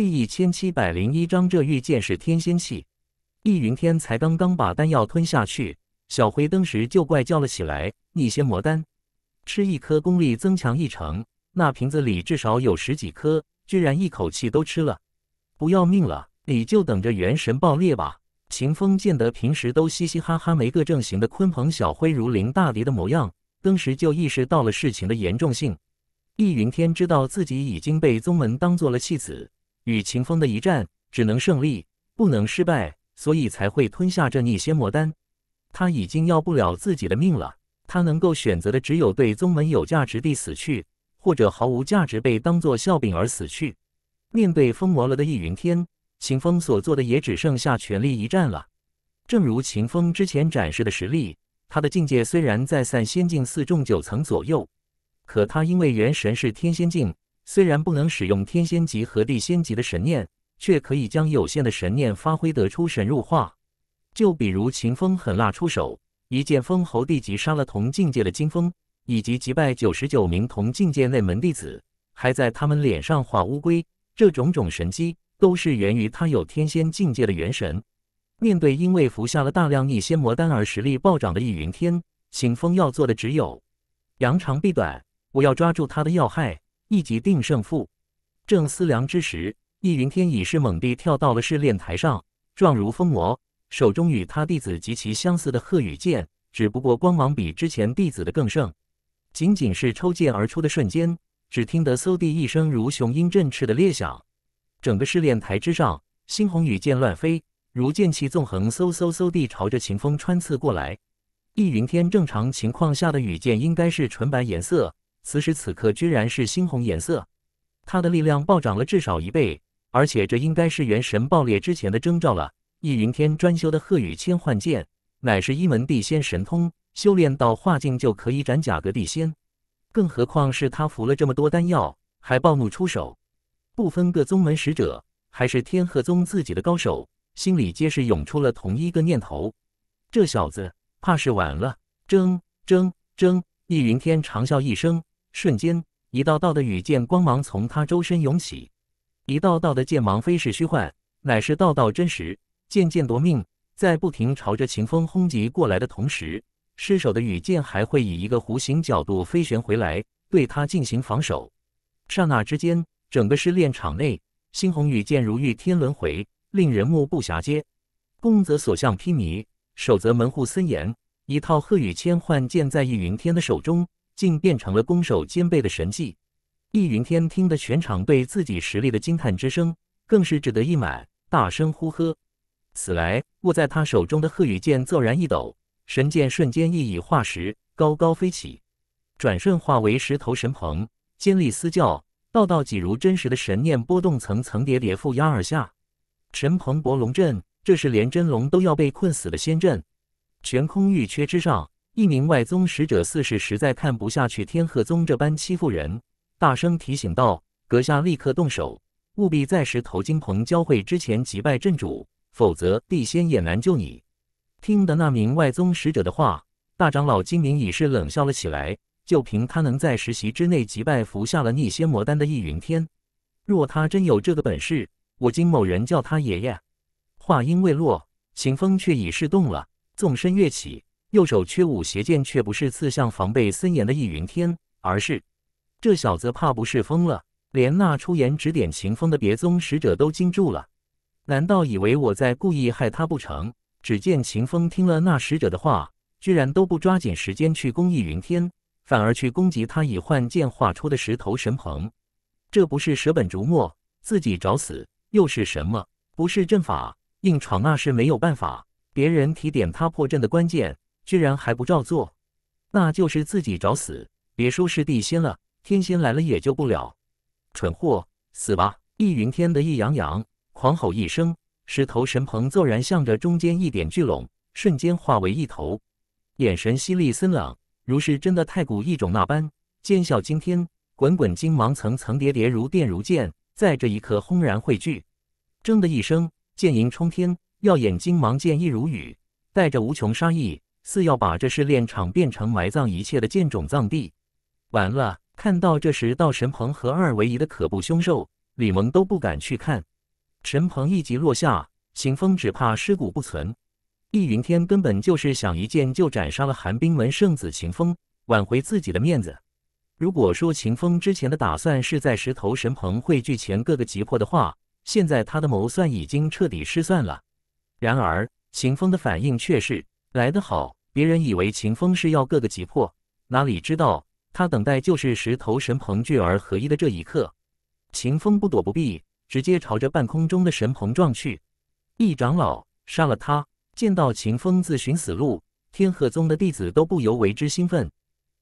第一千七百零一章，这玉剑是天仙器。易云天才刚刚把丹药吞下去，小灰登时就怪叫了起来：“逆仙魔丹，吃一颗功力增强一成。那瓶子里至少有十几颗，居然一口气都吃了，不要命了！你就等着元神爆裂吧。”秦风见得平时都嘻嘻哈哈没个正形的鲲鹏小灰如临大敌的模样，登时就意识到了事情的严重性。易云天知道自己已经被宗门当做了弃子。与秦风的一战只能胜利，不能失败，所以才会吞下这逆仙魔丹。他已经要不了自己的命了，他能够选择的只有对宗门有价值地死去，或者毫无价值被当作笑柄而死去。面对疯魔了的易云天，秦风所做的也只剩下全力一战了。正如秦风之前展示的实力，他的境界虽然在散仙境四重九层左右，可他因为元神是天仙境。虽然不能使用天仙级和地仙级的神念，却可以将有限的神念发挥得出神入化。就比如秦风狠辣出手，一剑封侯地级杀了同境界的金风，以及击败九十九名同境界内门弟子，还在他们脸上画乌龟。这种种神迹都是源于他有天仙境界的元神。面对因为服下了大量逆仙魔丹而实力暴涨的易云天，秦风要做的只有扬长避短，我要抓住他的要害。一级定胜负。正思量之时，易云天已是猛地跳到了试炼台上，状如疯魔，手中与他弟子极其相似的鹤羽剑，只不过光芒比之前弟子的更盛。仅仅是抽剑而出的瞬间，只听得嗖地一声，如雄鹰振翅的裂响，整个试炼台之上，猩红羽箭乱飞，如剑气纵横，嗖嗖嗖地朝着秦风穿刺过来。易云天正常情况下的羽箭应该是纯白颜色。此时此刻，居然是猩红颜色，他的力量暴涨了至少一倍，而且这应该是元神爆裂之前的征兆了。易云天专修的鹤羽千幻剑，乃是一门地仙神通，修炼到化境就可以斩假格地仙，更何况是他服了这么多丹药，还暴怒出手，不分个宗门使者还是天鹤宗自己的高手，心里皆是涌出了同一个念头：这小子怕是完了！争争争！易云天长啸一声。瞬间，一道道的羽剑光芒从他周身涌起，一道道的剑芒非是虚幻，乃是道道真实，剑剑夺命，在不停朝着秦风轰击过来的同时，失手的羽箭还会以一个弧形角度飞旋回来，对他进行防守。刹那之间，整个试炼场内，猩红羽箭如御天轮回，令人目不暇接；攻则所向披靡，守则门户森严。一套鹤羽千幻剑在易云天的手中。竟变成了攻守兼备的神技。易云天听得全场对自己实力的惊叹之声，更是志得意满，大声呼喝。此来握在他手中的鹤羽剑骤然一抖，神剑瞬间一以化石，高高飞起，转瞬化为石头神鹏，尖利嘶叫，道道几如真实的神念波动层层叠叠覆压而下。神鹏博龙阵，这是连真龙都要被困死的仙阵，悬空玉阙之上。一名外宗使者似是实在看不下去天鹤宗这般欺负人，大声提醒道：“阁下立刻动手，务必在石头金鹏交汇之前击败阵主，否则地仙也难救你。”听得那名外宗使者的话，大长老金明已是冷笑了起来。就凭他能在十习之内击败服下了逆仙魔丹的易云天，若他真有这个本事，我金某人叫他爷爷。话音未落，秦风却已是动了，纵身跃起。右手缺武邪剑，却不是刺向防备森严的易云天，而是这小子怕不是疯了？连那出言指点秦风的别宗使者都惊住了，难道以为我在故意害他不成？只见秦风听了那使者的话，居然都不抓紧时间去攻易云天，反而去攻击他以幻剑画出的石头神鹏。这不是舍本逐末，自己找死又是什么？不是阵法硬闯那是没有办法，别人提点他破阵的关键。居然还不照做，那就是自己找死！别说是地仙了，天仙来了也救不了。蠢货，死吧！易云天的意洋洋，狂吼一声，十头神鹏骤然向着中间一点聚拢，瞬间化为一头，眼神犀利森冷，如是真的太古异种那般，奸笑惊天，滚滚金芒层层叠叠，如电如剑，在这一刻轰然汇聚。铮的一声，剑影冲天，耀眼金芒剑意如雨，带着无穷杀意。似要把这试炼场变成埋葬一切的剑冢葬地。完了，看到这时道神鹏合二为一的可怖凶兽，李蒙都不敢去看。神鹏一击落下，秦风只怕尸骨不存。易云天根本就是想一剑就斩杀了寒冰门圣子秦风，挽回自己的面子。如果说秦风之前的打算是在石头神鹏汇聚前各个击破的话，现在他的谋算已经彻底失算了。然而，秦风的反应却是。来得好！别人以为秦风是要各个击破，哪里知道他等待就是石头神鹏聚而合一的这一刻。秦风不躲不避，直接朝着半空中的神鹏撞去。易长老杀了他！见到秦风自寻死路，天鹤宗的弟子都不由为之兴奋。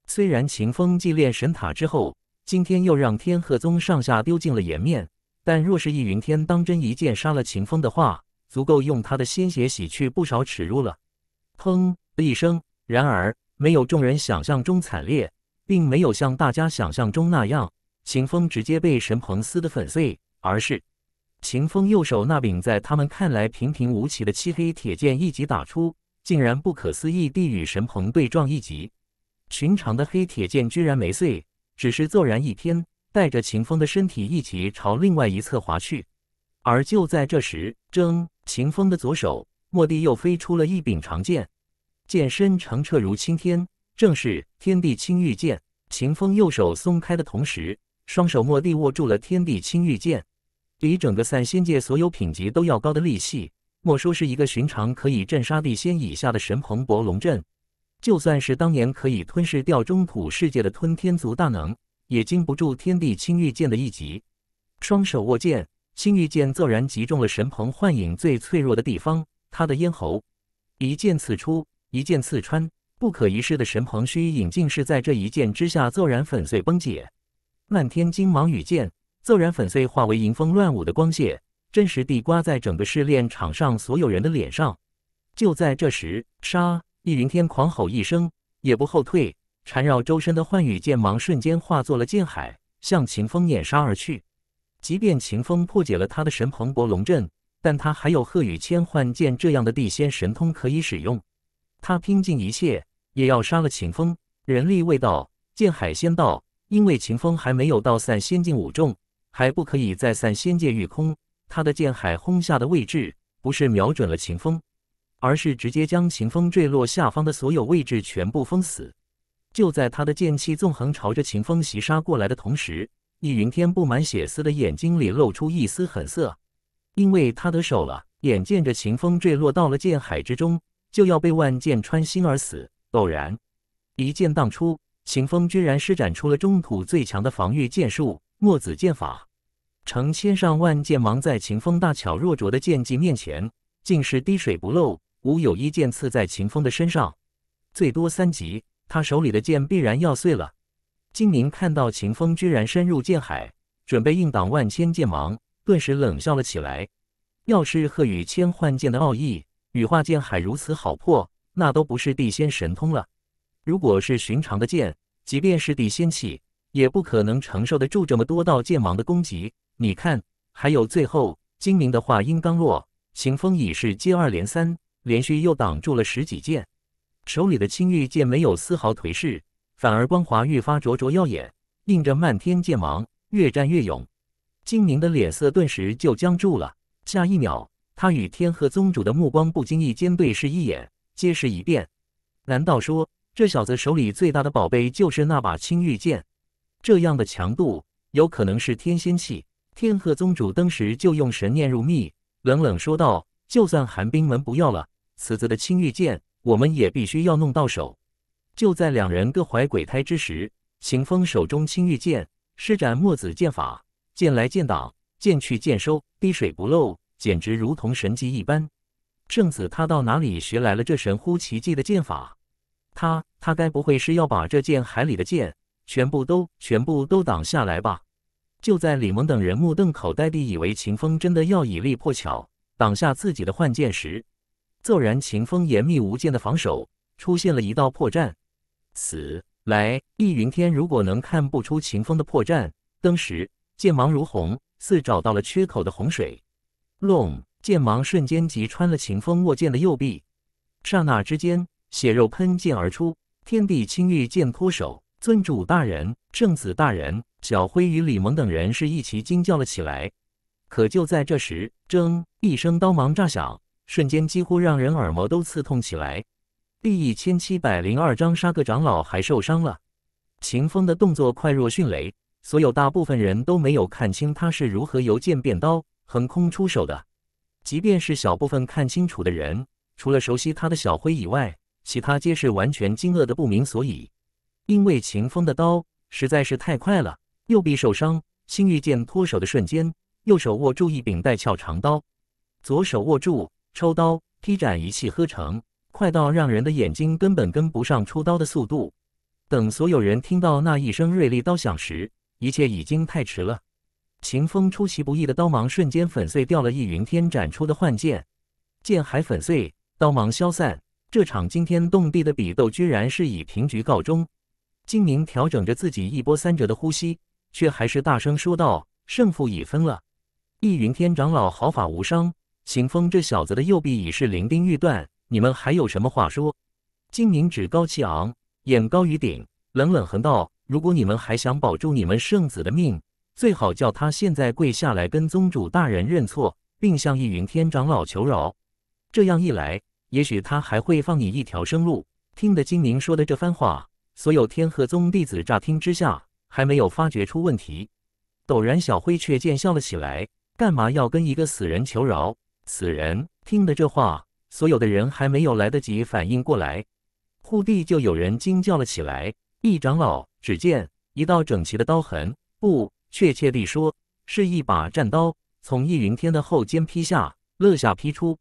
虽然秦风祭炼神塔之后，今天又让天鹤宗上下丢尽了颜面，但若是易云天当真一剑杀了秦风的话，足够用他的鲜血洗去不少耻辱了。砰的一声，然而没有众人想象中惨烈，并没有像大家想象中那样，秦风直接被神鹏撕得粉碎，而是秦风右手那柄在他们看来平平无奇的漆黑铁剑一击打出，竟然不可思议地与神鹏对撞一击，寻常的黑铁剑居然没碎，只是骤然一偏，带着秦风的身体一起朝另外一侧滑去，而就在这时，争秦风的左手。莫地又飞出了一柄长剑，剑身澄澈如青天，正是天地青玉剑。秦风右手松开的同时，双手莫地握住了天地青玉剑，比整个散仙界所有品级都要高的利器。莫说是一个寻常可以镇杀地仙以下的神鹏博龙阵，就算是当年可以吞噬掉中土世界的吞天族大能，也经不住天地青玉剑的一击。双手握剑，青玉剑骤然击中了神鹏幻影最脆弱的地方。他的咽喉，一剑刺出，一剑刺穿，不可一世的神鹏虚，引竟是在这一剑之下骤然粉碎崩解。漫天金芒雨剑，骤然粉碎，化为迎风乱舞的光屑，真实地刮在整个试炼场上所有人的脸上。就在这时，杀！易云天狂吼一声，也不后退，缠绕周身的幻羽剑芒瞬间化作了剑海，向秦风碾杀而去。即便秦风破解了他的神鹏博龙阵。但他还有鹤羽千幻剑这样的地仙神通可以使用，他拼尽一切也要杀了秦风。人力未到，剑海先到，因为秦风还没有到散仙境五重，还不可以再散仙界御空。他的剑海轰下的位置不是瞄准了秦风，而是直接将秦风坠落下方的所有位置全部封死。就在他的剑气纵横朝着秦风袭杀过来的同时，易云天布满血丝的眼睛里露出一丝狠色。因为他得手了，眼见着秦风坠落到了剑海之中，就要被万剑穿心而死。偶然，一剑荡出，秦风居然施展出了中土最强的防御剑术——墨子剑法。成千上万剑芒在秦风大巧若拙的剑技面前，竟是滴水不漏，无有一剑刺在秦风的身上。最多三级，他手里的剑必然要碎了。金明看到秦风居然深入剑海，准备硬挡万千剑芒。顿时冷笑了起来。要是鹤羽千幻剑的奥义，羽化剑还如此好破，那都不是地仙神通了。如果是寻常的剑，即便是地仙器，也不可能承受得住这么多道剑芒的攻击。你看，还有最后，精明的话音刚落，秦风已是接二连三，连续又挡住了十几剑，手里的青玉剑没有丝毫颓势，反而光华愈发灼灼耀眼，映着漫天剑芒，越战越勇。金明的脸色顿时就僵住了，下一秒，他与天鹤宗主的目光不经意间对视一眼，皆是一变。难道说这小子手里最大的宝贝就是那把青玉剑？这样的强度，有可能是天仙器。天鹤宗主登时就用神念入密，冷冷说道：“就算寒冰门不要了，此子的青玉剑，我们也必须要弄到手。”就在两人各怀鬼胎之时，秦风手中青玉剑施展墨子剑法。剑来剑挡，剑去剑收，滴水不漏，简直如同神迹一般。圣子他到哪里学来了这神乎奇迹的剑法？他他该不会是要把这剑海里的剑全部都全部都挡下来吧？就在李蒙等人目瞪口呆地以为秦风真的要以力破巧，挡下自己的幻剑时，骤然，秦风严密无间的防守出现了一道破绽。此来，易云天，如果能看不出秦风的破绽，登时。剑芒如虹，似找到了缺口的洪水。隆！剑芒瞬间击穿了秦风握剑的右臂，刹那之间，血肉喷溅而出。天地青玉剑脱手，尊主大人，圣子大人，小辉与李萌等人是一齐惊叫了起来。可就在这时，铮一声刀芒炸响，瞬间几乎让人耳膜都刺痛起来。第一千七百零二章杀个长老还受伤了。秦风的动作快若迅雷。所有大部分人都没有看清他是如何由剑变刀、横空出手的。即便是小部分看清楚的人，除了熟悉他的小辉以外，其他皆是完全惊愕的不明所以。因为秦风的刀实在是太快了。右臂受伤，星玉剑脱手的瞬间，右手握住一柄带鞘长刀，左手握住抽刀劈斩，一气呵成，快到让人的眼睛根本跟不上出刀的速度。等所有人听到那一声锐利刀响时，一切已经太迟了。秦风出其不意的刀芒瞬间粉碎掉了易云天斩出的幻剑，剑还粉碎，刀芒消散。这场惊天动地的比斗居然是以平局告终。金明调整着自己一波三折的呼吸，却还是大声说道：“胜负已分了，易云天长老毫发无伤，秦风这小子的右臂已是伶仃欲断。你们还有什么话说？”金明趾高气昂，眼高于顶，冷冷横道。如果你们还想保住你们圣子的命，最好叫他现在跪下来跟宗主大人认错，并向易云天长老求饶。这样一来，也许他还会放你一条生路。听得金灵说的这番话，所有天鹤宗弟子乍听之下还没有发觉出问题，陡然小辉却见笑了起来。干嘛要跟一个死人求饶？死人？听了这话，所有的人还没有来得及反应过来，忽地就有人惊叫了起来：“易长老！”只见一道整齐的刀痕，不确切地说，是一把战刀从易云天的后肩劈下，落下劈出，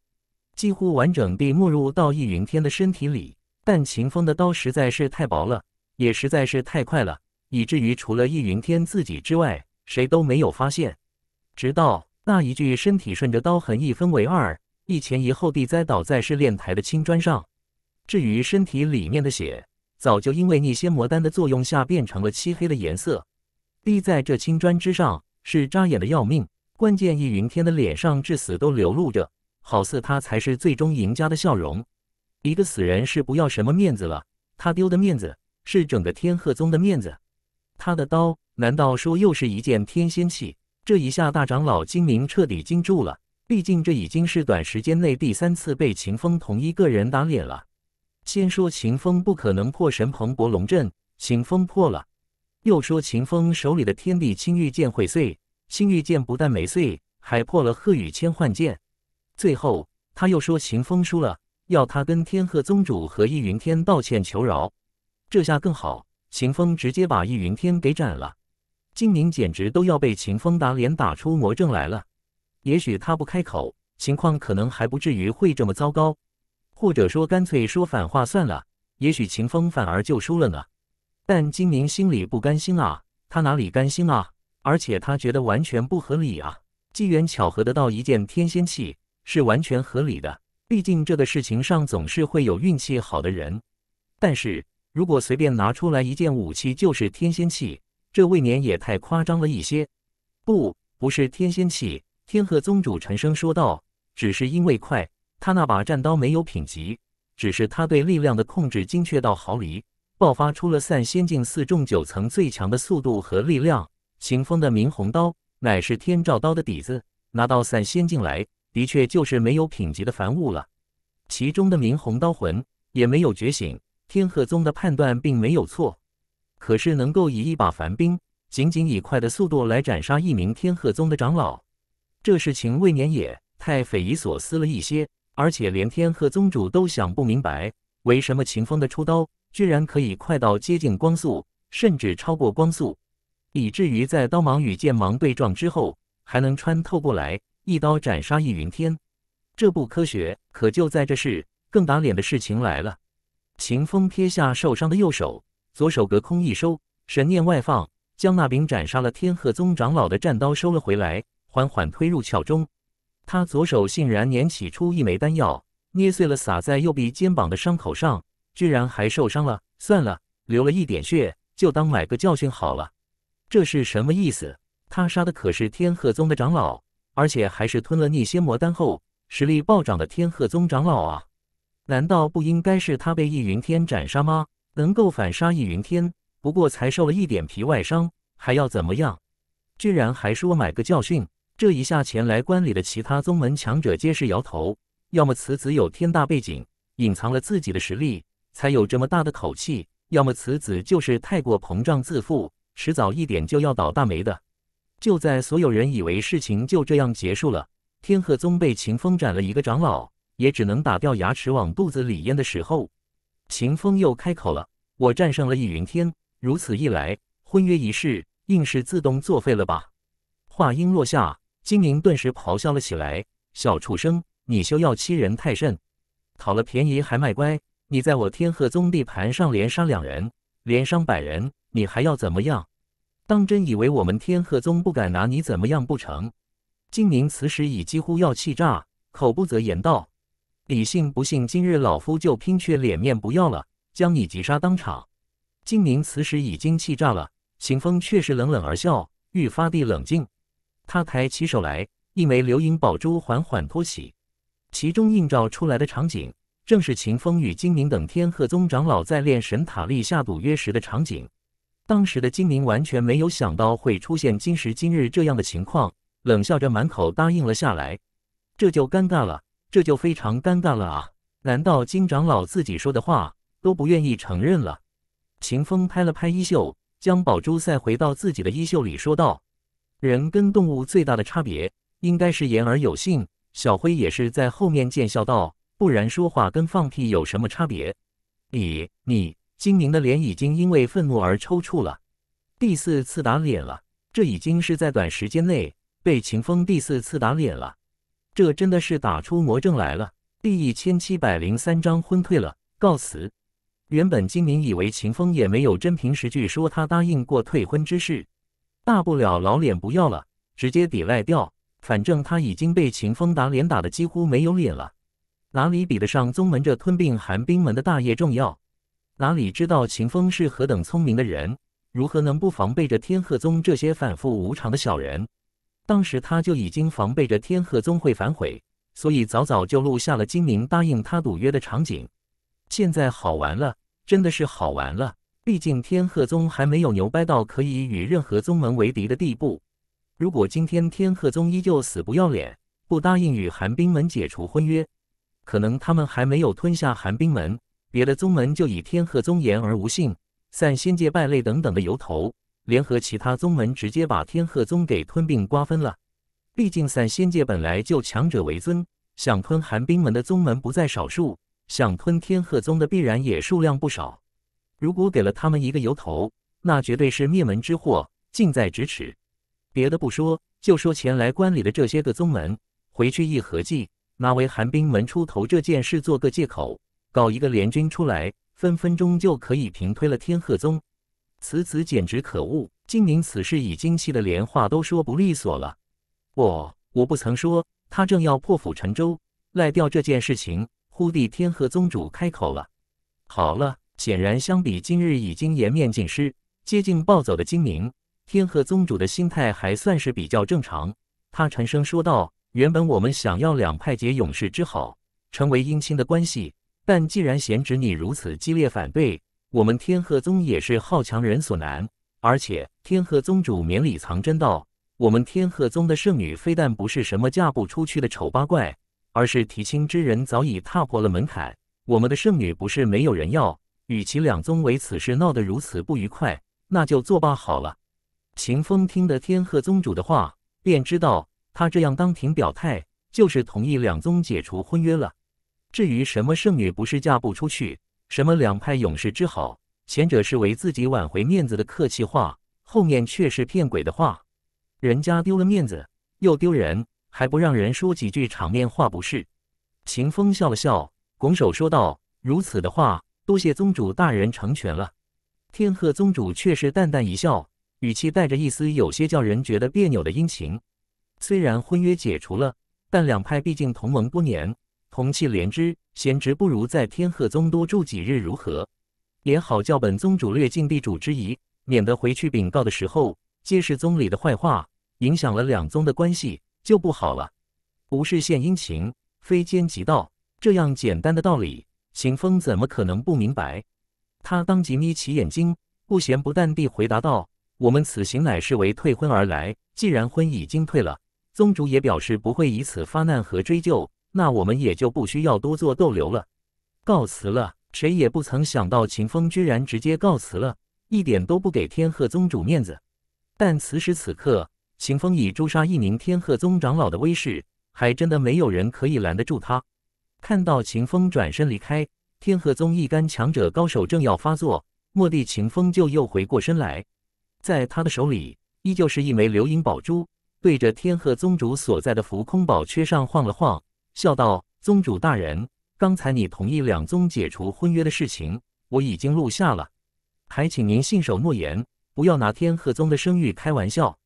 几乎完整地没入到易云天的身体里。但秦风的刀实在是太薄了，也实在是太快了，以至于除了易云天自己之外，谁都没有发现。直到那一具身体顺着刀痕一分为二，一前一后地栽倒在试炼台的青砖上。至于身体里面的血……早就因为逆仙魔丹的作用下变成了漆黑的颜色，立在这青砖之上是扎眼的要命。关键易云天的脸上至死都流露着，好似他才是最终赢家的笑容。一个死人是不要什么面子了，他丢的面子是整个天鹤宗的面子。他的刀难道说又是一件天仙器？这一下，大长老金明彻底惊住了。毕竟这已经是短时间内第三次被秦风同一个人打脸了。先说秦风不可能破神鹏博龙阵，秦风破了；又说秦风手里的天地青玉剑毁碎，青玉剑不但没碎，还破了鹤羽千幻剑。最后他又说秦风输了，要他跟天鹤宗主和易云天道歉求饶。这下更好，秦风直接把易云天给斩了。金宁简直都要被秦风打脸打出魔怔来了。也许他不开口，情况可能还不至于会这么糟糕。或者说干脆说反话算了，也许秦风反而就输了呢。但金明心里不甘心啊，他哪里甘心啊？而且他觉得完全不合理啊！机缘巧合得到一件天仙器是完全合理的，毕竟这个事情上总是会有运气好的人。但是如果随便拿出来一件武器就是天仙器，这未免也太夸张了一些。不，不是天仙器。天鹤宗主沉声说道：“只是因为快。”他那把战刀没有品级，只是他对力量的控制精确到毫厘，爆发出了散仙境四重九层最强的速度和力量。秦风的明红刀乃是天照刀的底子，拿到散仙境来，的确就是没有品级的凡物了。其中的明红刀魂也没有觉醒。天鹤宗的判断并没有错，可是能够以一把凡兵，仅仅以快的速度来斩杀一名天鹤宗的长老，这事情未免也太匪夷所思了一些。而且连天鹤宗主都想不明白，为什么秦风的出刀居然可以快到接近光速，甚至超过光速，以至于在刀芒与剑芒对撞之后，还能穿透过来，一刀斩杀易云天。这不科学。可就在这时，更打脸的事情来了。秦风撇下受伤的右手，左手隔空一收，神念外放，将那柄斩杀了天鹤宗长老的战刀收了回来，缓缓推入鞘中。他左手竟然捻起出一枚丹药，捏碎了撒在右臂肩膀的伤口上，居然还受伤了。算了，流了一点血，就当买个教训好了。这是什么意思？他杀的可是天鹤宗的长老，而且还是吞了逆仙魔丹后实力暴涨的天鹤宗长老啊！难道不应该是他被易云天斩杀吗？能够反杀易云天，不过才受了一点皮外伤，还要怎么样？居然还说买个教训！这一下前来观礼的其他宗门强者皆是摇头，要么此子有天大背景，隐藏了自己的实力，才有这么大的口气；要么此子就是太过膨胀自负，迟早一点就要倒大霉的。就在所有人以为事情就这样结束了，天鹤宗被秦风斩了一个长老，也只能打掉牙齿往肚子里咽的时候，秦风又开口了：“我战胜了易云天，如此一来，婚约一事硬是自动作废了吧？”话音落下。金明顿时咆哮了起来：“小畜生，你休要欺人太甚！讨了便宜还卖乖！你在我天鹤宗地盘上连杀两人，连伤百人，你还要怎么样？当真以为我们天鹤宗不敢拿你怎么样不成？”金明此时已几乎要气炸，口不择言道：“李信，不信今日老夫就拼却脸面不要了，将你击杀当场！”金明此时已经气炸了，秦风却是冷冷而笑，愈发地冷静。他抬起手来，一枚流萤宝珠缓缓托起，其中映照出来的场景，正是秦风与金明等天鹤宗长老在炼神塔里下赌约时的场景。当时的金明完全没有想到会出现今时今日这样的情况，冷笑着满口答应了下来。这就尴尬了，这就非常尴尬了啊！难道金长老自己说的话都不愿意承认了？秦风拍了拍衣袖，将宝珠塞回到自己的衣袖里，说道。人跟动物最大的差别应该是言而有信。小辉也是在后面见笑道：“不然说话跟放屁有什么差别？”你你，金明的脸已经因为愤怒而抽搐了。第四次打脸了，这已经是在短时间内被秦风第四次打脸了。这真的是打出魔怔来了。第一千七百零三章昏退了，告辞。原本金明以为秦风也没有真凭实据说他答应过退婚之事。大不了老脸不要了，直接抵赖掉。反正他已经被秦风打脸打的几乎没有脸了，哪里比得上宗门这吞并寒冰门的大业重要？哪里知道秦风是何等聪明的人，如何能不防备着天鹤宗这些反复无常的小人？当时他就已经防备着天鹤宗会反悔，所以早早就录下了金明答应他赌约的场景。现在好玩了，真的是好玩了。毕竟天鹤宗还没有牛掰到可以与任何宗门为敌的地步。如果今天天鹤宗依旧死不要脸，不答应与寒冰门解除婚约，可能他们还没有吞下寒冰门，别的宗门就以天鹤宗言而无信、散仙界败类等等的由头，联合其他宗门直接把天鹤宗给吞并瓜分了。毕竟散仙界本来就强者为尊，想吞寒冰门的宗门不在少数，想吞天鹤宗的必然也数量不少。如果给了他们一个由头，那绝对是灭门之祸，近在咫尺。别的不说，就说前来观礼的这些个宗门，回去一合计，拿为寒冰门出头这件事做个借口，搞一个联军出来，分分钟就可以平推了天鹤宗。此子简直可恶！金宁此事已经气得连话都说不利索了。我，我不曾说，他正要破釜沉舟，赖掉这件事情，忽地天鹤宗主开口了：“好了。”显然，相比今日已经颜面尽失、接近暴走的金明，天鹤宗主的心态还算是比较正常。他沉声说道：“原本我们想要两派结永世之好，成为姻亲的关系，但既然贤侄你如此激烈反对，我们天鹤宗也是好强人所难。而且，天鹤宗主绵里藏针道，我们天鹤宗的圣女非但不是什么嫁不出去的丑八怪，而是提亲之人早已踏破了门槛。我们的圣女不是没有人要。”与其两宗为此事闹得如此不愉快，那就作罢好了。秦风听得天鹤宗主的话，便知道他这样当庭表态，就是同意两宗解除婚约了。至于什么圣女不是嫁不出去，什么两派勇士之好，前者是为自己挽回面子的客气话，后面却是骗鬼的话。人家丢了面子，又丢人，还不让人说几句场面话不是？秦风笑了笑，拱手说道：“如此的话。”多谢宗主大人成全了。天鹤宗主却是淡淡一笑，语气带着一丝有些叫人觉得别扭的殷勤。虽然婚约解除了，但两派毕竟同盟多年，同气连枝，贤侄不如在天鹤宗多住几日，如何？也好叫本宗主略尽地主之谊，免得回去禀告的时候，皆是宗里的坏话，影响了两宗的关系就不好了。不是献殷勤，非奸即盗，这样简单的道理。秦风怎么可能不明白？他当即眯起眼睛，不咸不淡地回答道：“我们此行乃是为退婚而来，既然婚已经退了，宗主也表示不会以此发难和追究，那我们也就不需要多做逗留了，告辞了。”谁也不曾想到，秦风居然直接告辞了，一点都不给天鹤宗主面子。但此时此刻，秦风以诛杀一名天鹤宗长老的威势，还真的没有人可以拦得住他。看到秦风转身离开，天鹤宗一干强者高手正要发作，蓦地秦风就又回过身来，在他的手里依旧是一枚流萤宝珠，对着天鹤宗主所在的浮空宝阙上晃了晃，笑道：“宗主大人，刚才你同意两宗解除婚约的事情，我已经录下了，还请您信守诺言，不要拿天鹤宗的声誉开玩笑。”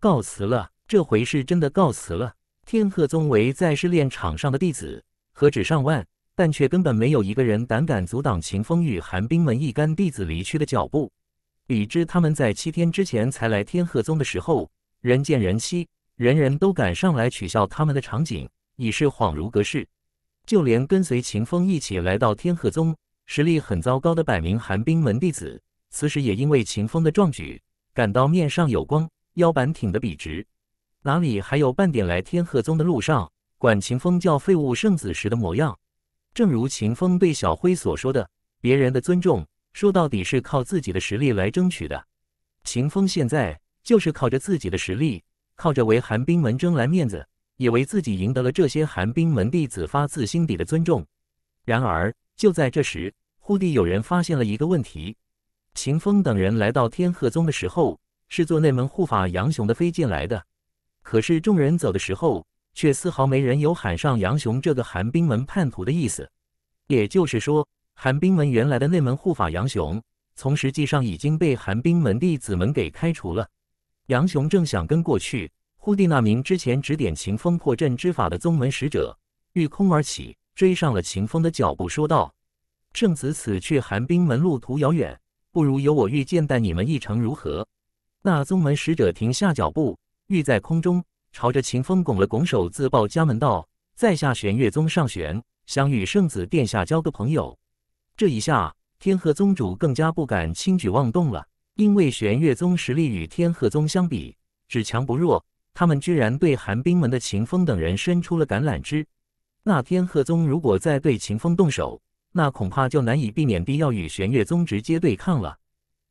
告辞了，这回是真的告辞了。天鹤宗为在试炼场上的弟子。何止上万，但却根本没有一个人胆敢阻挡秦风与寒冰门一干弟子离去的脚步。已知他们在七天之前才来天鹤宗的时候，人见人欺，人人都敢上来取笑他们的场景，已是恍如隔世。就连跟随秦风一起来到天鹤宗，实力很糟糕的百名寒冰门弟子，此时也因为秦风的壮举，感到面上有光，腰板挺得笔直，哪里还有半点来天鹤宗的路上？管秦风叫废物圣子时的模样，正如秦风对小辉所说的：“别人的尊重，说到底是靠自己的实力来争取的。”秦风现在就是靠着自己的实力，靠着为寒冰门争来面子，也为自己赢得了这些寒冰门弟子发自心底的尊重。然而，就在这时，忽地有人发现了一个问题：秦风等人来到天鹤宗的时候，是坐内门护法杨雄的飞剑来的；可是众人走的时候，却丝毫没人有喊上杨雄这个寒冰门叛徒的意思，也就是说，寒冰门原来的内门护法杨雄，从实际上已经被寒冰门弟子们给开除了。杨雄正想跟过去，忽地那名之前指点秦风破阵之法的宗门使者欲空而起，追上了秦风的脚步，说道：“圣子此去寒冰门路途遥远，不如由我御剑带你们一程，如何？”那宗门使者停下脚步，欲在空中。朝着秦风拱了拱手，自报家门道：“在下玄月宗上玄，想与圣子殿下交个朋友。”这一下，天鹤宗主更加不敢轻举妄动了，因为玄月宗实力与天鹤宗相比，只强不弱。他们居然对寒冰门的秦风等人伸出了橄榄枝。那天鹤宗如果再对秦风动手，那恐怕就难以避免必要与玄月宗直接对抗了。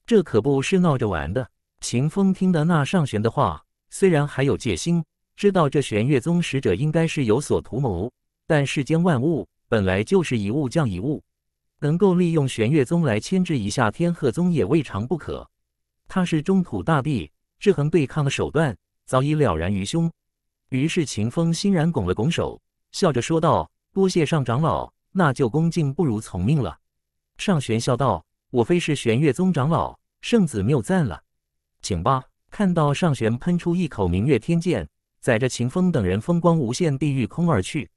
这可不是闹着玩的。秦风听得那上玄的话。虽然还有戒心，知道这玄月宗使者应该是有所图谋，但世间万物本来就是一物降一物，能够利用玄月宗来牵制一下天鹤宗也未尝不可。他是中土大帝，制衡对抗的手段，早已了然于胸。于是秦风欣然拱了拱手，笑着说道：“多谢上长老，那就恭敬不如从命了。”上玄笑道：“我非是玄月宗长老，圣子谬赞了，请吧。”看到上玄喷出一口明月天剑，载着秦风等人风光无限，地狱空而去。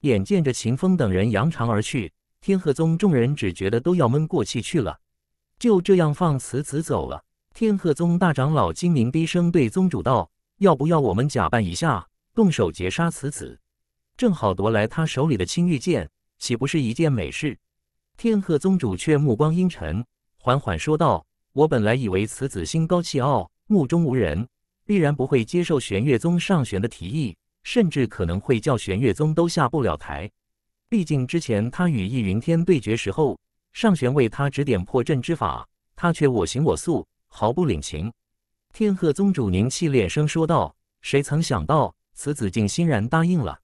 眼见着秦风等人扬长而去，天鹤宗众人只觉得都要闷过气去了。就这样放此子走了，天鹤宗大长老金明低声对宗主道：“要不要我们假扮一下，动手截杀此子？正好夺来他手里的青玉剑，岂不是一件美事？”天鹤宗主却目光阴沉，缓缓说道：“我本来以为此子心高气傲。”目中无人，必然不会接受玄月宗上玄的提议，甚至可能会叫玄月宗都下不了台。毕竟之前他与易云天对决时候，上玄为他指点破阵之法，他却我行我素，毫不领情。天鹤宗主凝气裂声说道：“谁曾想到此子竟欣然答应了？”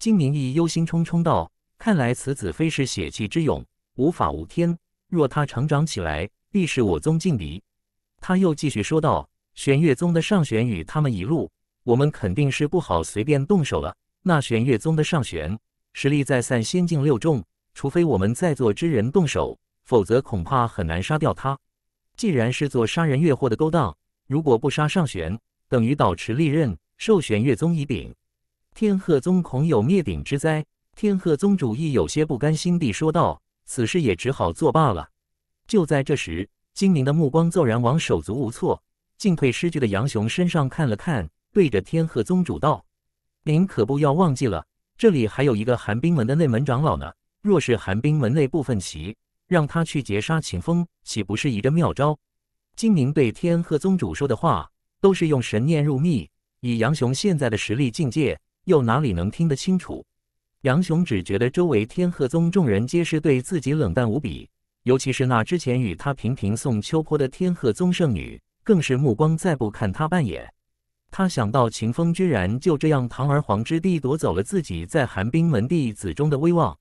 金明义忧心忡忡道：“看来此子非是血气之勇，无法无天。若他成长起来，必是我宗劲敌。”他又继续说道。玄月宗的上玄与他们一路，我们肯定是不好随便动手了。那玄月宗的上玄实力在散仙境六重，除非我们在座之人动手，否则恐怕很难杀掉他。既然是做杀人越货的勾当，如果不杀上玄，等于手持利刃受玄月宗一柄，天鹤宗恐有灭顶之灾。天鹤宗主亦有些不甘心地说道：“此事也只好作罢了。”就在这时，精明的目光骤然往手足无措。进退失据的杨雄身上看了看，对着天鹤宗主道：“您可不要忘记了，这里还有一个寒冰门的内门长老呢。若是寒冰门内部分歧，让他去截杀秦风，岂不是一个妙招？”金明对天鹤宗主说的话，都是用神念入密，以杨雄现在的实力境界，又哪里能听得清楚？杨雄只觉得周围天鹤宗众人皆是对自己冷淡无比，尤其是那之前与他频频送秋波的天鹤宗圣女。更是目光再不看他半眼。他想到秦风居然就这样堂而皇之地夺走了自己在寒冰门弟子中的威望，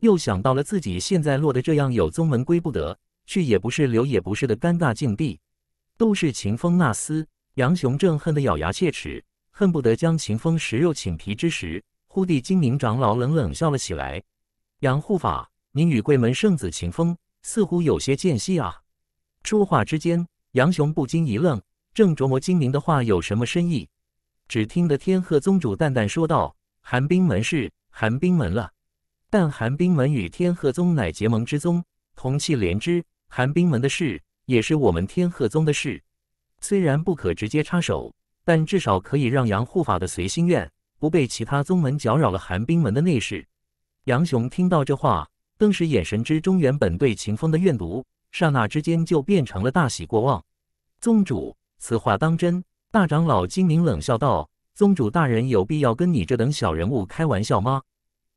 又想到了自己现在落得这样有宗门归不得，去也不是，留也不是的尴尬境地，都是秦风那厮。杨雄正恨得咬牙切齿，恨不得将秦风食肉寝皮之时，忽地精明长老冷冷笑了起来：“杨护法，您与贵门圣子秦风似乎有些间隙啊。”说话之间。杨雄不禁一愣，正琢磨精灵的话有什么深意，只听得天鹤宗主淡淡说道：“寒冰门是寒冰门了。但寒冰门与天鹤宗乃结盟之宗，同气连枝，寒冰门的事也是我们天鹤宗的事。虽然不可直接插手，但至少可以让杨护法的随心愿不被其他宗门搅扰了寒冰门的内事。”杨雄听到这话，顿时眼神之中原本对秦风的怨毒。刹那之间就变成了大喜过望。宗主，此话当真？大长老精明冷笑道：“宗主大人有必要跟你这等小人物开玩笑吗？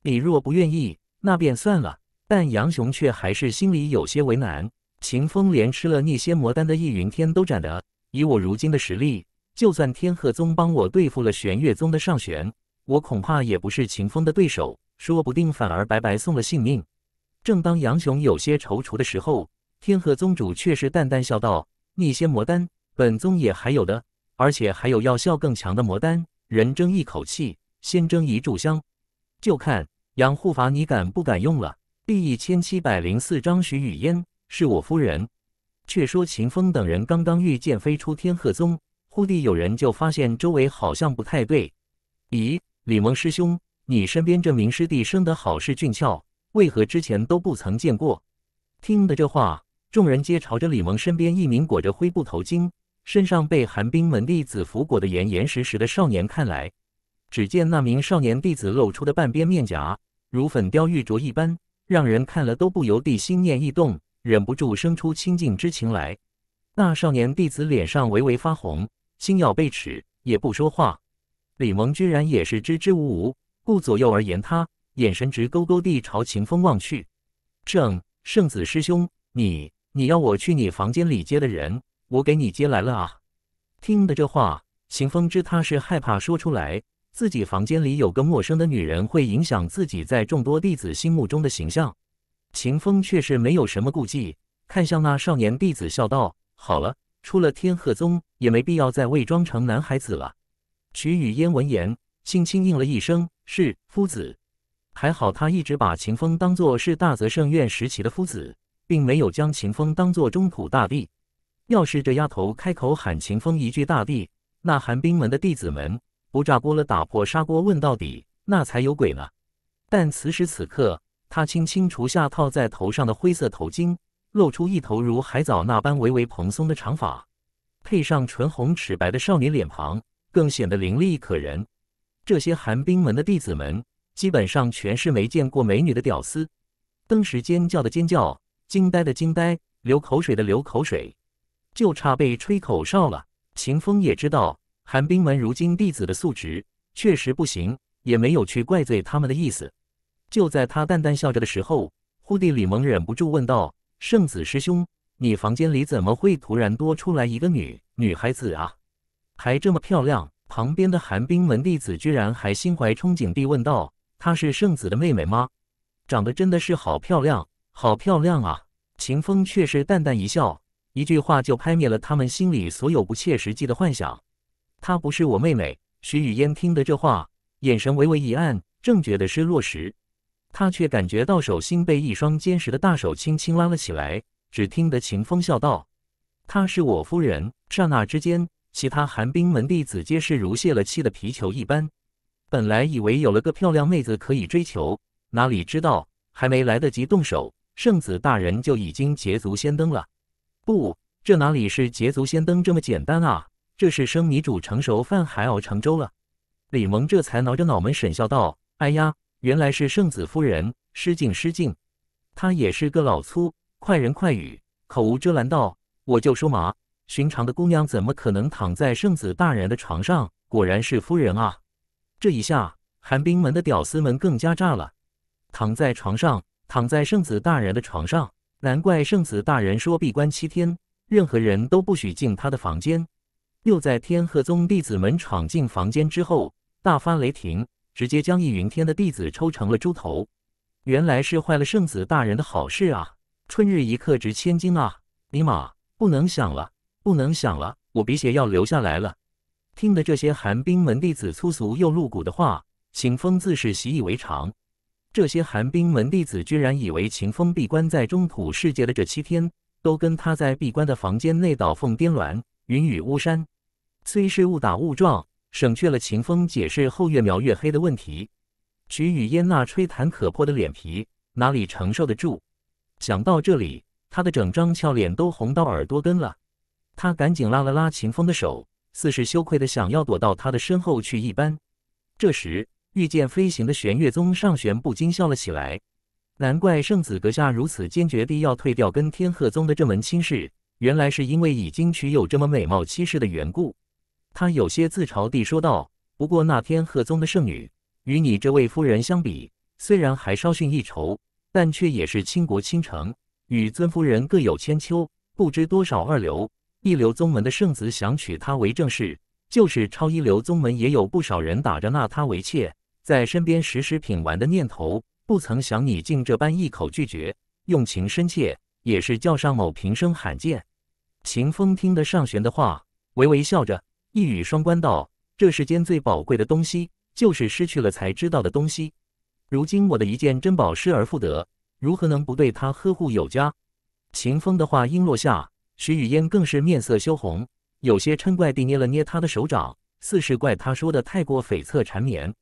你若不愿意，那便算了。”但杨雄却还是心里有些为难。秦风连吃了逆仙魔丹的易云天都斩得，以我如今的实力，就算天鹤宗帮我对付了玄月宗的上玄，我恐怕也不是秦风的对手，说不定反而白白送了性命。正当杨雄有些踌躇的时候，天鹤宗主却是淡淡笑道：“逆仙魔丹，本宗也还有的，而且还有药效更强的魔丹。人争一口气，仙争一炷香，就看杨护法你敢不敢用了。”第一千七百零四章徐雨嫣是我夫人。却说秦风等人刚刚御剑飞出天鹤宗，忽地有人就发现周围好像不太对。咦，李蒙师兄，你身边这名师弟生得好是俊俏，为何之前都不曾见过？听的这话。众人皆朝着李萌身边一名裹着灰布头巾、身上被寒冰门弟子服裹得严严实实的少年看来。只见那名少年弟子露出的半边面颊，如粉雕玉琢一般，让人看了都不由地心念一动，忍不住生出亲近之情来。那少年弟子脸上微微发红，心咬被齿，也不说话。李萌居然也是支支吾吾，顾左右而言他，眼神直勾勾地朝秦风望去。正圣子师兄，你。你要我去你房间里接的人，我给你接来了啊！听的这话，秦风知他是害怕说出来，自己房间里有个陌生的女人会影响自己在众多弟子心目中的形象。秦风却是没有什么顾忌，看向那少年弟子，笑道：“好了，出了天鹤宗，也没必要再伪装成男孩子了。”徐雨嫣闻言，轻轻应了一声：“是，夫子。”还好他一直把秦风当作是大泽圣院时期的夫子。并没有将秦风当作中土大帝。要是这丫头开口喊秦风一句大帝，那寒冰门的弟子们不炸锅了，打破砂锅问到底，那才有鬼呢。但此时此刻，他轻轻除下套在头上的灰色头巾，露出一头如海藻那般微微蓬松的长发，配上唇红齿白的少年脸庞，更显得伶俐可人。这些寒冰门的弟子们基本上全是没见过美女的屌丝，登时尖叫的尖叫。惊呆的惊呆，流口水的流口水，就差被吹口哨了。秦风也知道寒冰门如今弟子的素质确实不行，也没有去怪罪他们的意思。就在他淡淡笑着的时候，忽地李萌忍不住问道：“圣子师兄，你房间里怎么会突然多出来一个女女孩子啊？还这么漂亮！”旁边的寒冰门弟子居然还心怀憧憬地问道：“她是圣子的妹妹吗？长得真的是好漂亮。”好漂亮啊！秦风却是淡淡一笑，一句话就拍灭了他们心里所有不切实际的幻想。她不是我妹妹。徐雨嫣听得这话，眼神微微一暗，正觉得失落时，她却感觉到手心被一双坚实的大手轻轻拉了起来。只听得秦风笑道：“她是我夫人。”刹那之间，其他寒冰门弟子皆是如泄了气的皮球一般。本来以为有了个漂亮妹子可以追求，哪里知道还没来得及动手。圣子大人就已经捷足先登了，不，这哪里是捷足先登这么简单啊？这是生米煮成熟饭，还熬成粥了。李蒙这才挠着脑门，沈笑道：“哎呀，原来是圣子夫人，失敬失敬。”他也是个老粗，快人快语，口无遮拦道：“我就说嘛，寻常的姑娘怎么可能躺在圣子大人的床上？果然是夫人啊！”这一下，寒冰门的屌丝们更加炸了，躺在床上。躺在圣子大人的床上，难怪圣子大人说闭关七天，任何人都不许进他的房间。又在天鹤宗弟子们闯进房间之后大发雷霆，直接将易云天的弟子抽成了猪头。原来是坏了圣子大人的好事啊！春日一刻值千金啊！尼玛，不能想了，不能想了，我鼻血要流下来了。听得这些寒冰门弟子粗俗又露骨的话，醒风自是习以为常。这些寒冰门弟子居然以为秦风闭关在中土世界的这七天，都跟他在闭关的房间内倒凤颠鸾、云雨巫山。虽是误打误撞，省去了秦风解释后越描越黑的问题。曲雨嫣那吹弹可破的脸皮哪里承受得住？想到这里，她的整张俏脸都红到耳朵根了。她赶紧拉了拉秦风的手，似是羞愧的想要躲到他的身后去一般。这时。遇见飞行的玄月宗上玄不禁笑了起来，难怪圣子阁下如此坚决地要退掉跟天鹤宗的这门亲事，原来是因为已经娶有这么美貌妻室的缘故。他有些自嘲地说道：“不过那天鹤宗的圣女与你这位夫人相比，虽然还稍逊一筹，但却也是倾国倾城，与尊夫人各有千秋。不知多少二流、一流宗门的圣子想娶她为正室，就是超一流宗门，也有不少人打着纳她为妾。”在身边时时品玩的念头，不曾想你竟这般一口拒绝，用情深切，也是叫上某平生罕见。秦风听得上玄的话，微微笑着，一语双关道：“这世间最宝贵的东西，就是失去了才知道的东西。如今我的一件珍宝失而复得，如何能不对它呵护有加？”秦风的话音落下，徐雨嫣更是面色羞红，有些嗔怪地捏了捏他的手掌，似是怪他说的太过悱恻缠绵。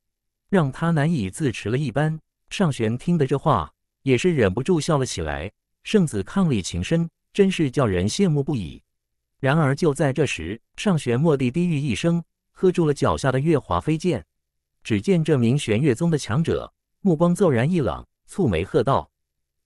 让他难以自持了一般，尚玄听得这话也是忍不住笑了起来。圣子伉俪情深，真是叫人羡慕不已。然而就在这时，尚玄蓦地低语一声，喝住了脚下的月华飞剑。只见这名玄月宗的强者目光骤然一冷，蹙眉喝道：“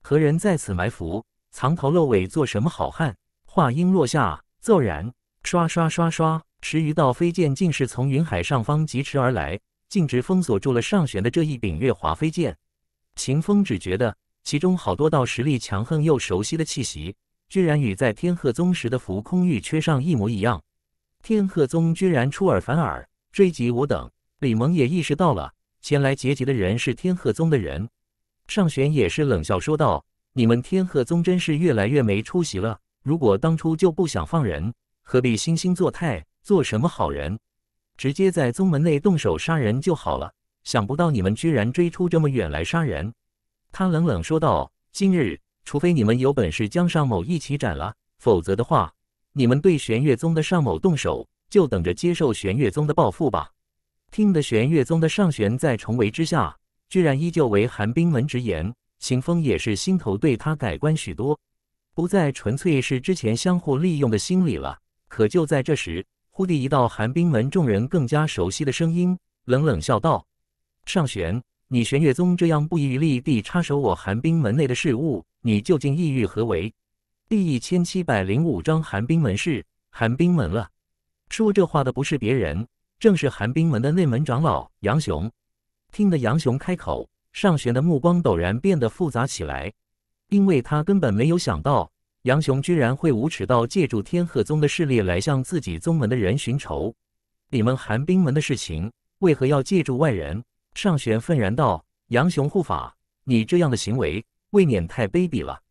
何人在此埋伏？藏头露尾，做什么好汉？”话音落下，骤然刷刷刷刷，十余道飞剑竟是从云海上方疾驰而来。径直封锁住了上玄的这一柄月华飞剑，秦风只觉得其中好多道实力强横又熟悉的气息，居然与在天鹤宗时的浮空玉缺上一模一样。天鹤宗居然出尔反尔，追击我等。李蒙也意识到了前来劫击的人是天鹤宗的人，上玄也是冷笑说道：“你们天鹤宗真是越来越没出息了。如果当初就不想放人，何必惺惺作态，做什么好人？”直接在宗门内动手杀人就好了，想不到你们居然追出这么远来杀人。”他冷冷说道，“今日除非你们有本事将尚某一起斩了，否则的话，你们对玄月宗的尚某动手，就等着接受玄月宗的报复吧。”听得玄月宗的上玄在重围之下，居然依旧为寒冰门直言，秦风也是心头对他改观许多，不再纯粹是之前相互利用的心理了。可就在这时。忽地，一道寒冰门众人更加熟悉的声音冷冷笑道：“上玄，你玄月宗这样不遗余力地插手我寒冰门内的事务，你究竟意欲何为？”第一千七百零五章寒冰门事，寒冰门了。说这话的不是别人，正是寒冰门的内门长老杨雄。听得杨雄开口，上玄的目光陡然变得复杂起来，因为他根本没有想到。杨雄居然会无耻到借助天鹤宗的势力来向自己宗门的人寻仇，你们寒冰门的事情为何要借助外人？上玄愤然道：“杨雄护法，你这样的行为未免太卑鄙了。”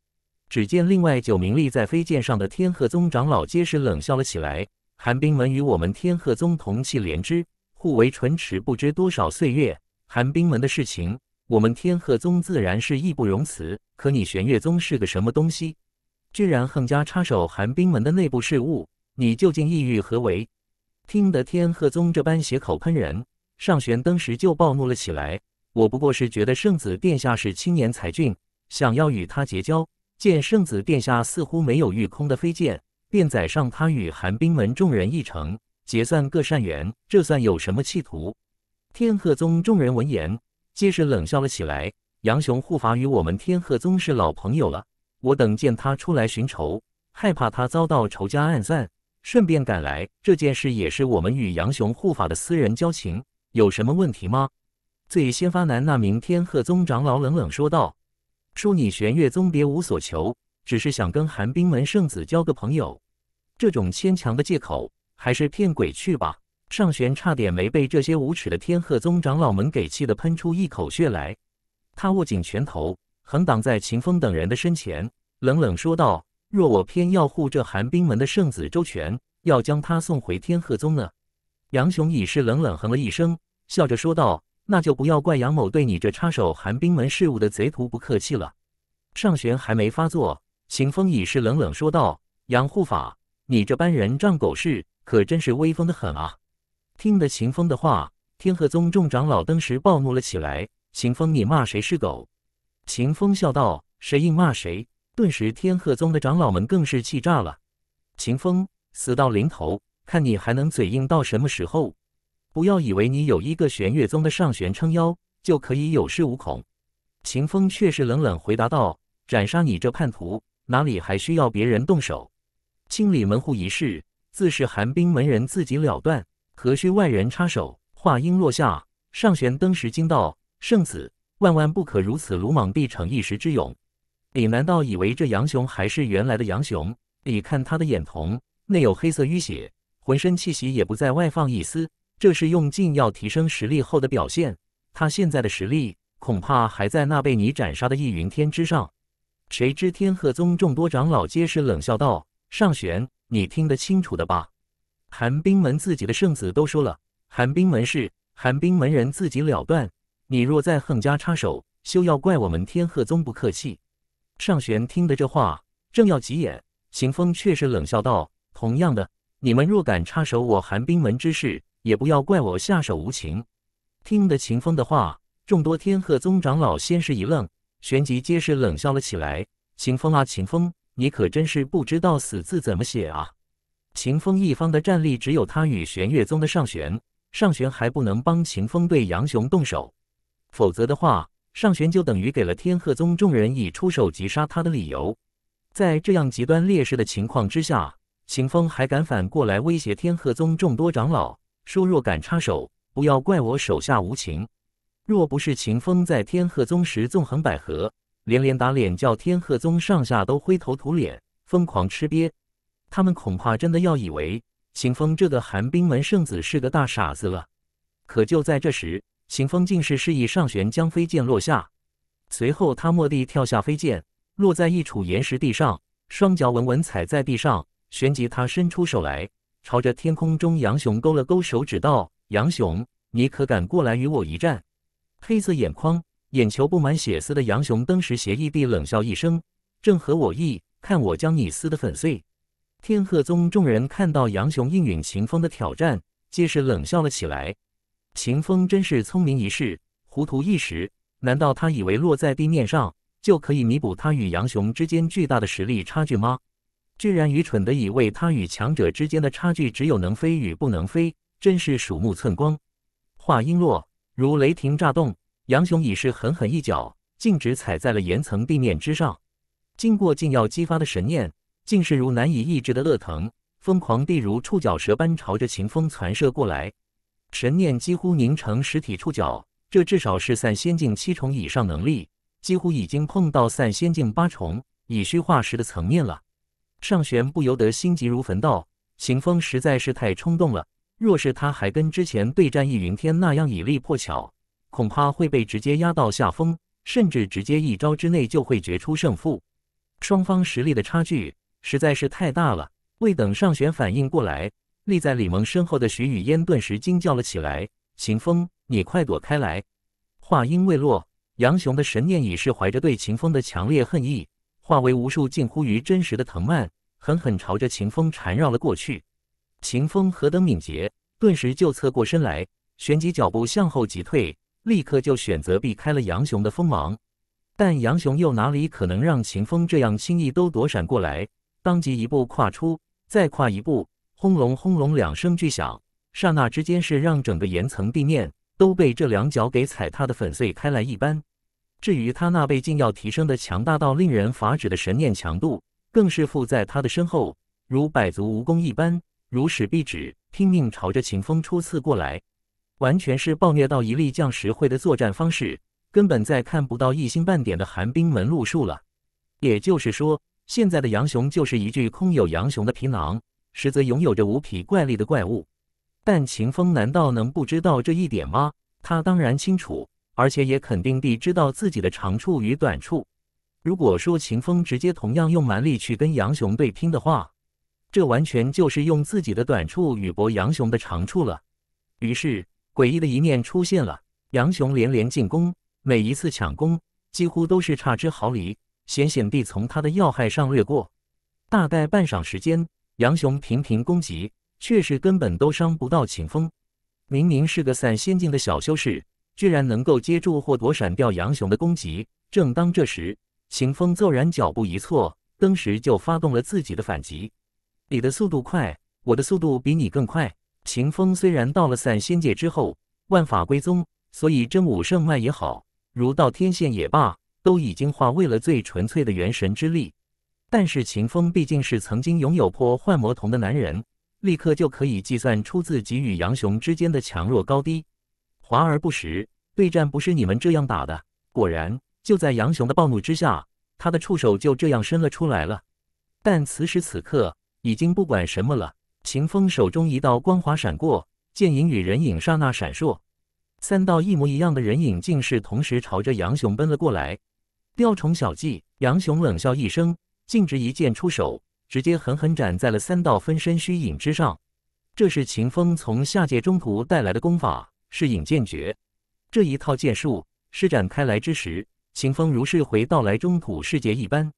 只见另外九名立在飞剑上的天鹤宗长老皆是冷笑了起来。寒冰门与我们天鹤宗同气连枝，互为唇齿，不知多少岁月。寒冰门的事情，我们天鹤宗自然是义不容辞。可你玄月宗是个什么东西？居然横加插手寒冰门的内部事务，你究竟意欲何为？听得天鹤宗这般血口喷人，上玄登时就暴怒了起来。我不过是觉得圣子殿下是青年才俊，想要与他结交。见圣子殿下似乎没有御空的飞剑，便载上他与寒冰门众人一程，结算各善缘，这算有什么企图？天鹤宗众人闻言，皆是冷笑了起来。杨雄护法与我们天鹤宗是老朋友了。我等见他出来寻仇，害怕他遭到仇家暗算，顺便赶来。这件事也是我们与杨雄护法的私人交情，有什么问题吗？最先发难那名天鹤宗长老冷冷说道：“恕你玄月宗别无所求，只是想跟寒冰门圣子交个朋友。这种牵强的借口，还是骗鬼去吧！”上玄差点没被这些无耻的天鹤宗长老们给气得喷出一口血来。他握紧拳头。横挡在秦风等人的身前，冷冷说道：“若我偏要护这寒冰门的圣子周全，要将他送回天鹤宗呢？”杨雄已是冷冷哼了一声，笑着说道：“那就不要怪杨某对你这插手寒冰门事务的贼徒不客气了。”上弦还没发作，秦风已是冷冷说道：“杨护法，你这般人仗狗势，可真是威风的很啊！”听得秦风的话，天鹤宗众长老登时暴怒了起来：“秦风，你骂谁是狗？”秦风笑道：“谁硬骂谁！”顿时，天鹤宗的长老们更是气炸了。秦风死到临头，看你还能嘴硬到什么时候？不要以为你有一个玄月宗的上玄撑腰，就可以有恃无恐。秦风却是冷冷回答道：“斩杀你这叛徒，哪里还需要别人动手？清理门户一事，自是寒冰门人自己了断，何须外人插手？”话音落下，上玄登时惊道：“圣子！”万万不可如此鲁莽，必逞一时之勇。你难道以为这杨雄还是原来的杨雄？你看他的眼瞳内有黑色淤血，浑身气息也不再外放一丝，这是用尽要提升实力后的表现。他现在的实力恐怕还在那被你斩杀的易云天之上。谁知天鹤宗众多长老皆是冷笑道：“上玄，你听得清楚的吧？寒冰门自己的圣子都说了，寒冰门是寒冰门人自己了断。”你若再横加插手，休要怪我们天鹤宗不客气。上玄听得这话，正要急眼，秦风却是冷笑道：“同样的，你们若敢插手我寒冰门之事，也不要怪我下手无情。”听得秦风的话，众多天鹤宗长老先是一愣，旋即皆是冷笑了起来。秦风啊，秦风，你可真是不知道死字怎么写啊！秦风一方的战力只有他与玄月宗的上玄，上玄还不能帮秦风对杨雄动手。否则的话，上玄就等于给了天鹤宗众人以出手击杀他的理由。在这样极端劣势的情况之下，秦风还敢反过来威胁天鹤宗众多长老，说若敢插手，不要怪我手下无情。若不是秦风在天鹤宗时纵横捭阖，连连打脸，叫天鹤宗上下都灰头土脸，疯狂吃瘪，他们恐怕真的要以为秦风这个寒冰门圣子是个大傻子了。可就在这时。秦风竟是示意上旋将飞剑落下，随后他蓦地跳下飞剑，落在一处岩石地上，双脚稳稳踩在地上。旋即他伸出手来，朝着天空中杨雄勾了勾手指道：“杨雄，你可敢过来与我一战？”黑色眼眶、眼球布满血丝的杨雄登时斜意地冷笑一声：“正合我意，看我将你撕得粉碎！”天鹤宗众人看到杨雄应允秦风的挑战，皆是冷笑了起来。秦风真是聪明一世，糊涂一时。难道他以为落在地面上就可以弥补他与杨雄之间巨大的实力差距吗？居然愚蠢的以为他与强者之间的差距只有能飞与不能飞，真是鼠目寸光。话音落，如雷霆炸动，杨雄已是狠狠一脚，径直踩在了岩层地面之上。经过禁药激发的神念，竟是如难以抑制的乐腾，疯狂地如触角蛇般朝着秦风攒射过来。神念几乎凝成实体触角，这至少是散仙境七重以上能力，几乎已经碰到散仙境八重以虚化实的层面了。上玄不由得心急如焚道：“秦风实在是太冲动了，若是他还跟之前对战易云天那样以力破巧，恐怕会被直接压到下风，甚至直接一招之内就会决出胜负。双方实力的差距实在是太大了。”未等上玄反应过来。立在李萌身后的徐雨嫣顿时惊叫了起来：“秦风，你快躲开来！”话音未落，杨雄的神念已是怀着对秦风的强烈恨意，化为无数近乎于真实的藤蔓，狠狠朝着秦风缠绕了过去。秦风何等敏捷，顿时就侧过身来，旋即脚步向后急退，立刻就选择避开了杨雄的锋芒。但杨雄又哪里可能让秦风这样轻易都躲闪过来？当即一步跨出，再跨一步。轰隆轰隆，两声巨响，刹那之间是让整个岩层地面都被这两脚给踩踏的粉碎开来一般。至于他那被禁药提升的强大到令人发指的神念强度，更是附在他的身后，如百足蜈蚣一般，如使壁纸拼命朝着秦风突刺过来，完全是暴虐到一粒降石会的作战方式，根本再看不到一星半点的寒冰门路数了。也就是说，现在的杨雄就是一具空有杨雄的皮囊。实则拥有着无匹怪力的怪物，但秦风难道能不知道这一点吗？他当然清楚，而且也肯定地知道自己的长处与短处。如果说秦风直接同样用蛮力去跟杨雄对拼的话，这完全就是用自己的短处与博杨雄的长处了。于是，诡异的一面出现了：杨雄连连进攻，每一次抢攻几乎都是差之毫厘，险险地从他的要害上掠过。大概半晌时间。杨雄频频攻击，却是根本都伤不到秦风。明明是个散仙境的小修士，居然能够接住或躲闪掉杨雄的攻击。正当这时，秦风骤然脚步一错，登时就发动了自己的反击。你的速度快，我的速度比你更快。秦风虽然到了散仙界之后，万法归宗，所以真武圣脉也好，儒道天线也罢，都已经化为了最纯粹的元神之力。但是秦风毕竟是曾经拥有破幻魔瞳的男人，立刻就可以计算出自己与杨雄之间的强弱高低。华而不实，对战不是你们这样打的。果然，就在杨雄的暴怒之下，他的触手就这样伸了出来。了，但此时此刻已经不管什么了。秦风手中一道光华闪过，剑影与人影刹那闪烁，三道一模一样的人影竟是同时朝着杨雄奔了过来。雕虫小技！杨雄冷笑一声。径直一剑出手，直接狠狠斩在了三道分身虚影之上。这是秦风从下界中途带来的功法，是影剑诀。这一套剑术施展开来之时，秦风如是回到来中土世界一般。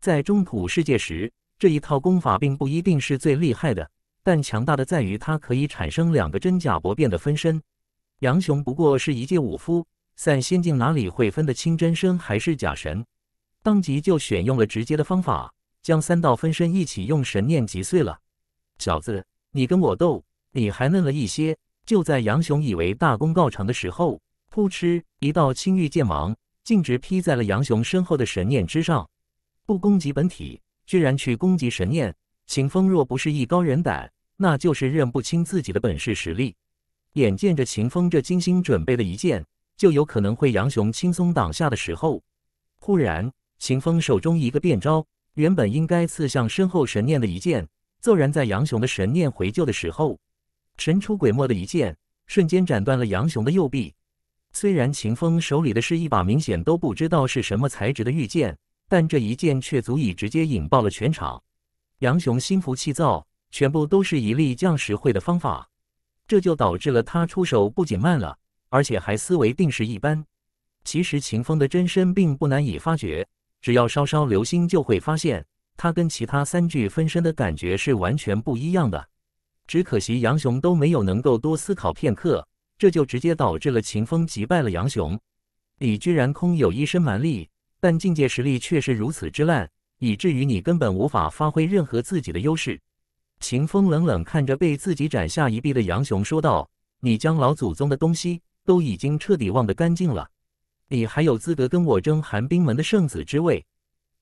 在中土世界时，这一套功法并不一定是最厉害的，但强大的在于它可以产生两个真假不变的分身。杨雄不过是一介武夫，在仙境哪里会分得清真身还是假神？当即就选用了直接的方法，将三道分身一起用神念击碎了。小子，你跟我斗，你还嫩了一些。就在杨雄以为大功告成的时候，扑哧，一道青玉剑芒径直劈在了杨雄身后的神念之上。不攻击本体，居然去攻击神念。秦风若不是艺高人胆，那就是认不清自己的本事实力。眼见着秦风这精心准备的一剑，就有可能会杨雄轻松挡下的时候，忽然。秦风手中一个变招，原本应该刺向身后神念的一剑，骤然在杨雄的神念回救的时候，神出鬼没的一剑，瞬间斩断了杨雄的右臂。虽然秦风手里的是一把明显都不知道是什么材质的玉剑，但这一剑却足以直接引爆了全场。杨雄心浮气躁，全部都是一力降十会的方法，这就导致了他出手不仅慢了，而且还思维定势一般。其实秦风的真身并不难以发觉。只要稍稍留心，就会发现他跟其他三具分身的感觉是完全不一样的。只可惜杨雄都没有能够多思考片刻，这就直接导致了秦风击败了杨雄。你居然空有一身蛮力，但境界实力却是如此之烂，以至于你根本无法发挥任何自己的优势。秦风冷冷看着被自己斩下一臂的杨雄说道：“你将老祖宗的东西都已经彻底忘得干净了。”你还有资格跟我争寒冰门的圣子之位？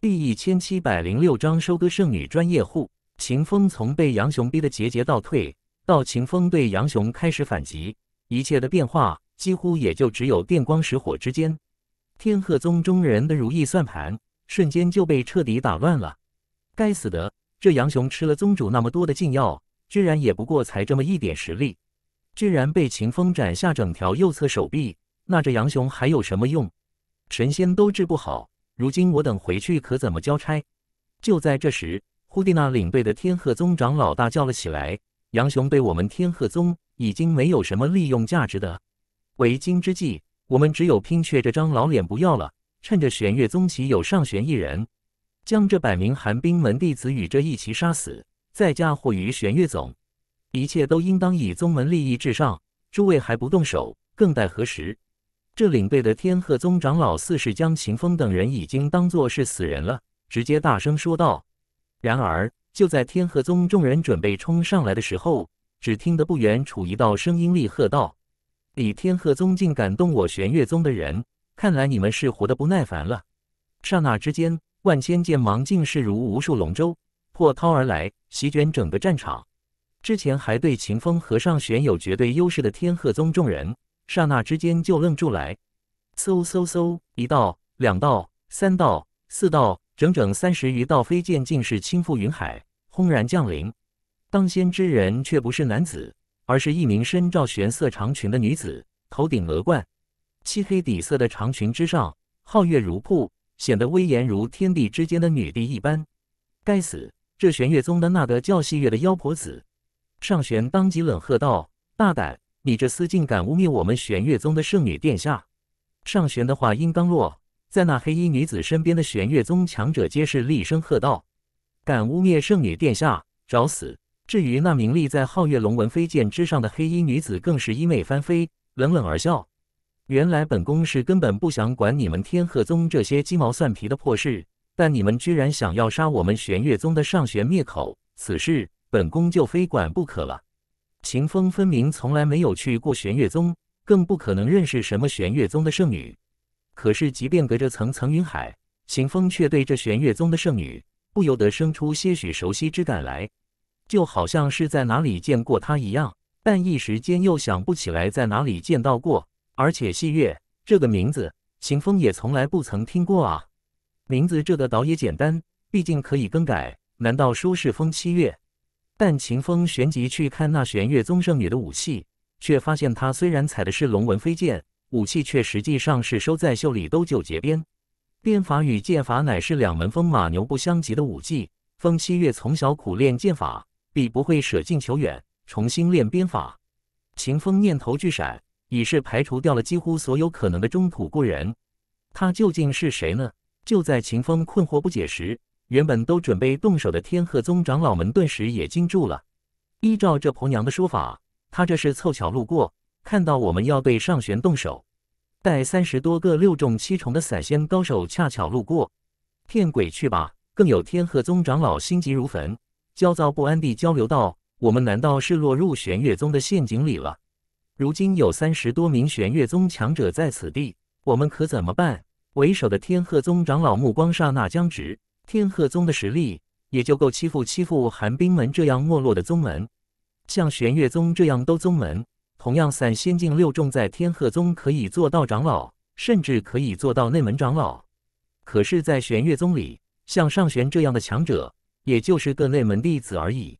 第一千七百零六章收割圣女专业户。秦风从被杨雄逼得节节倒退，到秦风对杨雄开始反击，一切的变化几乎也就只有电光石火之间。天鹤宗中人的如意算盘瞬间就被彻底打乱了。该死的，这杨雄吃了宗主那么多的禁药，居然也不过才这么一点实力，居然被秦风斩下整条右侧手臂！那这杨雄还有什么用？神仙都治不好。如今我等回去可怎么交差？就在这时，忽地那领队的天鹤宗长老大叫了起来：“杨雄对我们天鹤宗已经没有什么利用价值的，为今之计，我们只有拼却这张老脸不要了。趁着玄月宗旗有上玄一人，将这百名寒冰门弟子与这一齐杀死，再嫁祸于玄月宗。一切都应当以宗门利益至上。诸位还不动手，更待何时？”这领队的天鹤宗长老似是将秦风等人已经当做是死人了，直接大声说道。然而就在天鹤宗众人准备冲上来的时候，只听得不远处一道声音厉喝道：“你天鹤宗竟敢动我玄月宗的人！看来你们是活得不耐烦了！”刹那之间，万千剑芒尽势如无数龙舟破涛而来，席卷整个战场。之前还对秦风和尚玄有绝对优势的天鹤宗众人。刹那之间就愣住来，嗖嗖嗖，一道、两道、三道、四道，整整三十余道飞剑，尽是轻覆云海，轰然降临。当先之人却不是男子，而是一名身着玄色长裙的女子，头顶鹅冠，漆黑底色的长裙之上，皓月如瀑，显得威严如天地之间的女帝一般。该死，这玄月宗的那个叫细月的妖婆子，上玄当即冷喝道：“大胆！”你这厮竟敢污蔑我们玄月宗的圣女殿下！上玄的话音刚落，在那黑衣女子身边的玄月宗强者皆是厉声喝道：“敢污蔑圣女殿下，找死！”至于那名立在皓月龙纹飞剑之上的黑衣女子更是衣袂翻飞，冷冷而笑：“原来本宫是根本不想管你们天鹤宗这些鸡毛蒜皮的破事，但你们居然想要杀我们玄月宗的上玄灭口，此事本宫就非管不可了。”秦风分明从来没有去过玄月宗，更不可能认识什么玄月宗的圣女。可是，即便隔着层层云海，秦风却对这玄月宗的圣女不由得生出些许熟悉之感来，就好像是在哪里见过她一样，但一时间又想不起来在哪里见到过。而且，七月这个名字，秦风也从来不曾听过啊。名字这个倒也简单，毕竟可以更改。难道说是风七月？但秦风旋即去看那玄月宗圣女的武器，却发现她虽然采的是龙纹飞剑，武器却实际上是收在袖里兜九节鞭。鞭法与剑法乃是两门风马牛不相及的武技。风七月从小苦练剑法，必不会舍近求远，重新练鞭法。秦风念头巨闪，已是排除掉了几乎所有可能的中土故人。他究竟是谁呢？就在秦风困惑不解时。原本都准备动手的天鹤宗长老们顿时也惊住了。依照这婆娘的说法，她这是凑巧路过，看到我们要对上玄动手，带三十多个六重七重的散仙高手恰巧路过，骗鬼去吧！更有天鹤宗长老心急如焚，焦躁不安地交流道：“我们难道是落入玄月宗的陷阱里了？如今有三十多名玄月宗强者在此地，我们可怎么办？”为首的天鹤宗长老目光刹那僵直。天鹤宗的实力也就够欺负欺负寒冰门这样没落的宗门，像玄月宗这样都宗门，同样散仙境六重在天鹤宗可以做到长老，甚至可以做到内门长老。可是，在玄月宗里，像上玄这样的强者，也就是个内门弟子而已。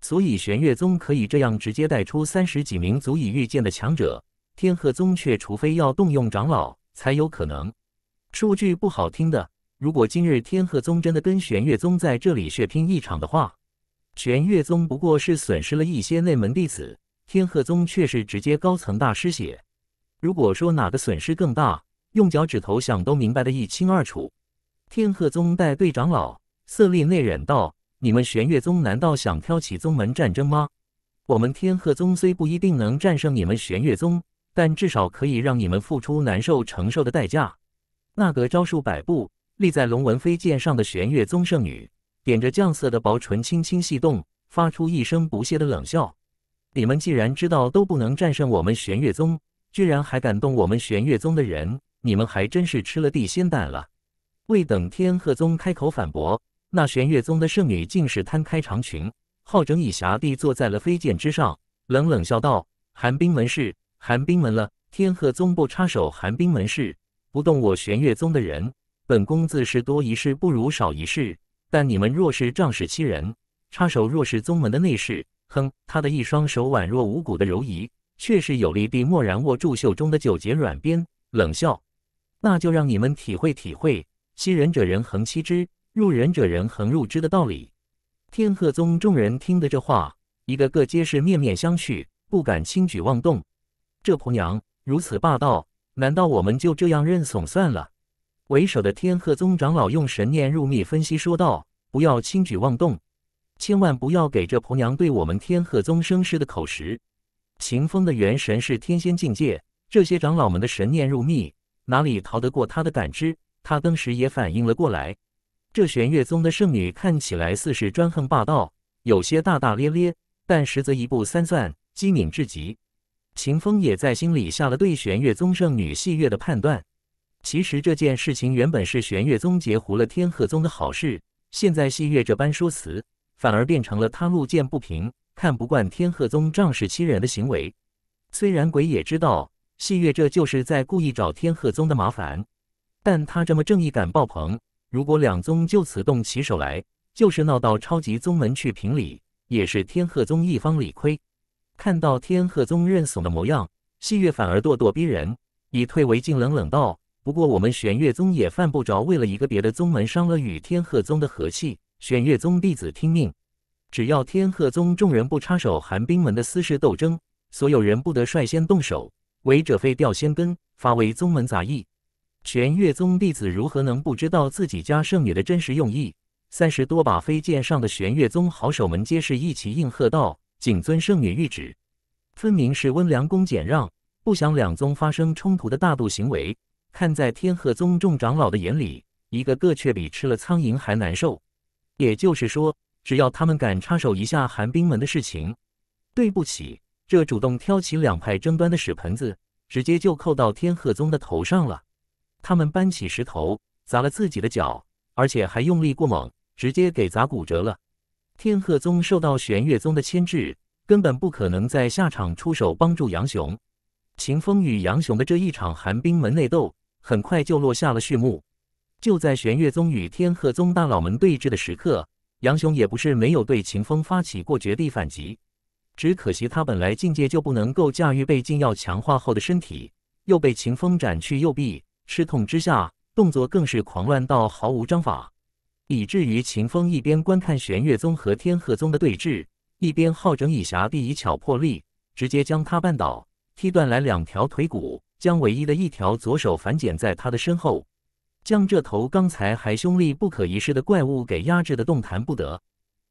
所以，玄月宗可以这样直接带出三十几名足以预见的强者，天鹤宗却除非要动用长老才有可能。说句不好听的。如果今日天鹤宗真的跟玄月宗在这里血拼一场的话，玄月宗不过是损失了一些内门弟子，天鹤宗却是直接高层大失血。如果说哪个损失更大，用脚趾头想都明白的一清二楚。天鹤宗带队长老色厉内忍道：“你们玄月宗难道想挑起宗门战争吗？我们天鹤宗虽不一定能战胜你们玄月宗，但至少可以让你们付出难受承受的代价。那个招数百步。”立在龙纹飞剑上的玄月宗圣女，点着绛色的薄唇，轻轻细动，发出一声不屑的冷笑：“你们既然知道都不能战胜我们玄月宗，居然还敢动我们玄月宗的人，你们还真是吃了地仙蛋了！”未等天鹤宗开口反驳，那玄月宗的圣女竟是摊开长裙，好整以暇地坐在了飞剑之上，冷冷笑道：“寒冰门士，寒冰门了。天鹤宗不插手寒冰门事，不动我玄月宗的人。”本宫自是多一事不如少一事，但你们若是仗势欺人，插手若是宗门的内事，哼！他的一双手宛若无骨的柔夷，却是有力地蓦然握住袖中的九节软鞭，冷笑：“那就让你们体会体会，欺人者人恒欺之，入人者人恒入之的道理。”天鹤宗众人听得这话，一个个皆是面面相觑，不敢轻举妄动。这婆娘如此霸道，难道我们就这样认怂算了？为首的天鹤宗长老用神念入密分析说道：“不要轻举妄动，千万不要给这婆娘对我们天鹤宗生事的口实。”秦风的元神是天仙境界，这些长老们的神念入密哪里逃得过他的感知？他当时也反应了过来，这玄月宗的圣女看起来似是专横霸道，有些大大咧咧，但实则一步三算，机敏至极。秦风也在心里下了对玄月宗圣女戏月的判断。其实这件事情原本是玄月宗截胡了天鹤宗的好事，现在细月这般说辞，反而变成了他路见不平、看不惯天鹤宗仗势欺人的行为。虽然鬼也知道细月这就是在故意找天鹤宗的麻烦，但他这么正义感爆棚，如果两宗就此动起手来，就是闹到超级宗门去评理，也是天鹤宗一方理亏。看到天鹤宗认怂的模样，细月反而咄咄逼人，以退为进，冷冷道。不过，我们玄月宗也犯不着为了一个别的宗门伤了与天鹤宗的和气。玄月宗弟子听命，只要天鹤宗众人不插手寒冰门的私事斗争，所有人不得率先动手，违者废掉仙根，发为宗门杂役。玄月宗弟子如何能不知道自己家圣女的真实用意？三十多把飞剑上的玄月宗好手们皆是一齐应和道：“谨遵圣女谕旨。”分明是温良恭俭让，不想两宗发生冲突的大度行为。看在天鹤宗众长老的眼里，一个个却比吃了苍蝇还难受。也就是说，只要他们敢插手一下寒冰门的事情，对不起，这主动挑起两派争端的屎盆子，直接就扣到天鹤宗的头上了。他们搬起石头砸了自己的脚，而且还用力过猛，直接给砸骨折了。天鹤宗受到玄月宗的牵制，根本不可能在下场出手帮助杨雄。秦风与杨雄的这一场寒冰门内斗。很快就落下了序幕。就在玄月宗与天鹤宗大佬们对峙的时刻，杨雄也不是没有对秦风发起过绝地反击，只可惜他本来境界就不能够驾驭被禁药强化后的身体，又被秦风斩去右臂，吃痛之下动作更是狂乱到毫无章法，以至于秦风一边观看玄月宗和天鹤宗的对峙，一边好整以暇，以巧破力，直接将他绊倒，踢断来两条腿骨。将唯一的一条左手反剪在他的身后，将这头刚才还凶厉不可一世的怪物给压制的动弹不得。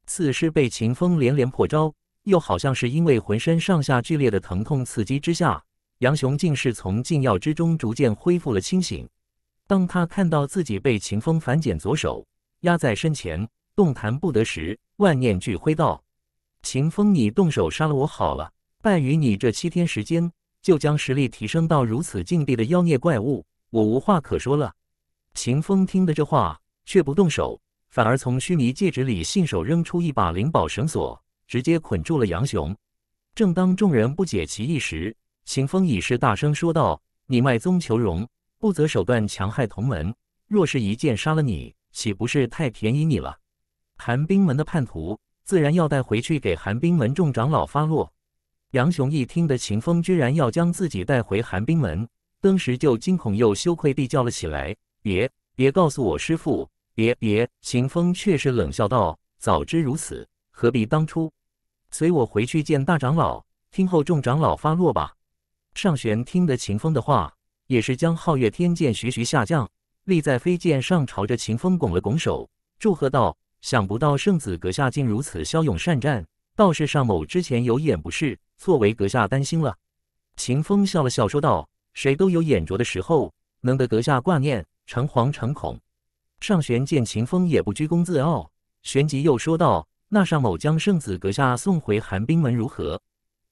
此时被秦风连连破招，又好像是因为浑身上下剧烈的疼痛刺激之下，杨雄竟是从禁药之中逐渐恢复了清醒。当他看到自己被秦风反剪左手压在身前，动弹不得时，万念俱灰道：“秦风，你动手杀了我好了，败于你这七天时间。”就将实力提升到如此境地的妖孽怪物，我无话可说了。秦风听的这话，却不动手，反而从虚拟戒指里信手扔出一把灵宝绳索，直接捆住了杨雄。正当众人不解其意时，秦风已是大声说道：“你卖宗求荣，不择手段，强害同门。若是一剑杀了你，岂不是太便宜你了？寒冰门的叛徒，自然要带回去给寒冰门众长老发落。”杨雄一听，的秦风居然要将自己带回寒冰门，登时就惊恐又羞愧地叫了起来：“别别告诉我师父！别别！”秦风却是冷笑道：“早知如此，何必当初？随我回去见大长老，听后众长老发落吧。”上玄听得秦风的话，也是将皓月天剑徐徐下降，立在飞剑上，朝着秦风拱了拱手，祝贺道：“想不到圣子阁下竟如此骁勇善战。”倒是尚某之前有眼不识，错为阁下担心了。秦风笑了笑说道：“谁都有眼拙的时候，能得阁下挂念，诚惶诚恐。”上玄见秦风也不居功自傲，旋即又说道：“那尚某将圣子阁下送回寒冰门如何？”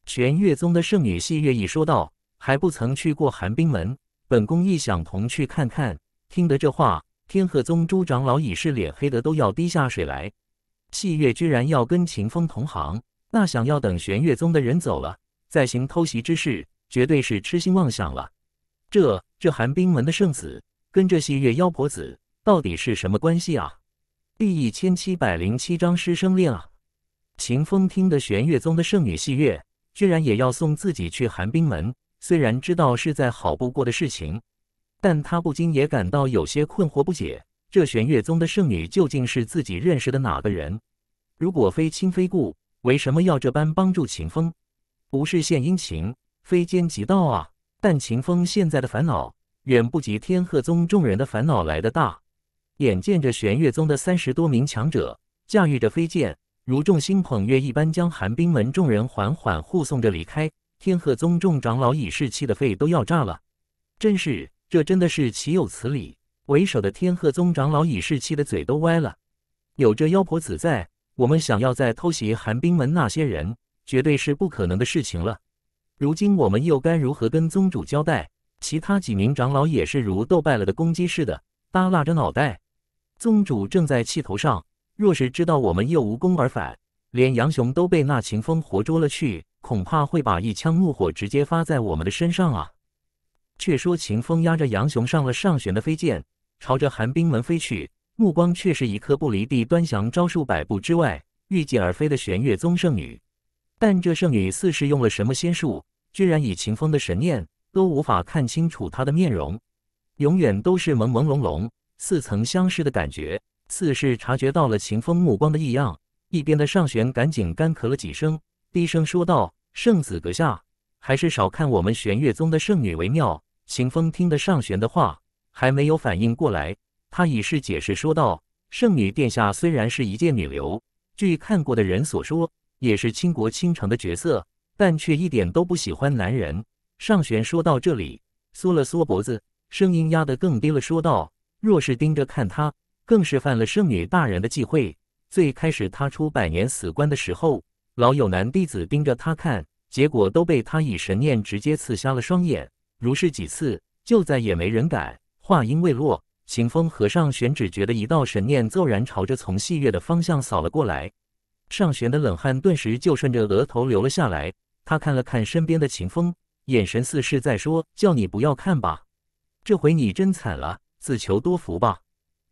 玄月宗的圣女戏月亦说道：“还不曾去过寒冰门，本宫亦想同去看看。”听得这话，天鹤宗朱长老已是脸黑的都要滴下水来。戏月居然要跟秦风同行，那想要等玄月宗的人走了再行偷袭之事，绝对是痴心妄想了。这这寒冰门的圣子跟这戏月妖婆子到底是什么关系啊？第一千七百零七章师生恋啊！秦风听得玄月宗的圣女戏月居然也要送自己去寒冰门，虽然知道是在好不过的事情，但他不禁也感到有些困惑不解。这玄月宗的圣女究竟是自己认识的哪个人？如果非亲非故，为什么要这般帮助秦风？不是献殷勤，非奸即盗啊！但秦风现在的烦恼远不及天鹤宗众人的烦恼来的大。眼见着玄月宗的三十多名强者驾驭着飞剑，如众星捧月一般将寒冰门众人缓缓护送着离开，天鹤宗众长老已是气得肺都要炸了！真是，这真的是岂有此理！为首的天鹤宗长老已是气得嘴都歪了，有这妖婆子在，我们想要再偷袭寒冰门那些人，绝对是不可能的事情了。如今我们又该如何跟宗主交代？其他几名长老也是如斗败了的公鸡似的耷拉着脑袋。宗主正在气头上，若是知道我们又无功而返，连杨雄都被那秦风活捉了去，恐怕会把一腔怒火直接发在我们的身上啊！却说秦风压着杨雄上了上旋的飞剑。朝着寒冰门飞去，目光却是一刻不离地端详，招数百步之外欲剑而飞的玄月宗圣女。但这圣女似是用了什么仙术，居然以秦风的神念都无法看清楚她的面容，永远都是朦朦胧胧、似曾相识的感觉。似是察觉到了秦风目光的异样，一边的上玄赶紧干咳了几声，低声说道：“圣子阁下，还是少看我们玄月宗的圣女为妙。”秦风听得上玄的话。还没有反应过来，他已是解释说道：“圣女殿下虽然是一介女流，据看过的人所说，也是倾国倾城的角色，但却一点都不喜欢男人。”上玄说到这里，缩了缩脖子，声音压得更低了，说道：“若是盯着看她，更是犯了圣女大人的忌讳。最开始他出百年死关的时候，老有男弟子盯着他看，结果都被他以神念直接刺瞎了双眼。如是几次，就再也没人敢。”话音未落，秦风和尚玄只觉得一道神念骤然朝着从戏月的方向扫了过来，上玄的冷汗顿时就顺着额头流了下来。他看了看身边的秦风，眼神似是在说：“叫你不要看吧，这回你真惨了，自求多福吧。”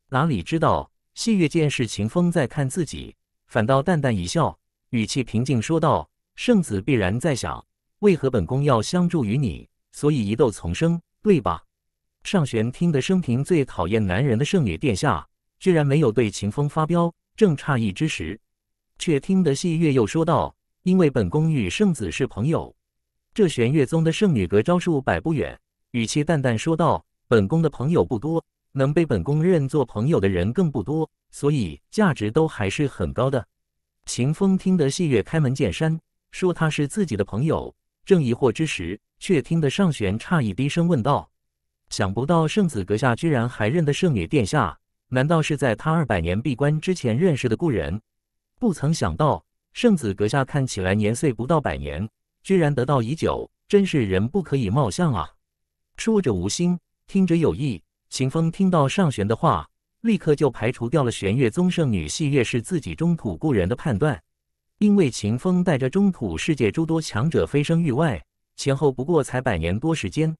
哪里知道，细月见是秦风在看自己，反倒淡淡一笑，语气平静说道：“圣子必然在想，为何本宫要相助于你？所以疑窦丛生，对吧？”上玄听得生平最讨厌男人的圣女殿下，居然没有对秦风发飙。正诧异之时，却听得戏月又说道：“因为本宫与圣子是朋友，这玄月宗的圣女阁招数百不远。”语气淡淡说道：“本宫的朋友不多，能被本宫认作朋友的人更不多，所以价值都还是很高的。”秦风听得戏月开门见山说他是自己的朋友，正疑惑之时，却听得上玄诧异低声问道。想不到圣子阁下居然还认得圣女殿下，难道是在他二百年闭关之前认识的故人？不曾想到，圣子阁下看起来年岁不到百年，居然得道已久，真是人不可以貌相啊！说者无心，听者有意。秦风听到上玄的话，立刻就排除掉了玄月宗圣女系月是自己中土故人的判断，因为秦风带着中土世界诸多强者飞升域外，前后不过才百年多时间。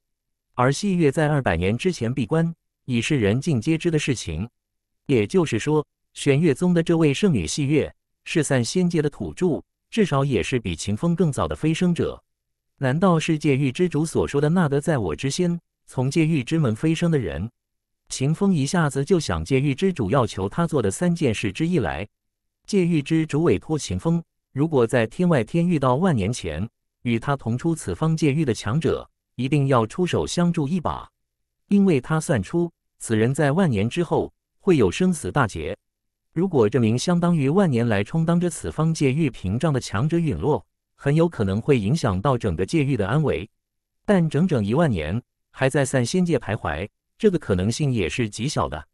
而戏月在二百年之前闭关，已是人尽皆知的事情。也就是说，玄月宗的这位圣女戏月是散仙界的土著，至少也是比秦风更早的飞升者。难道是界域之主所说的那得在我之先从界域之门飞升的人？秦风一下子就想界域之主要求他做的三件事之一来。界域之主委托秦风，如果在天外天遇到万年前与他同出此方界域的强者。一定要出手相助一把，因为他算出此人在万年之后会有生死大劫。如果这名相当于万年来充当着此方界域屏障的强者陨落，很有可能会影响到整个界域的安危。但整整一万年还在散仙界徘徊，这个可能性也是极小的。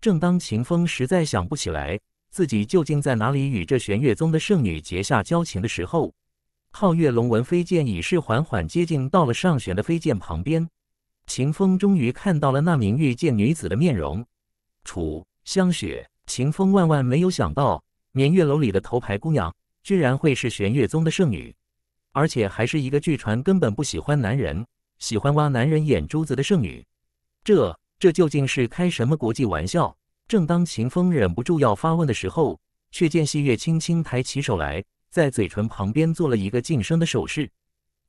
正当秦风实在想不起来自己究竟在哪里与这玄月宗的圣女结下交情的时候，皓月龙纹飞剑已是缓缓接近到了上弦的飞剑旁边，秦风终于看到了那名御剑女子的面容。楚香雪，秦风万万没有想到，眠月楼里的头牌姑娘，居然会是玄月宗的圣女，而且还是一个据传根本不喜欢男人，喜欢挖男人眼珠子的圣女。这这究竟是开什么国际玩笑？正当秦风忍不住要发问的时候，却见细月轻轻抬起手来。在嘴唇旁边做了一个噤声的手势，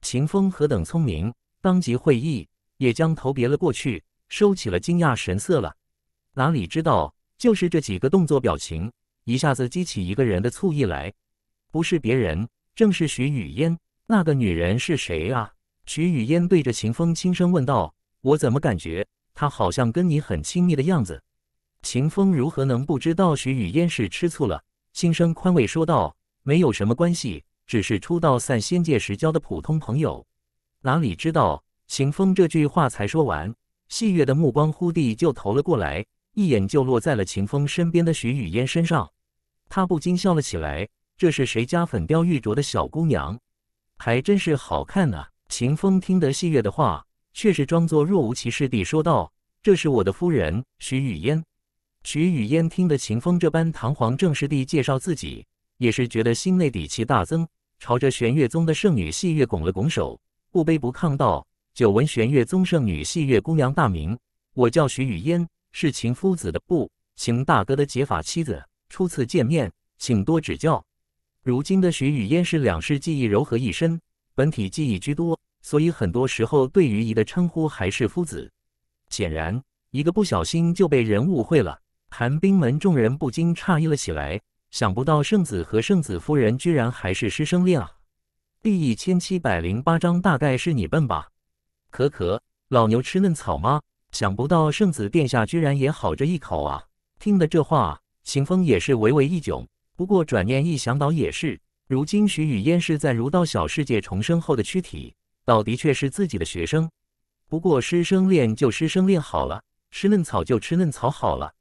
秦风何等聪明，当即会意，也将头别了过去，收起了惊讶神色了。哪里知道，就是这几个动作表情，一下子激起一个人的醋意来。不是别人，正是徐雨嫣。那个女人是谁啊？徐雨嫣对着秦风轻声问道：“我怎么感觉她好像跟你很亲密的样子？”秦风如何能不知道徐雨嫣是吃醋了，轻声宽慰说道。没有什么关系，只是初到散仙界时交的普通朋友。哪里知道，秦风这句话才说完，细月的目光忽地就投了过来，一眼就落在了秦风身边的徐雨嫣身上。他不禁笑了起来，这是谁家粉雕玉琢的小姑娘，还真是好看啊！秦风听得细月的话，却是装作若无其事地说道：“这是我的夫人，徐雨嫣。”徐雨嫣听得秦风这般堂皇正式地介绍自己。也是觉得心内底气大增，朝着玄月宗的圣女细月拱了拱手，不卑不亢道：“久闻玄月宗圣女细月姑娘大名，我叫徐雨嫣，是秦夫子的不秦大哥的结发妻子。初次见面，请多指教。”如今的徐雨嫣是两世记忆柔合一身，本体记忆居多，所以很多时候对于姨的称呼还是夫子。显然，一个不小心就被人误会了。寒冰门众人不禁诧异了起来。想不到圣子和圣子夫人居然还是师生恋啊！第一千七百零八章大概是你笨吧？可可老牛吃嫩草吗？想不到圣子殿下居然也好这一口啊！听的这话，秦风也是微微一窘。不过转念一想倒也是，如今徐雨嫣是在如道小世界重生后的躯体，倒的确是自己的学生。不过师生恋就师生恋好了，吃嫩草就吃嫩草好了。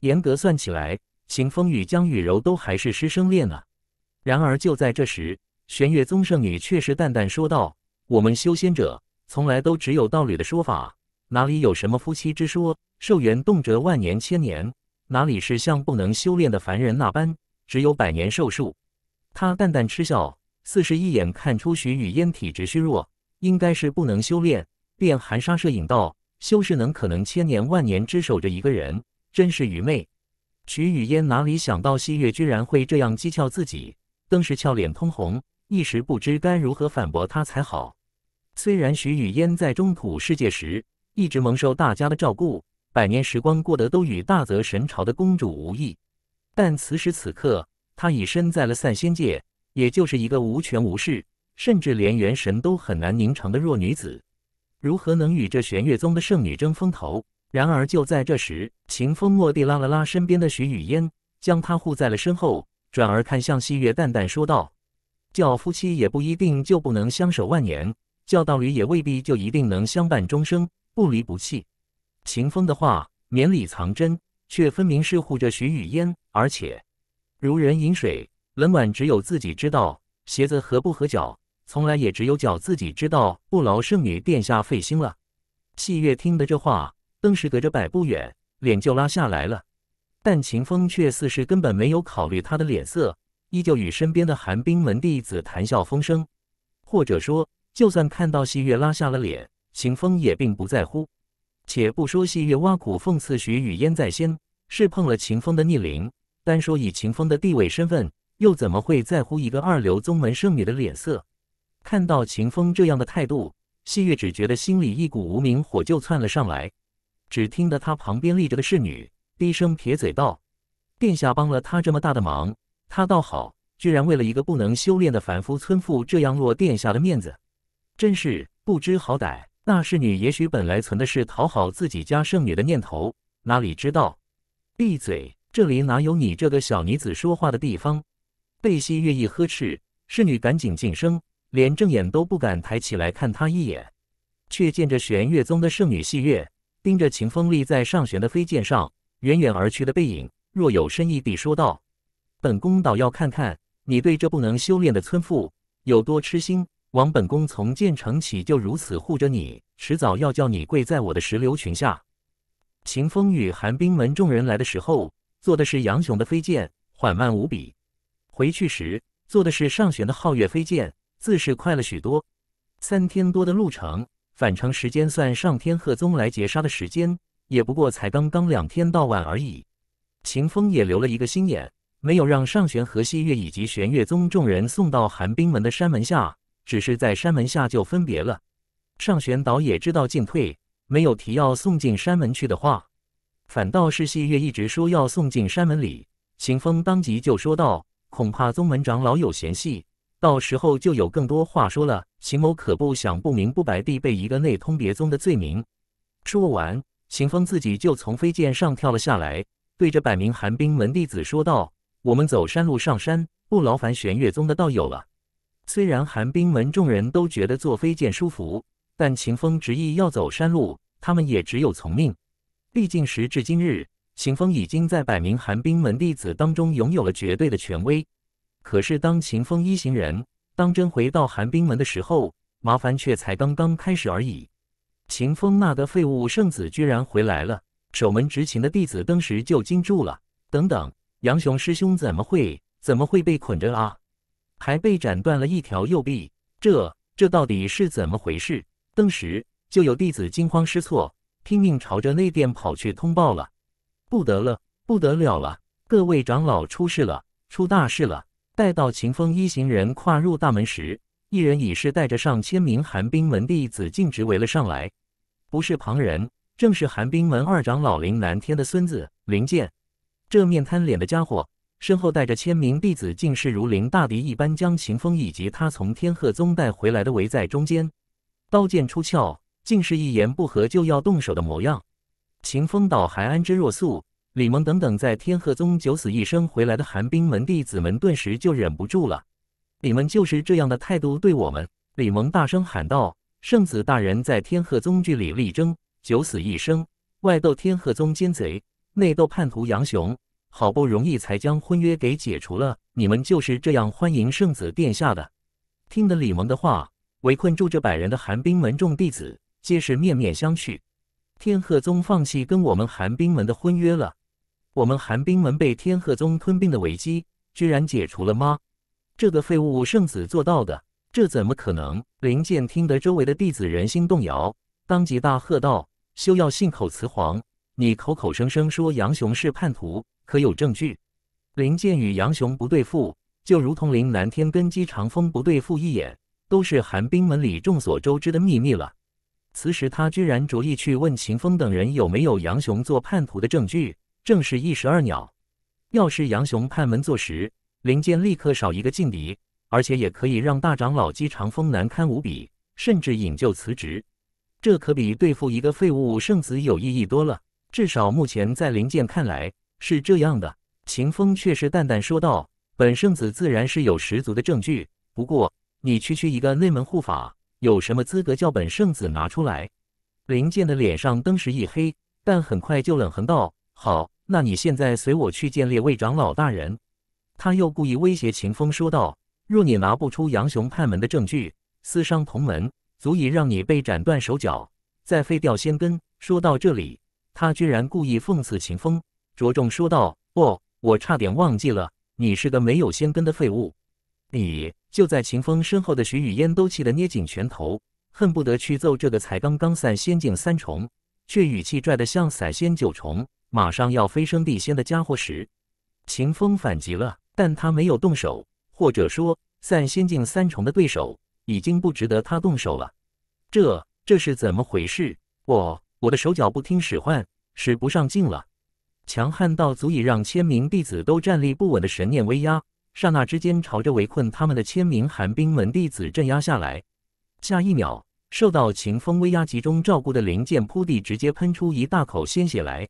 严格算起来。秦风与江雨柔都还是师生恋啊。然而，就在这时，玄月宗圣女却是淡淡说道：“我们修仙者从来都只有道侣的说法，哪里有什么夫妻之说？寿元动辄万年、千年，哪里是像不能修炼的凡人那般，只有百年寿数？”她淡淡嗤笑，似是一眼看出徐雨嫣体质虚弱，应该是不能修炼，便含沙射影道：“修士能可能千年万年只守着一个人，真是愚昧。”徐雨嫣哪里想到，汐月居然会这样讥诮自己，更是俏脸通红，一时不知该如何反驳她才好。虽然徐雨嫣在中土世界时一直蒙受大家的照顾，百年时光过得都与大泽神朝的公主无异，但此时此刻，她已身在了散仙界，也就是一个无权无势，甚至连元神都很难凝成的弱女子，如何能与这玄月宗的圣女争风头？然而就在这时，秦风蓦地拉了拉身边的徐雨嫣，将她护在了身后，转而看向汐月，淡淡说道：“叫夫妻也不一定就不能相守万年，叫道侣也未必就一定能相伴终生，不离不弃。”秦风的话绵里藏针，却分明是护着徐雨嫣。而且，如人饮水，冷暖只有自己知道；鞋子合不合脚，从来也只有脚自己知道。不劳圣女殿下费心了。西月听的这话。登时隔着百步远，脸就拉下来了。但秦风却似是根本没有考虑他的脸色，依旧与身边的寒冰门弟子谈笑风生。或者说，就算看到细月拉下了脸，秦风也并不在乎。且不说细月挖苦凤刺许与燕在先，是碰了秦风的逆鳞；单说以秦风的地位身份，又怎么会在乎一个二流宗门圣女的脸色？看到秦风这样的态度，细月只觉得心里一股无名火就窜了上来。只听得他旁边立着的侍女低声撇嘴道：“殿下帮了他这么大的忙，他倒好，居然为了一个不能修炼的凡夫村妇这样落殿下的面子，真是不知好歹。”那侍女也许本来存的是讨好自己家圣女的念头，哪里知道？闭嘴！这里哪有你这个小女子说话的地方？贝西月意呵斥，侍女赶紧噤声，连正眼都不敢抬起来看他一眼，却见着玄月宗的圣女戏月。盯着秦风立在上旋的飞剑上，远远而去的背影，若有深意地说道：“本宫倒要看看你对这不能修炼的村妇有多痴心。枉本宫从建城起就如此护着你，迟早要叫你跪在我的石榴裙下。”秦风与寒冰门众人来的时候坐的是杨雄的飞剑，缓慢无比；回去时坐的是上旋的皓月飞剑，自是快了许多。三天多的路程。返程时间算上天鹤宗来截杀的时间，也不过才刚刚两天到晚而已。秦风也留了一个心眼，没有让上玄和细月以及玄月宗众人送到寒冰门的山门下，只是在山门下就分别了。上玄倒也知道进退，没有提要送进山门去的话，反倒是细月一直说要送进山门里。秦风当即就说道：“恐怕宗门长老有嫌隙。”到时候就有更多话说了。秦某可不想不明不白地被一个内通别宗的罪名。说完，秦风自己就从飞剑上跳了下来，对着百名寒冰门弟子说道：“我们走山路上山，不劳烦玄月宗的道友了。”虽然寒冰门众人都觉得坐飞剑舒服，但秦风执意要走山路，他们也只有从命。毕竟时至今日，秦风已经在百名寒冰门弟子当中拥有了绝对的权威。可是，当秦风一行人当真回到寒冰门的时候，麻烦却才刚刚开始而已。秦风那个废物圣子居然回来了！守门执勤的弟子当时就惊住了。等等，杨雄师兄怎么会怎么会被捆着啊？还被斩断了一条右臂！这这到底是怎么回事？当时就有弟子惊慌失措，拼命朝着内殿跑去通报了。不得了，不得了了！各位长老出事了，出大事了！待到秦风一行人跨入大门时，一人已是带着上千名寒冰门弟子径直围了上来。不是旁人，正是寒冰门二长老林南天的孙子林剑。这面瘫脸的家伙，身后带着千名弟子，竟是如临大敌一般将秦风以及他从天鹤宗带回来的围在中间，刀剑出鞘，竟是一言不合就要动手的模样。秦风倒还安之若素。李蒙等等，在天鹤宗九死一生回来的寒冰门弟子们顿时就忍不住了。你们就是这样的态度对我们？李蒙大声喊道：“圣子大人在天鹤宗据理力争，九死一生，外斗天鹤宗奸贼，内斗叛徒杨雄，好不容易才将婚约给解除了。你们就是这样欢迎圣子殿下的？”听得李蒙的话，围困住这百人的寒冰门众弟子皆是面面相觑。天鹤宗放弃跟我们寒冰门的婚约了。我们寒冰门被天鹤宗吞并的危机，居然解除了吗？这个废物圣子做到的，这怎么可能？林剑听得周围的弟子人心动摇，当即大喝道：“休要信口雌黄！你口口声声说杨雄是叛徒，可有证据？”林剑与杨雄不对付，就如同林南天跟姬长风不对付，一眼都是寒冰门里众所周知的秘密了。此时他居然着意去问秦风等人有没有杨雄做叛徒的证据。正是一石二鸟，要是杨雄派门坐实，林健立刻少一个劲敌，而且也可以让大长老姬长风难堪无比，甚至引咎辞职。这可比对付一个废物圣子有意义多了。至少目前在林健看来是这样的。秦风却是淡淡说道：“本圣子自然是有十足的证据，不过你区区一个内门护法，有什么资格叫本圣子拿出来？”林健的脸上登时一黑，但很快就冷哼道：“好。”那你现在随我去见列位长老大人。”他又故意威胁秦风说道：“若你拿不出杨雄叛门的证据，私伤同门，足以让你被斩断手脚，再废掉仙根。”说到这里，他居然故意讽刺秦风，着重说道：“哦，我差点忘记了，你是个没有仙根的废物。”你就在秦风身后的徐雨嫣都气得捏紧拳头，恨不得去揍这个才刚刚散仙境三重，却语气拽得像散仙九重。马上要飞升地仙的家伙时，秦风反击了，但他没有动手，或者说，散仙境三重的对手已经不值得他动手了。这这是怎么回事？我我的手脚不听使唤，使不上劲了。强悍到足以让千名弟子都站立不稳的神念威压，刹那之间朝着围困他们的千名寒冰门弟子镇压下来。下一秒，受到秦风威压集中照顾的灵剑扑地，直接喷出一大口鲜血来。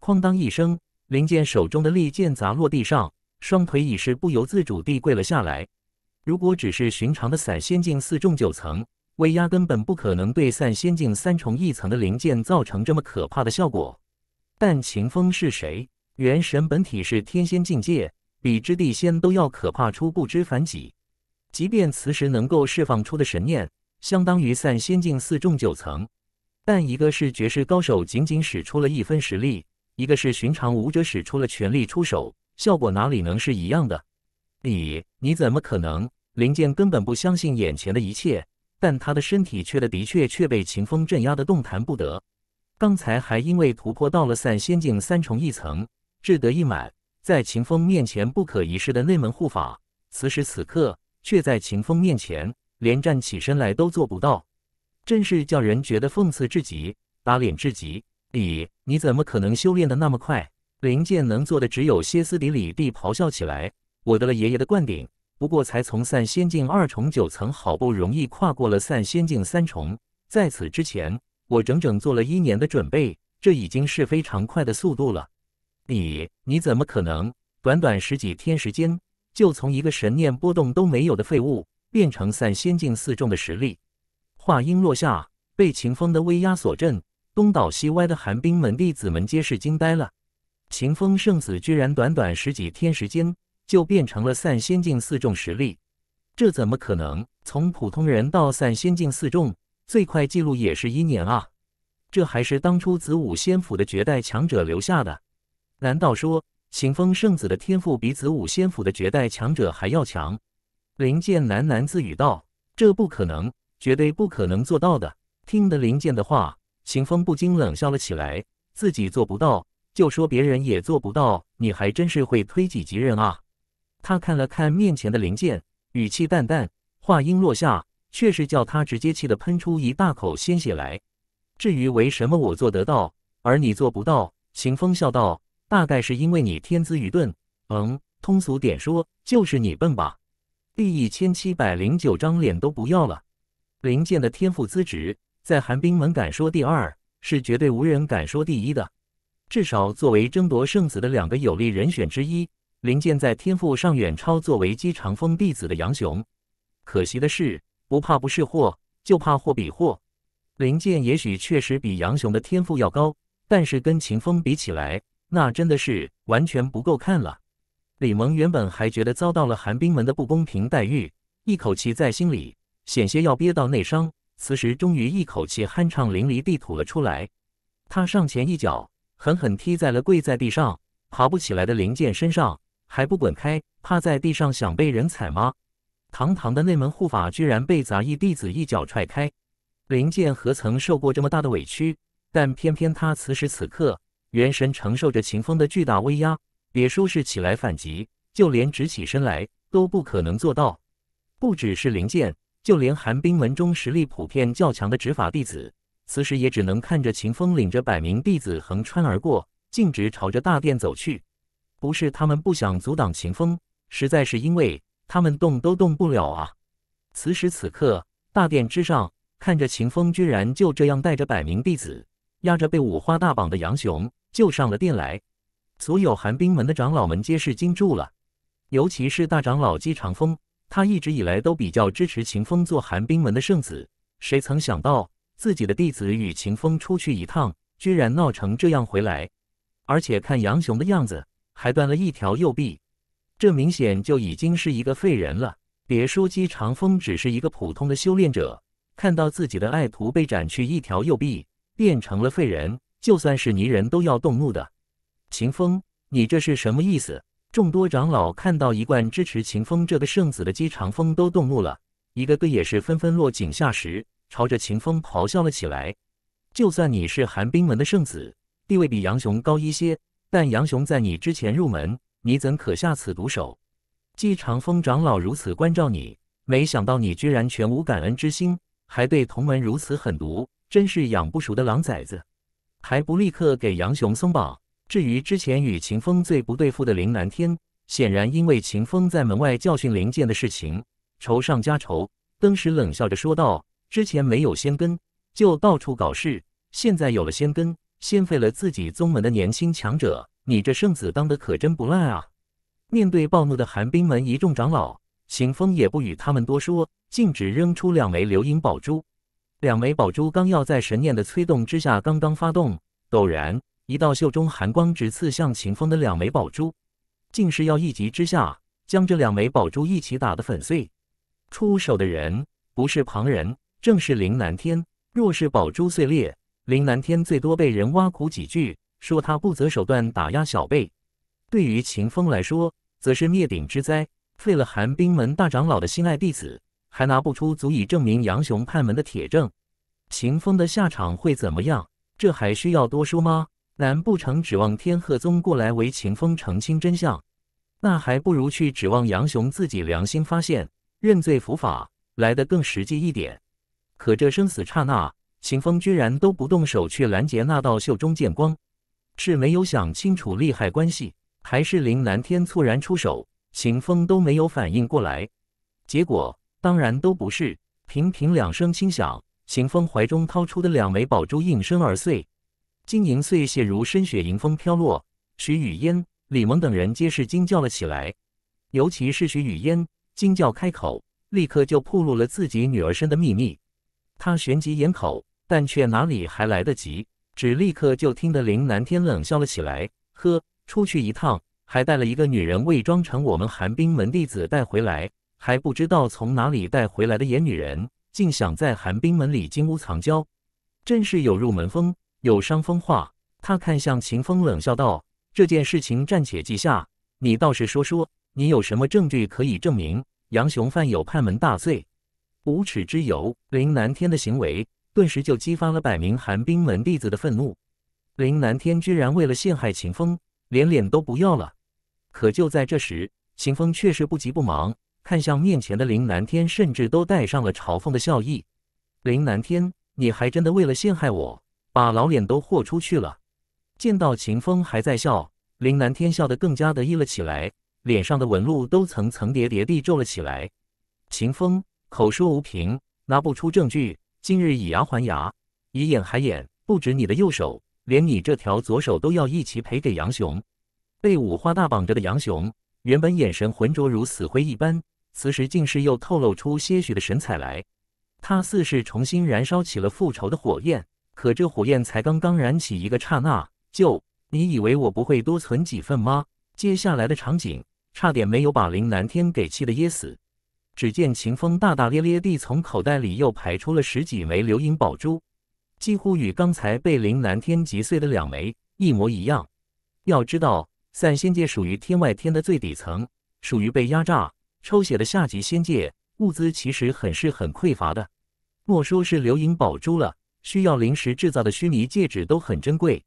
哐当一声，林剑手中的利剑砸落地上，双腿已是不由自主地跪了下来。如果只是寻常的散仙境四重九层，威压根本不可能对散仙境三重一层的灵剑造成这么可怕的效果。但秦风是谁？元神本体是天仙境界，比之地仙都要可怕出不知凡几。即便此时能够释放出的神念，相当于散仙境四重九层，但一个是绝世高手，仅仅使出了一分实力。一个是寻常武者使出了全力出手，效果哪里能是一样的？你你怎么可能？林剑根本不相信眼前的一切，但他的身体却的的确却被秦风镇压的动弹不得。刚才还因为突破到了散仙境三重一层，志得意满，在秦风面前不可一世的内门护法，此时此刻却在秦风面前连站起身来都做不到，真是叫人觉得讽刺至极，打脸至极。你你怎么可能修炼的那么快？林剑能做的只有歇斯底里地咆哮起来。我得了爷爷的灌顶，不过才从散仙境二重九层，好不容易跨过了散仙境三重。在此之前，我整整做了一年的准备，这已经是非常快的速度了。你你怎么可能短短十几天时间，就从一个神念波动都没有的废物，变成散仙境四重的实力？话音落下，被秦风的威压所震。东倒西歪的寒冰门弟子们皆是惊呆了，秦风圣子居然短短十几天时间就变成了散仙境四重实力，这怎么可能？从普通人到散仙境四重，最快记录也是一年啊！这还是当初子午仙府的绝代强者留下的，难道说秦风圣子的天赋比子午仙府的绝代强者还要强？林剑喃喃自语道：“这不可能，绝对不可能做到的。”听得林剑的话。秦风不禁冷笑了起来，自己做不到，就说别人也做不到，你还真是会推己及人啊！他看了看面前的灵剑，语气淡淡，话音落下，却是叫他直接气得喷出一大口鲜血来。至于为什么我做得到，而你做不到，秦风笑道：“大概是因为你天资愚钝，嗯，通俗点说，就是你笨吧。”第一千七百零九张脸都不要了，林剑的天赋资质。在寒冰门敢说第二，是绝对无人敢说第一的。至少作为争夺圣子的两个有力人选之一，林剑在天赋上远超作为姬长风弟子的杨雄。可惜的是，不怕不是祸，就怕祸比祸。林剑也许确实比杨雄的天赋要高，但是跟秦风比起来，那真的是完全不够看了。李蒙原本还觉得遭到了寒冰门的不公平待遇，一口气在心里，险些要憋到内伤。此时终于一口气酣畅淋漓地吐了出来，他上前一脚，狠狠踢在了跪在地上爬不起来的林剑身上，还不滚开！趴在地上想被人踩吗？堂堂的内门护法居然被杂役弟子一脚踹开！林剑何曾受过这么大的委屈？但偏偏他此时此刻元神承受着秦风的巨大威压，别说是起来反击，就连直起身来都不可能做到。不只是林剑。就连寒冰门中实力普遍较强的执法弟子，此时也只能看着秦风领着百名弟子横穿而过，径直朝着大殿走去。不是他们不想阻挡秦风，实在是因为他们动都动不了啊！此时此刻，大殿之上看着秦风居然就这样带着百名弟子，压着被五花大绑的杨雄，就上了殿来。所有寒冰门的长老们皆是惊住了，尤其是大长老姬长风。他一直以来都比较支持秦风做寒冰门的圣子，谁曾想到自己的弟子与秦风出去一趟，居然闹成这样回来，而且看杨雄的样子，还断了一条右臂，这明显就已经是一个废人了。别说姬长风只是一个普通的修炼者，看到自己的爱徒被斩去一条右臂，变成了废人，就算是泥人都要动怒的。秦风，你这是什么意思？众多长老看到一贯支持秦风这个圣子的姬长风都动怒了，一个个也是纷纷落井下石，朝着秦风咆哮了起来。就算你是寒冰门的圣子，地位比杨雄高一些，但杨雄在你之前入门，你怎可下此毒手？姬长风长老如此关照你，没想到你居然全无感恩之心，还对同门如此狠毒，真是养不熟的狼崽子！还不立刻给杨雄松绑！至于之前与秦风最不对付的林南天，显然因为秦风在门外教训林剑的事情，愁上加愁，登时冷笑着说道：“之前没有仙根就到处搞事，现在有了仙根，先废了自己宗门的年轻强者，你这圣子当得可真不赖啊！”面对暴怒的寒冰门一众长老，秦风也不与他们多说，径直扔出两枚流影宝珠。两枚宝珠刚要在神念的催动之下刚刚发动，陡然。一道袖中寒光直刺向秦风的两枚宝珠，竟是要一击之下将这两枚宝珠一起打得粉碎。出手的人不是旁人，正是林南天。若是宝珠碎裂，林南天最多被人挖苦几句，说他不择手段打压小辈；对于秦风来说，则是灭顶之灾，废了寒冰门大长老的心爱弟子，还拿不出足以证明杨雄叛门的铁证。秦风的下场会怎么样？这还需要多说吗？难不成指望天鹤宗过来为秦风澄清真相？那还不如去指望杨雄自己良心发现、认罪伏法，来得更实际一点。可这生死刹那，秦风居然都不动手去拦截那道袖中剑光，是没有想清楚利害关系，还是林南天猝然出手，秦风都没有反应过来。结果当然都不是。频频两声轻响，秦风怀中掏出的两枚宝珠应声而碎。晶莹碎屑如深雪迎风飘落，徐雨嫣、李萌等人皆是惊叫了起来。尤其是徐雨嫣惊叫开口，立刻就暴露了自己女儿身的秘密。她旋即掩口，但却哪里还来得及？只立刻就听得林南天冷笑了起来：“呵，出去一趟，还带了一个女人伪装成我们寒冰门弟子带回来，还不知道从哪里带回来的野女人，竟想在寒冰门里金屋藏娇，真是有入门风。”有伤风化。他看向秦风，冷笑道：“这件事情暂且记下，你倒是说说，你有什么证据可以证明杨雄犯有叛门大罪、无耻之尤？”林南天的行为顿时就激发了百名寒冰门弟子的愤怒。林南天居然为了陷害秦风，连脸都不要了。可就在这时，秦风却是不急不忙，看向面前的林南天，甚至都带上了嘲讽的笑意。“林南天，你还真的为了陷害我？”把老脸都豁出去了，见到秦风还在笑，林南天笑得更加得意了起来，脸上的纹路都层层叠叠地皱了起来。秦风口说无凭，拿不出证据，今日以牙还牙，以眼还眼，不止你的右手，连你这条左手都要一起赔给杨雄。被五花大绑着的杨雄，原本眼神浑浊如死灰一般，此时竟是又透露出些许的神采来，他似是重新燃烧起了复仇的火焰。可这火焰才刚刚燃起一个刹那，就你以为我不会多存几份吗？接下来的场景差点没有把林南天给气得噎死。只见秦风大大咧咧地从口袋里又排出了十几枚流影宝珠，几乎与刚才被林南天击碎的两枚一模一样。要知道，散仙界属于天外天的最底层，属于被压榨抽血的下级仙界，物资其实很是很匮乏的。莫说是流影宝珠了。需要临时制造的虚拟戒指都很珍贵，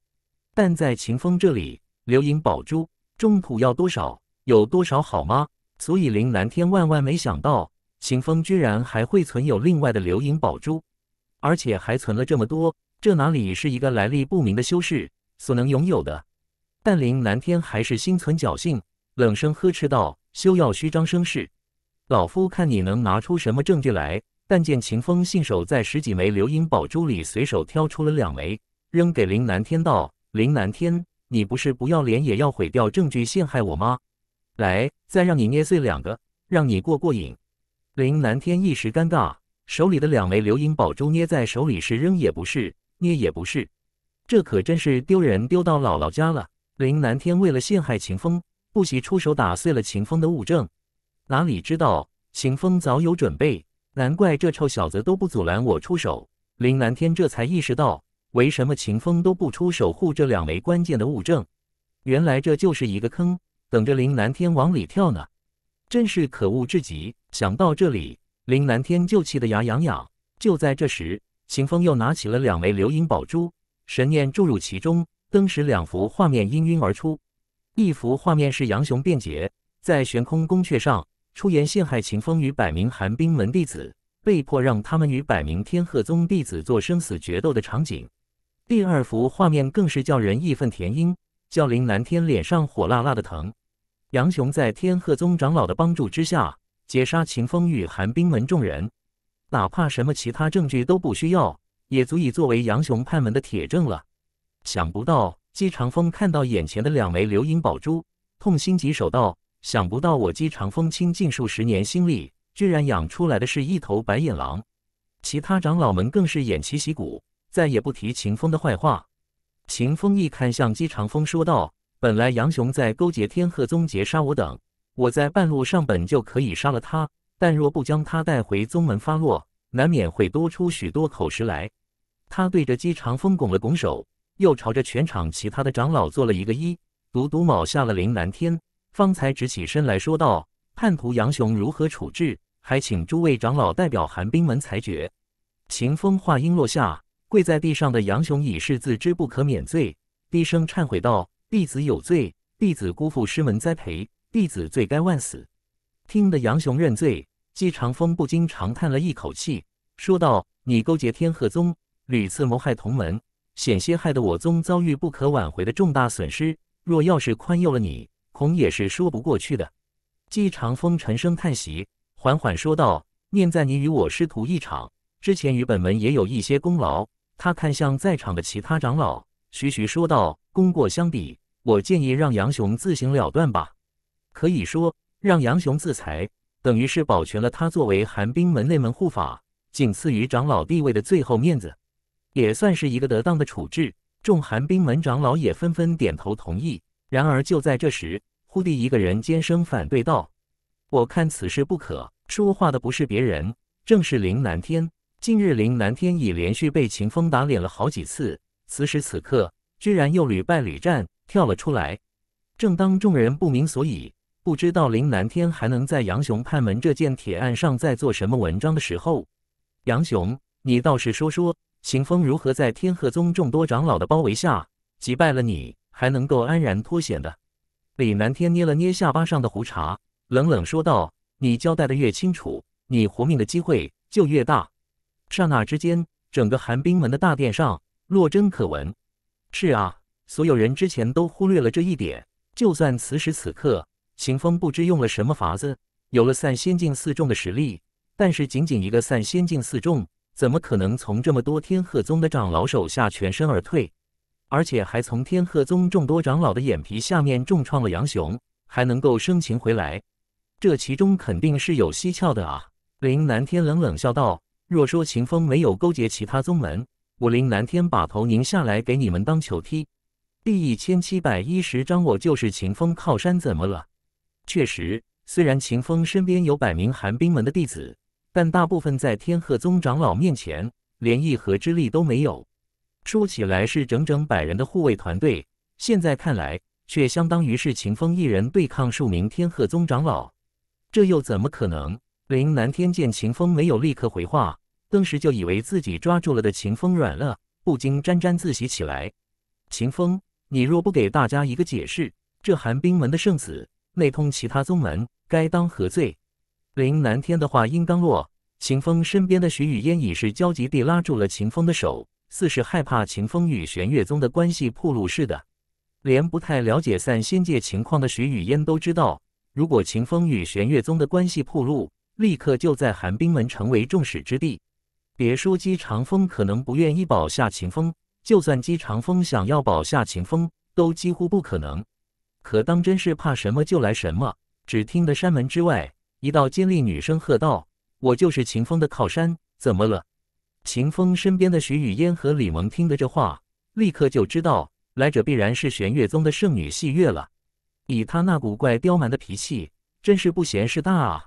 但在秦风这里，流萤宝珠中土要多少有多少，好吗？所以林南天万万没想到，秦风居然还会存有另外的流萤宝珠，而且还存了这么多，这哪里是一个来历不明的修士所能拥有的？但林南天还是心存侥幸，冷声呵斥道：“休要虚张声势，老夫看你能拿出什么证据来。”但见秦风信手在十几枚流萤宝珠里随手挑出了两枚，扔给林南天道：“林南天，你不是不要脸也要毁掉证据陷害我吗？来，再让你捏碎两个，让你过过瘾。”林南天一时尴尬，手里的两枚流萤宝珠捏在手里是扔也不是，捏也不是，这可真是丢人丢到姥姥家了。林南天为了陷害秦风，不惜出手打碎了秦风的物证，哪里知道秦风早有准备。难怪这臭小子都不阻拦我出手，林南天这才意识到为什么秦风都不出手护这两枚关键的物证。原来这就是一个坑，等着林南天往里跳呢，真是可恶至极。想到这里，林南天就气得牙痒痒。就在这时，秦风又拿起了两枚流萤宝珠，神念注入其中，登时两幅画面氤氲而出。一幅画面是杨雄辩解，在悬空宫阙上。出言陷害秦风与百名寒冰门弟子，被迫让他们与百名天鹤宗弟子做生死决斗的场景。第二幅画面更是叫人义愤填膺，叫林南天脸上火辣辣的疼。杨雄在天鹤宗长老的帮助之下，截杀秦风与寒冰门众人，哪怕什么其他证据都不需要，也足以作为杨雄叛门的铁证了。想不到姬长风看到眼前的两枚流萤宝珠，痛心疾首道。想不到我姬长风倾尽数十年心力，居然养出来的是一头白眼狼。其他长老们更是偃旗息鼓，再也不提秦风的坏话。秦风一看向姬长风说道：“本来杨雄在勾结天鹤宗劫杀我等，我在半路上本就可以杀了他，但若不将他带回宗门发落，难免会多出许多口实来。”他对着姬长风拱了拱手，又朝着全场其他的长老做了一个揖，独独卯下了林南天。方才直起身来说道：“叛徒杨雄如何处置？还请诸位长老代表寒冰门裁决。”秦风话音落下，跪在地上的杨雄已是自知不可免罪，低声忏悔道：“弟子有罪，弟子辜负师门栽培，弟子罪该万死。”听得杨雄认罪，姬长风不禁长叹了一口气，说道：“你勾结天鹤宗，屡次谋害同门，险些害得我宗遭遇不可挽回的重大损失。若要是宽宥了你，”同也是说不过去的。季长风沉声叹息，缓缓说道：“念在你与我师徒一场，之前与本门也有一些功劳。”他看向在场的其他长老，徐徐说道：“功过相比，我建议让杨雄自行了断吧。可以说，让杨雄自裁，等于是保全了他作为寒冰门内门护法，仅次于长老地位的最后面子，也算是一个得当的处置。”众寒冰门长老也纷纷点头同意。然而，就在这时，忽地，一个人尖声反对道：“我看此事不可。”说话的不是别人，正是林南天。近日，林南天已连续被秦风打脸了好几次，此时此刻，居然又屡败屡战，跳了出来。正当众人不明所以，不知道林南天还能在杨雄判门这件铁案上再做什么文章的时候，杨雄，你倒是说说，秦风如何在天鹤宗众多长老的包围下击败了你，还能够安然脱险的？李南天捏了捏下巴上的胡茬，冷冷说道：“你交代的越清楚，你活命的机会就越大。”刹那之间，整个寒冰门的大殿上落针可闻。是啊，所有人之前都忽略了这一点。就算此时此刻，秦风不知用了什么法子，有了散仙境四重的实力，但是仅仅一个散仙境四重，怎么可能从这么多天鹤宗的长老手下全身而退？而且还从天鹤宗众多长老的眼皮下面重创了杨雄，还能够生擒回来，这其中肯定是有蹊跷的啊！林南天冷冷笑道：“若说秦风没有勾结其他宗门，我林南天把头拧下来给你们当球踢。”第一千七百一十章，我就是秦风靠山，怎么了？确实，虽然秦风身边有百名寒冰门的弟子，但大部分在天鹤宗长老面前连一合之力都没有。说起来是整整百人的护卫团队，现在看来却相当于是秦风一人对抗数名天鹤宗长老，这又怎么可能？林南天见秦风没有立刻回话，顿时就以为自己抓住了的秦风软了，不禁沾沾自喜起来。秦风，你若不给大家一个解释，这寒冰门的圣子内通其他宗门，该当何罪？林南天的话音刚落，秦风身边的徐雨嫣已是焦急地拉住了秦风的手。四是害怕秦风与玄月宗的关系暴露似的，连不太了解散仙界情况的徐雨嫣都知道，如果秦风与玄月宗的关系暴露，立刻就在寒冰门成为众矢之的。别说姬长风可能不愿意保下秦风，就算姬长风想要保下秦风，都几乎不可能。可当真是怕什么就来什么，只听得山门之外，一道尖利女声喝道：“我就是秦风的靠山，怎么了？”秦风身边的徐雨嫣和李萌听得这话，立刻就知道来者必然是玄月宗的圣女戏月了。以她那古怪刁蛮的脾气，真是不嫌事大啊！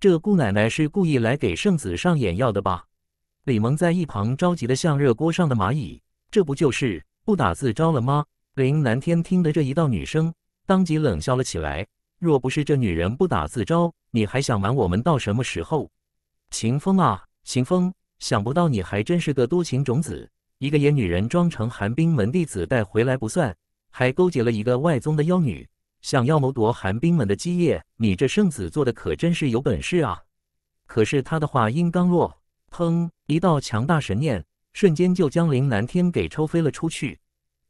这姑奶奶是故意来给圣子上眼药的吧？李萌在一旁着急的像热锅上的蚂蚁，这不就是不打自招了吗？林南天听得这一道女声，当即冷笑了起来。若不是这女人不打自招，你还想瞒我们到什么时候？秦风啊，秦风！想不到你还真是个多情种子，一个野女人装成寒冰门弟子带回来不算，还勾结了一个外宗的妖女，想要谋夺寒冰门的基业，你这圣子做的可真是有本事啊！可是他的话音刚落，砰！一道强大神念瞬间就将林南天给抽飞了出去，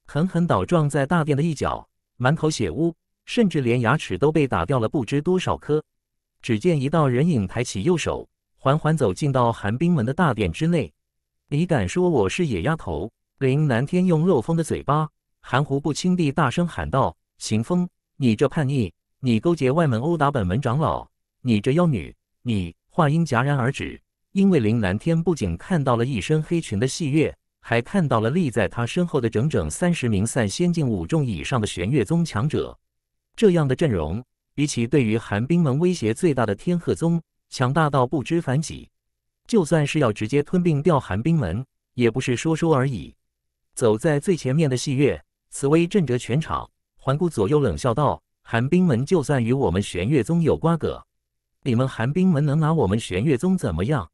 狠狠倒撞在大殿的一角，满口血污，甚至连牙齿都被打掉了不知多少颗。只见一道人影抬起右手。缓缓走进到寒冰门的大殿之内，你敢说我是野丫头？林南天用漏风的嘴巴，含糊不清地大声喊道：“行风，你这叛逆，你勾结外门殴打本门长老，你这妖女！”你话音戛然而止，因为林南天不仅看到了一身黑裙的细月，还看到了立在他身后的整整三十名散仙境五重以上的玄月宗强者。这样的阵容，比起对于寒冰门威胁最大的天鹤宗。强大到不知凡几，就算是要直接吞并掉寒冰门，也不是说说而已。走在最前面的戏月，此威震折全场，环顾左右冷笑道：“寒冰门就算与我们玄月宗有瓜葛，你们寒冰门能拿我们玄月宗怎么样？”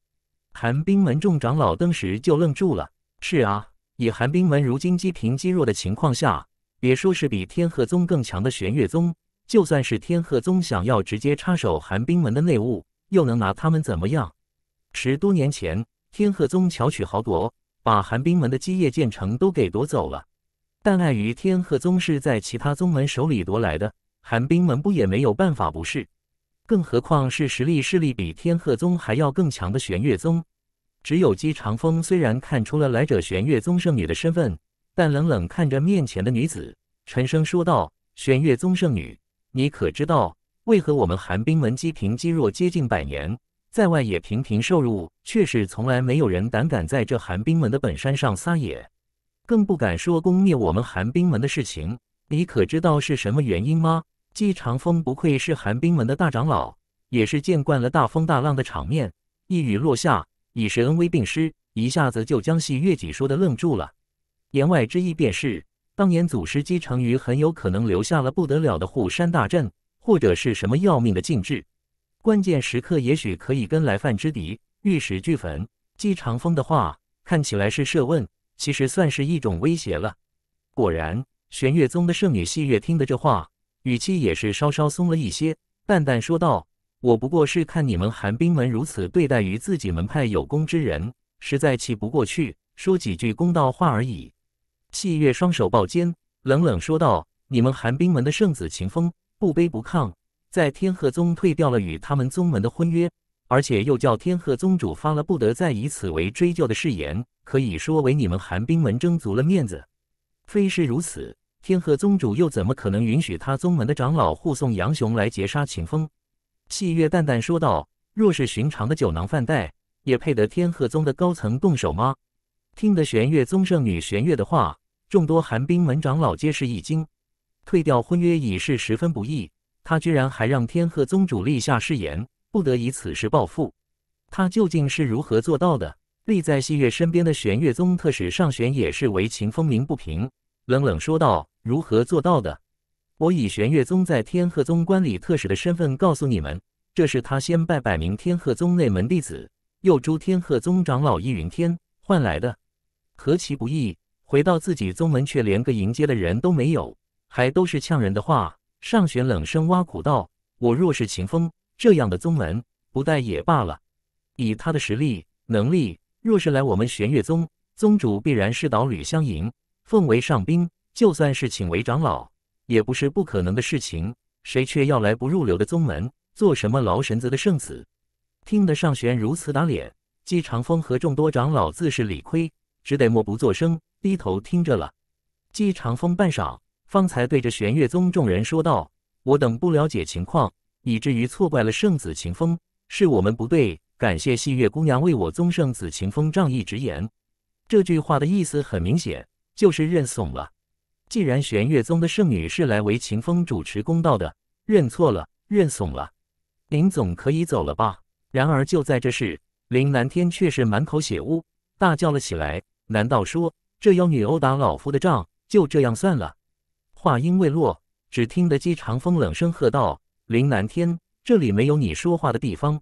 寒冰门众长老登时就愣住了。是啊，以寒冰门如今积贫积弱的情况下，别说是比天鹤宗更强的玄月宗，就算是天鹤宗想要直接插手寒冰门的内务。又能拿他们怎么样？十多年前，天鹤宗巧取豪夺，把寒冰门的基业、建成都给夺走了。但碍于天鹤宗是在其他宗门手里夺来的，寒冰门不也没有办法？不是？更何况是实力势力比天鹤宗还要更强的玄月宗。只有姬长风，虽然看出了来者玄月宗圣女的身份，但冷冷看着面前的女子，沉声说道：“玄月宗圣女，你可知道？”为何我们寒冰门积贫积弱接近百年，在外也频频受辱，却是从来没有人胆敢在这寒冰门的本山上撒野，更不敢说攻灭我们寒冰门的事情。你可知道是什么原因吗？姬长风不愧是寒冰门的大长老，也是见惯了大风大浪的场面。一语落下，已是恩威并施，一下子就将戏月几说的愣住了。言外之意便是，当年祖师姬成于很有可能留下了不得了的护山大阵。或者是什么要命的禁制，关键时刻也许可以跟来犯之敌玉石俱焚。季长风的话看起来是设问，其实算是一种威胁了。果然，玄月宗的圣女细月听的这话，语气也是稍稍松了一些，淡淡说道：“我不过是看你们寒冰门如此对待于自己门派有功之人，实在气不过去，说几句公道话而已。”细月双手抱肩，冷冷说道：“你们寒冰门的圣子秦风。”不卑不亢，在天鹤宗退掉了与他们宗门的婚约，而且又叫天鹤宗主发了不得再以此为追究的誓言，可以说为你们寒冰门争足了面子。非是如此，天鹤宗主又怎么可能允许他宗门的长老护送杨雄来截杀秦风？细月淡淡说道：“若是寻常的酒囊饭袋，也配得天鹤宗的高层动手吗？”听得玄月宗圣女玄月的话，众多寒冰门长老皆是一惊。退掉婚约已是十分不易，他居然还让天鹤宗主立下誓言，不得以此事报复。他究竟是如何做到的？立在西月身边的玄月宗特使上玄也是为秦风鸣不平，冷冷说道：“如何做到的？我以玄月宗在天鹤宗官礼特使的身份告诉你们，这是他先拜百名天鹤宗内门弟子，又诛天鹤宗长老易云天换来的，何其不易！回到自己宗门，却连个迎接的人都没有。”还都是呛人的话。尚玄冷声挖苦道：“我若是秦风，这样的宗门不带也罢了。以他的实力能力，若是来我们玄月宗，宗主必然是倒吕相迎，奉为上宾。就算是请为长老，也不是不可能的事情。谁却要来不入流的宗门，做什么劳神子的圣子？”听得尚玄如此打脸，姬长风和众多长老自是理亏，只得默不作声，低头听着了。姬长风半晌。方才对着玄月宗众人说道：“我等不了解情况，以至于错怪了圣子秦风，是我们不对。感谢细月姑娘为我宗圣子秦风仗义直言。”这句话的意思很明显，就是认怂了。既然玄月宗的圣女是来为秦风主持公道的，认错了，认怂了，林总可以走了吧？然而就在这时，林南天却是满口血污，大叫了起来：“难道说这妖女殴打老夫的账就这样算了？”话音未落，只听得姬长风冷声喝道：“林南天，这里没有你说话的地方。”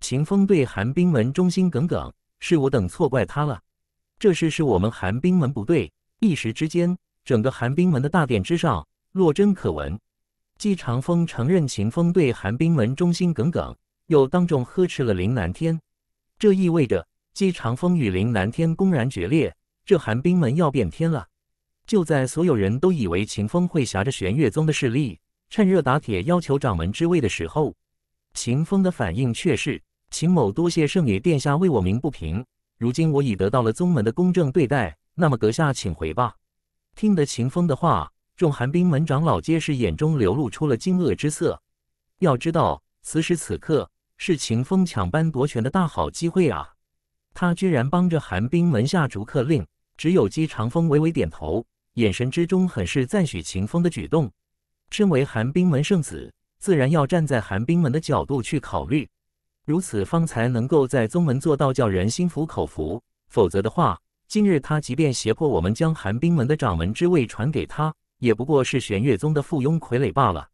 秦风对寒冰门忠心耿耿，是我等错怪他了。这事是我们寒冰门不对。一时之间，整个寒冰门的大殿之上，落针可闻。姬长风承认秦风对寒冰门忠心耿耿，又当众呵斥了林南天。这意味着姬长风与林南天公然决裂，这寒冰门要变天了。就在所有人都以为秦风会挟着玄月宗的势力趁热打铁，要求掌门之位的时候，秦风的反应却是：“秦某多谢圣女殿下为我鸣不平，如今我已得到了宗门的公正对待，那么阁下请回吧。”听得秦风的话，众寒冰门长老皆是眼中流露出了惊愕之色。要知道，此时此刻是秦风抢班夺权的大好机会啊！他居然帮着寒冰门下逐客令，只有姬长风微微点头。眼神之中很是赞许秦风的举动。身为寒冰门圣子，自然要站在寒冰门的角度去考虑，如此方才能够在宗门做到教人心服口服。否则的话，今日他即便胁迫我们将寒冰门的掌门之位传给他，也不过是玄月宗的附庸傀儡罢了。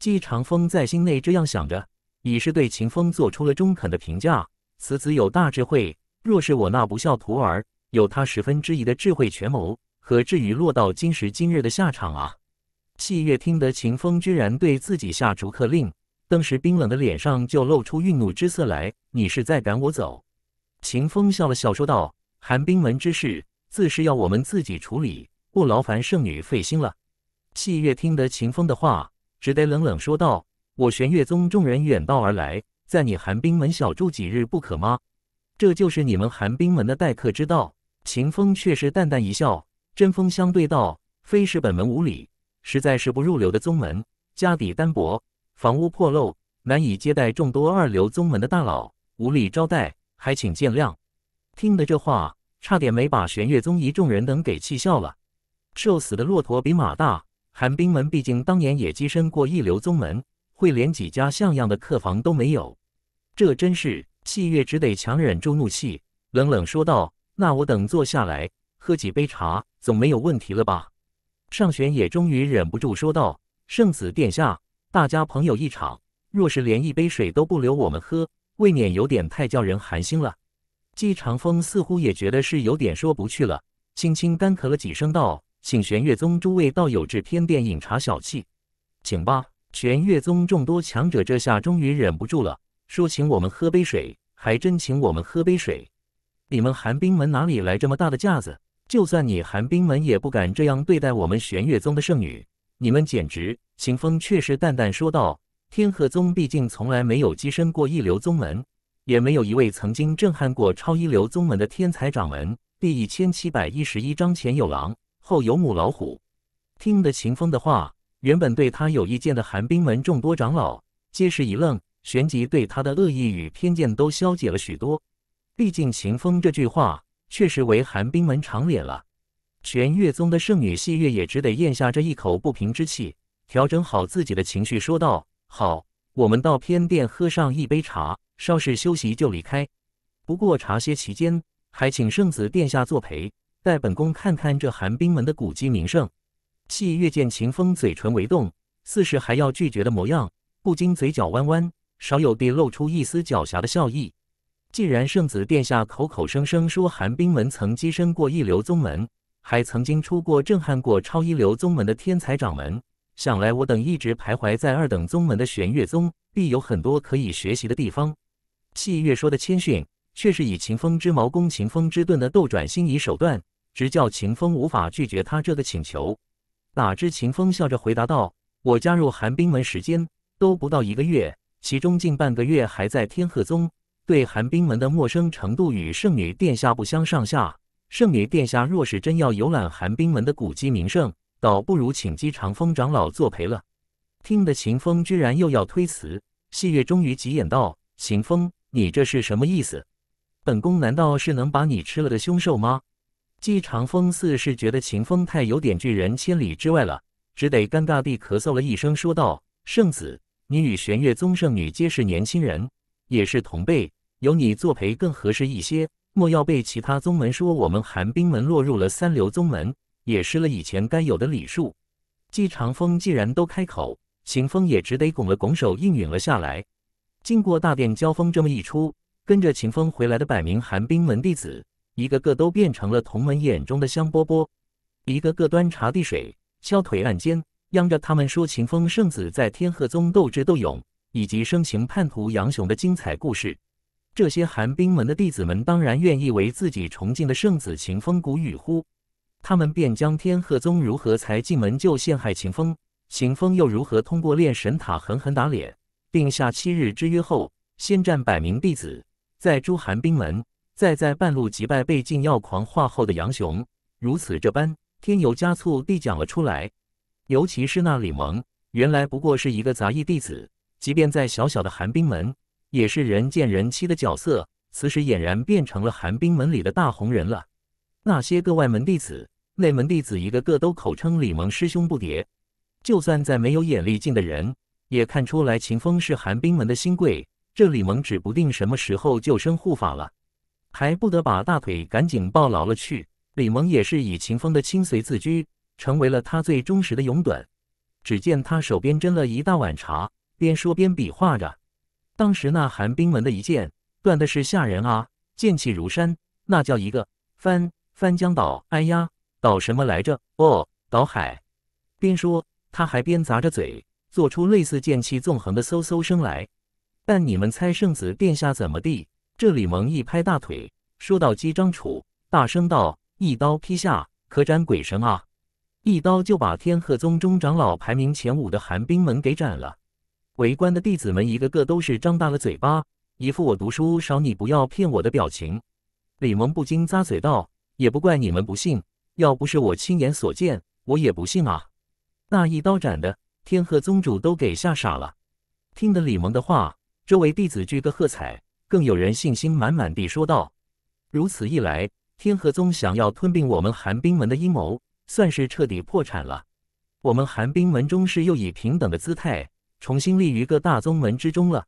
季长风在心内这样想着，已是对秦风做出了中肯的评价。此子有大智慧，若是我那不孝徒儿有他十分之一的智慧权谋。何至于落到今时今日的下场啊！细月听得秦风居然对自己下逐客令，顿时冰冷的脸上就露出愠怒之色来。你是在赶我走？秦风笑了笑说道：“寒冰门之事自是要我们自己处理，不劳烦圣女费心了。”细月听得秦风的话，只得冷冷说道：“我玄月宗众人远道而来，在你寒冰门小住几日不可吗？这就是你们寒冰门的待客之道？”秦风却是淡淡一笑。针锋相对道：“非是本门无礼，实在是不入流的宗门，家底单薄，房屋破漏，难以接待众多二流宗门的大佬，无礼招待，还请见谅。”听得这话，差点没把玄月宗一众人等给气笑了。瘦死的骆驼比马大，寒冰门毕竟当年也跻身过一流宗门，会连几家像样的客房都没有，这真是细月只得强忍住怒气，冷冷说道：“那我等坐下来喝几杯茶。”总没有问题了吧？尚玄也终于忍不住说道：“圣子殿下，大家朋友一场，若是连一杯水都不留我们喝，未免有点太叫人寒心了。”季长风似乎也觉得是有点说不去了，轻轻干咳了几声，道：“请玄月宗诸位道友至偏殿饮茶小憩，请吧。”玄月宗众多强者这下终于忍不住了，说：“请我们喝杯水，还真请我们喝杯水？你们寒冰门哪里来这么大的架子？”就算你寒冰门也不敢这样对待我们玄月宗的圣女，你们简直……秦风却是淡淡说道：“天鹤宗毕竟从来没有跻身过一流宗门，也没有一位曾经震撼过超一流宗门的天才掌门。”第一千七百一十一章前有狼，后有母老虎。听得秦风的话，原本对他有意见的寒冰门众多长老皆是一愣，旋即对他的恶意与偏见都消解了许多。毕竟秦风这句话。确实为寒冰门长脸了，玄月宗的圣女细月也只得咽下这一口不平之气，调整好自己的情绪，说道：“好，我们到偏殿喝上一杯茶，稍事休息就离开。不过茶歇期间，还请圣子殿下作陪，带本宫看看这寒冰门的古迹名胜。”细月见秦风嘴唇微动，似是还要拒绝的模样，不禁嘴角弯弯，少有地露出一丝狡黠的笑意。既然圣子殿下口口声声说寒冰门曾跻身过一流宗门，还曾经出过震撼过超一流宗门的天才掌门，想来我等一直徘徊在二等宗门的玄月宗，必有很多可以学习的地方。细月说的谦逊，却是以秦风之矛攻秦风之盾的斗转星移手段，直叫秦风无法拒绝他这个请求。哪知秦风笑着回答道：“我加入寒冰门时间都不到一个月，其中近半个月还在天鹤宗。”对寒冰门的陌生程度与圣女殿下不相上下。圣女殿下若是真要游览寒冰门的古迹名胜，倒不如请姬长风长老作陪了。听得秦风居然又要推辞，细月终于急眼道：“秦风，你这是什么意思？本宫难道是能把你吃了的凶兽吗？”姬长风似是觉得秦风太有点拒人千里之外了，只得尴尬地咳嗽了一声，说道：“圣子，你与玄月宗圣女皆是年轻人。”也是同辈，有你作陪更合适一些。莫要被其他宗门说我们寒冰门落入了三流宗门，也失了以前该有的礼数。季长风既然都开口，秦风也只得拱了拱手应允了下来。经过大殿交锋这么一出，跟着秦风回来的百名寒冰门弟子，一个个都变成了同门眼中的香饽饽，一个个端茶递水、敲腿按肩，央着他们说秦风圣子在天鹤宗斗智斗勇。以及生擒叛徒杨雄的精彩故事，这些寒冰门的弟子们当然愿意为自己崇敬的圣子秦风鼓与呼。他们便将天鹤宗如何才进门就陷害秦风，秦风又如何通过炼神塔狠狠打脸，并下七日之约后先战百名弟子，在诛寒冰门，再在半路击败被禁药狂化后的杨雄，如此这般添油加醋地讲了出来。尤其是那李蒙，原来不过是一个杂役弟子。即便在小小的寒冰门，也是人见人欺的角色。此时俨然变成了寒冰门里的大红人了。那些个外门弟子、内门弟子，一个个都口称李蒙师兄不迭。就算再没有眼力劲的人，也看出来秦风是寒冰门的新贵。这李蒙指不定什么时候就生护法了，还不得把大腿赶紧抱牢了去？李蒙也是以秦风的亲随自居，成为了他最忠实的拥趸。只见他手边斟了一大碗茶。边说边比划着，当时那寒冰门的一剑断的是吓人啊！剑气如山，那叫一个翻翻江倒。哎呀，倒什么来着？哦，倒海！边说他还边砸着嘴，做出类似剑气纵横的嗖嗖声来。但你们猜圣子殿下怎么地？这李蒙一拍大腿，说到激张楚，大声道：“一刀劈下，可斩鬼神啊！一刀就把天鹤宗中长老排名前五的寒冰门给斩了。”围观的弟子们一个个都是张大了嘴巴，一副我读书少，你不要骗我的表情。李蒙不禁咂嘴道：“也不怪你们不信，要不是我亲眼所见，我也不信啊！”那一刀斩的，天河宗主都给吓傻了。听得李蒙的话，周围弟子俱各喝彩，更有人信心满满地说道：“如此一来，天河宗想要吞并我们寒冰门的阴谋，算是彻底破产了。我们寒冰门终是又以平等的姿态。”重新立于个大宗门之中了，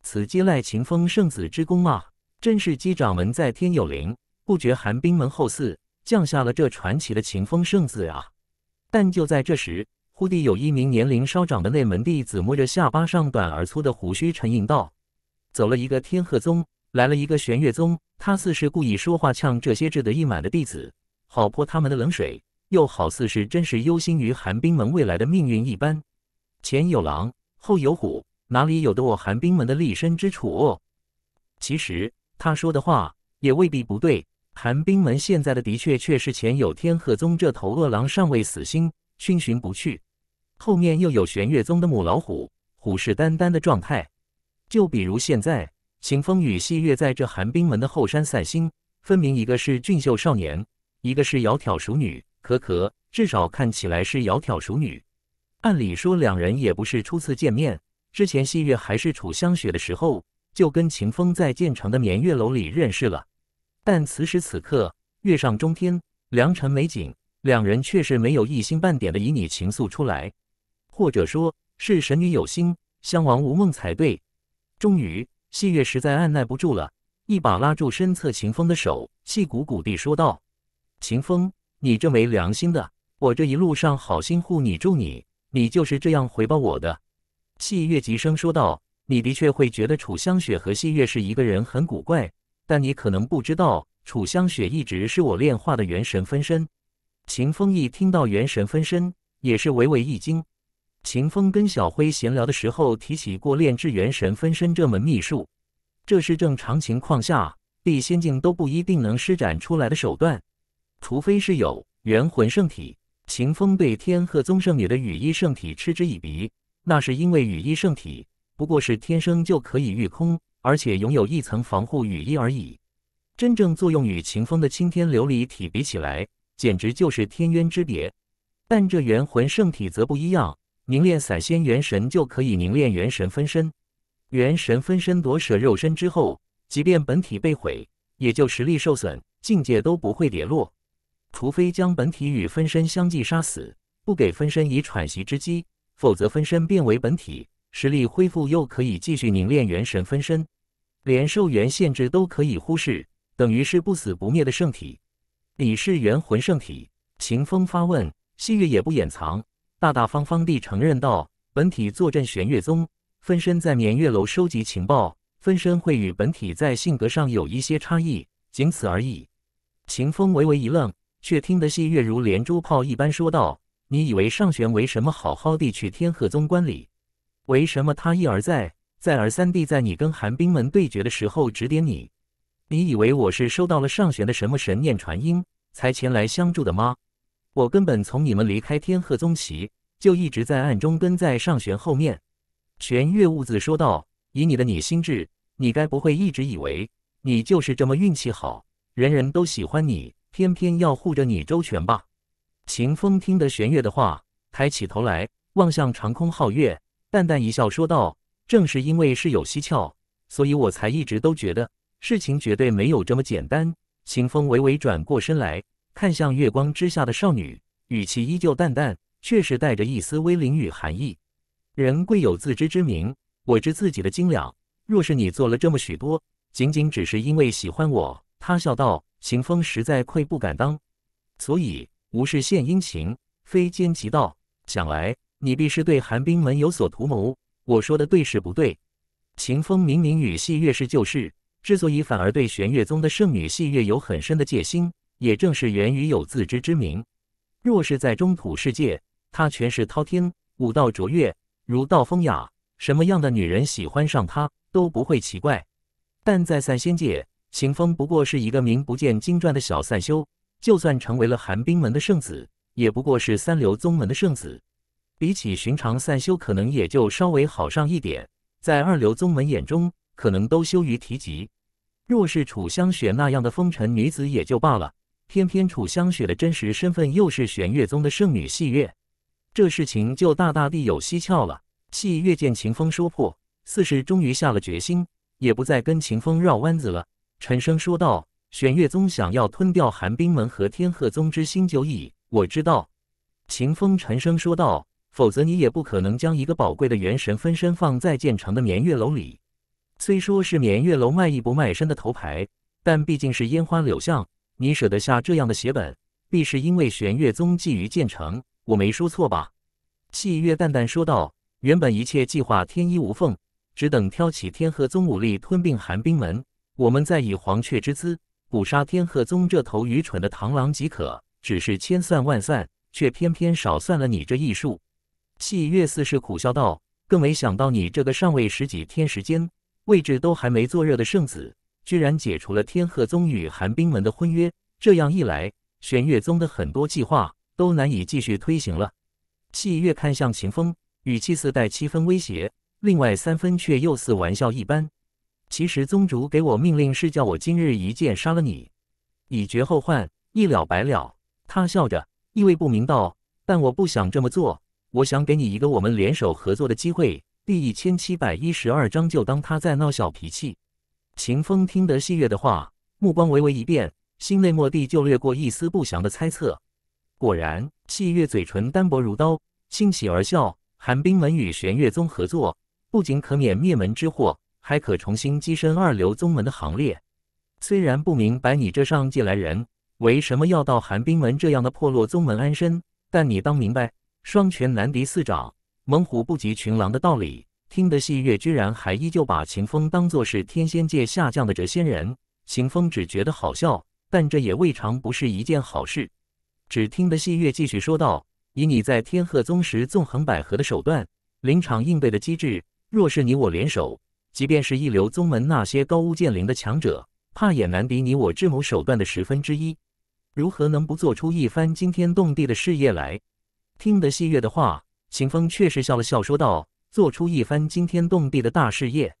此皆赖秦风圣子之功啊！真是机掌门在天有灵，不觉寒冰门后嗣降下了这传奇的秦风圣子啊！但就在这时，忽地有一名年龄稍长的内门弟子摸着下巴上短而粗的胡须，沉吟道：“走了一个天鹤宗，来了一个玄月宗，他似是故意说话呛这些志得意满的弟子，好泼他们的冷水，又好似是真是忧心于寒冰门未来的命运一般。”前有狼，后有虎，哪里有的我寒冰门的立身之处？其实他说的话也未必不对。寒冰门现在的的确确是前有天鹤宗这头恶狼尚未死心，逡巡不去；后面又有玄月宗的母老虎，虎视眈眈的状态。就比如现在，秦风与汐月在这寒冰门的后山散心，分明一个是俊秀少年，一个是窈窕淑女。可可，至少看起来是窈窕淑女。按理说，两人也不是初次见面。之前，细月还是楚香雪的时候，就跟秦风在建成的眠月楼里认识了。但此时此刻，月上中天，良辰美景，两人却是没有一星半点的旖旎情愫出来，或者说，是神女有心，襄王无梦才对。终于，细月实在按耐不住了，一把拉住身侧秦风的手，气鼓鼓地说道：“秦风，你这没良心的，我这一路上好心护你，助你。”你就是这样回报我的，汐月急声说道：“你的确会觉得楚香雪和汐月是一个人，很古怪。但你可能不知道，楚香雪一直是我炼化的元神分身。”秦风一听到元神分身，也是微微一惊。秦风跟小辉闲聊的时候提起过炼制元神分身这门秘术，这是正常情况下地仙境都不一定能施展出来的手段，除非是有元魂圣体。秦风对天鹤宗圣女的羽衣圣体嗤之以鼻，那是因为羽衣圣体不过是天生就可以御空，而且拥有一层防护羽衣而已。真正作用与秦风的青天琉璃体比起来，简直就是天渊之别。但这元魂圣体则不一样，凝练散仙元神就可以凝练元神分身，元神分身夺舍肉身之后，即便本体被毁，也就实力受损，境界都不会跌落。除非将本体与分身相继杀死，不给分身以喘息之机，否则分身变为本体，实力恢复又可以继续凝练元神分身，连寿元限制都可以忽视，等于是不死不灭的圣体。你是元魂圣体？秦风发问，细月也不掩藏，大大方方地承认道：“本体坐镇玄月宗，分身在眠月楼收集情报。分身会与本体在性格上有一些差异，仅此而已。”秦风微微一愣。却听得弦月如连珠炮一般说道：“你以为上玄为什么好好的去天鹤宗观礼？为什么他一而再、再而三地在你跟寒冰门对决的时候指点你？你以为我是收到了上玄的什么神念传音才前来相助的吗？我根本从你们离开天鹤宗起，就一直在暗中跟在上玄后面。”弦月兀自说道：“以你的你心智，你该不会一直以为你就是这么运气好，人人都喜欢你？”偏偏要护着你周全吧。秦风听得玄月的话，抬起头来望向长空皓月，淡淡一笑，说道：“正是因为事有蹊跷，所以我才一直都觉得事情绝对没有这么简单。”秦风微微转过身来，看向月光之下的少女，语气依旧淡淡，却是带着一丝威凌与寒意。“人贵有自知之明，我知自己的斤两。若是你做了这么许多，仅仅只是因为喜欢我？”他笑道。秦风实在愧不敢当，所以无事献殷勤，非奸即盗。想来你必是对寒冰门有所图谋，我说的对是不对？秦风明明与戏月是旧事，之所以反而对玄月宗的圣女戏月有很深的戒心，也正是源于有自知之明。若是在中土世界，他权势滔天，武道卓越，儒道风雅，什么样的女人喜欢上他都不会奇怪。但在散仙界，秦风不过是一个名不见经传的小散修，就算成为了寒冰门的圣子，也不过是三流宗门的圣子，比起寻常散修，可能也就稍微好上一点。在二流宗门眼中，可能都羞于提及。若是楚香雪那样的风尘女子也就罢了，偏偏楚香雪的真实身份又是玄月宗的圣女戏月，这事情就大大地有蹊跷了。戏月见秦风说破，似是终于下了决心，也不再跟秦风绕弯子了。陈升说道：“玄月宗想要吞掉寒冰门和天鹤宗之心久矣，我知道。”秦风沉声说道：“否则你也不可能将一个宝贵的元神分身放在建成的眠月楼里。虽说是眠月楼卖艺不卖身的头牌，但毕竟是烟花柳巷，你舍得下这样的血本，必是因为玄月宗觊觎建成。我没说错吧？”气月淡淡说道：“原本一切计划天衣无缝，只等挑起天鹤宗武力吞并寒冰门。”我们再以黄雀之姿捕杀天鹤宗这头愚蠢的螳螂即可，只是千算万算，却偏偏少算了你这一术。系月似是苦笑道，更没想到你这个上位十几天时间，位置都还没坐热的圣子，居然解除了天鹤宗与寒冰门的婚约。这样一来，玄月宗的很多计划都难以继续推行了。系月看向秦风，语气似带七分威胁，另外三分却又似玩笑一般。其实宗主给我命令是叫我今日一剑杀了你，以绝后患，一了百了。他笑着，意味不明道：“但我不想这么做，我想给你一个我们联手合作的机会。”第一千七百一十二章，就当他在闹小脾气。秦风听得细月的话，目光微微一变，心内蓦地就掠过一丝不祥的猜测。果然，细月嘴唇单薄如刀，欣喜而笑。寒冰门与玄月宗合作，不仅可免灭门之祸。还可重新跻身二流宗门的行列。虽然不明白你这上界来人为什么要到寒冰门这样的破落宗门安身，但你当明白“双拳难敌四掌，猛虎不及群狼”的道理。听得细月居然还依旧把秦风当作是天仙界下降的谪仙人，秦风只觉得好笑，但这也未尝不是一件好事。只听得细月继续说道：“以你在天鹤宗时纵横捭阖的手段，临场应对的机智，若是你我联手。”即便是一流宗门那些高屋建瓴的强者，怕也难敌你我智谋手段的十分之一。如何能不做出一番惊天动地的事业来？听得戏月的话，秦风却是笑了笑说道：“做出一番惊天动地的大事业，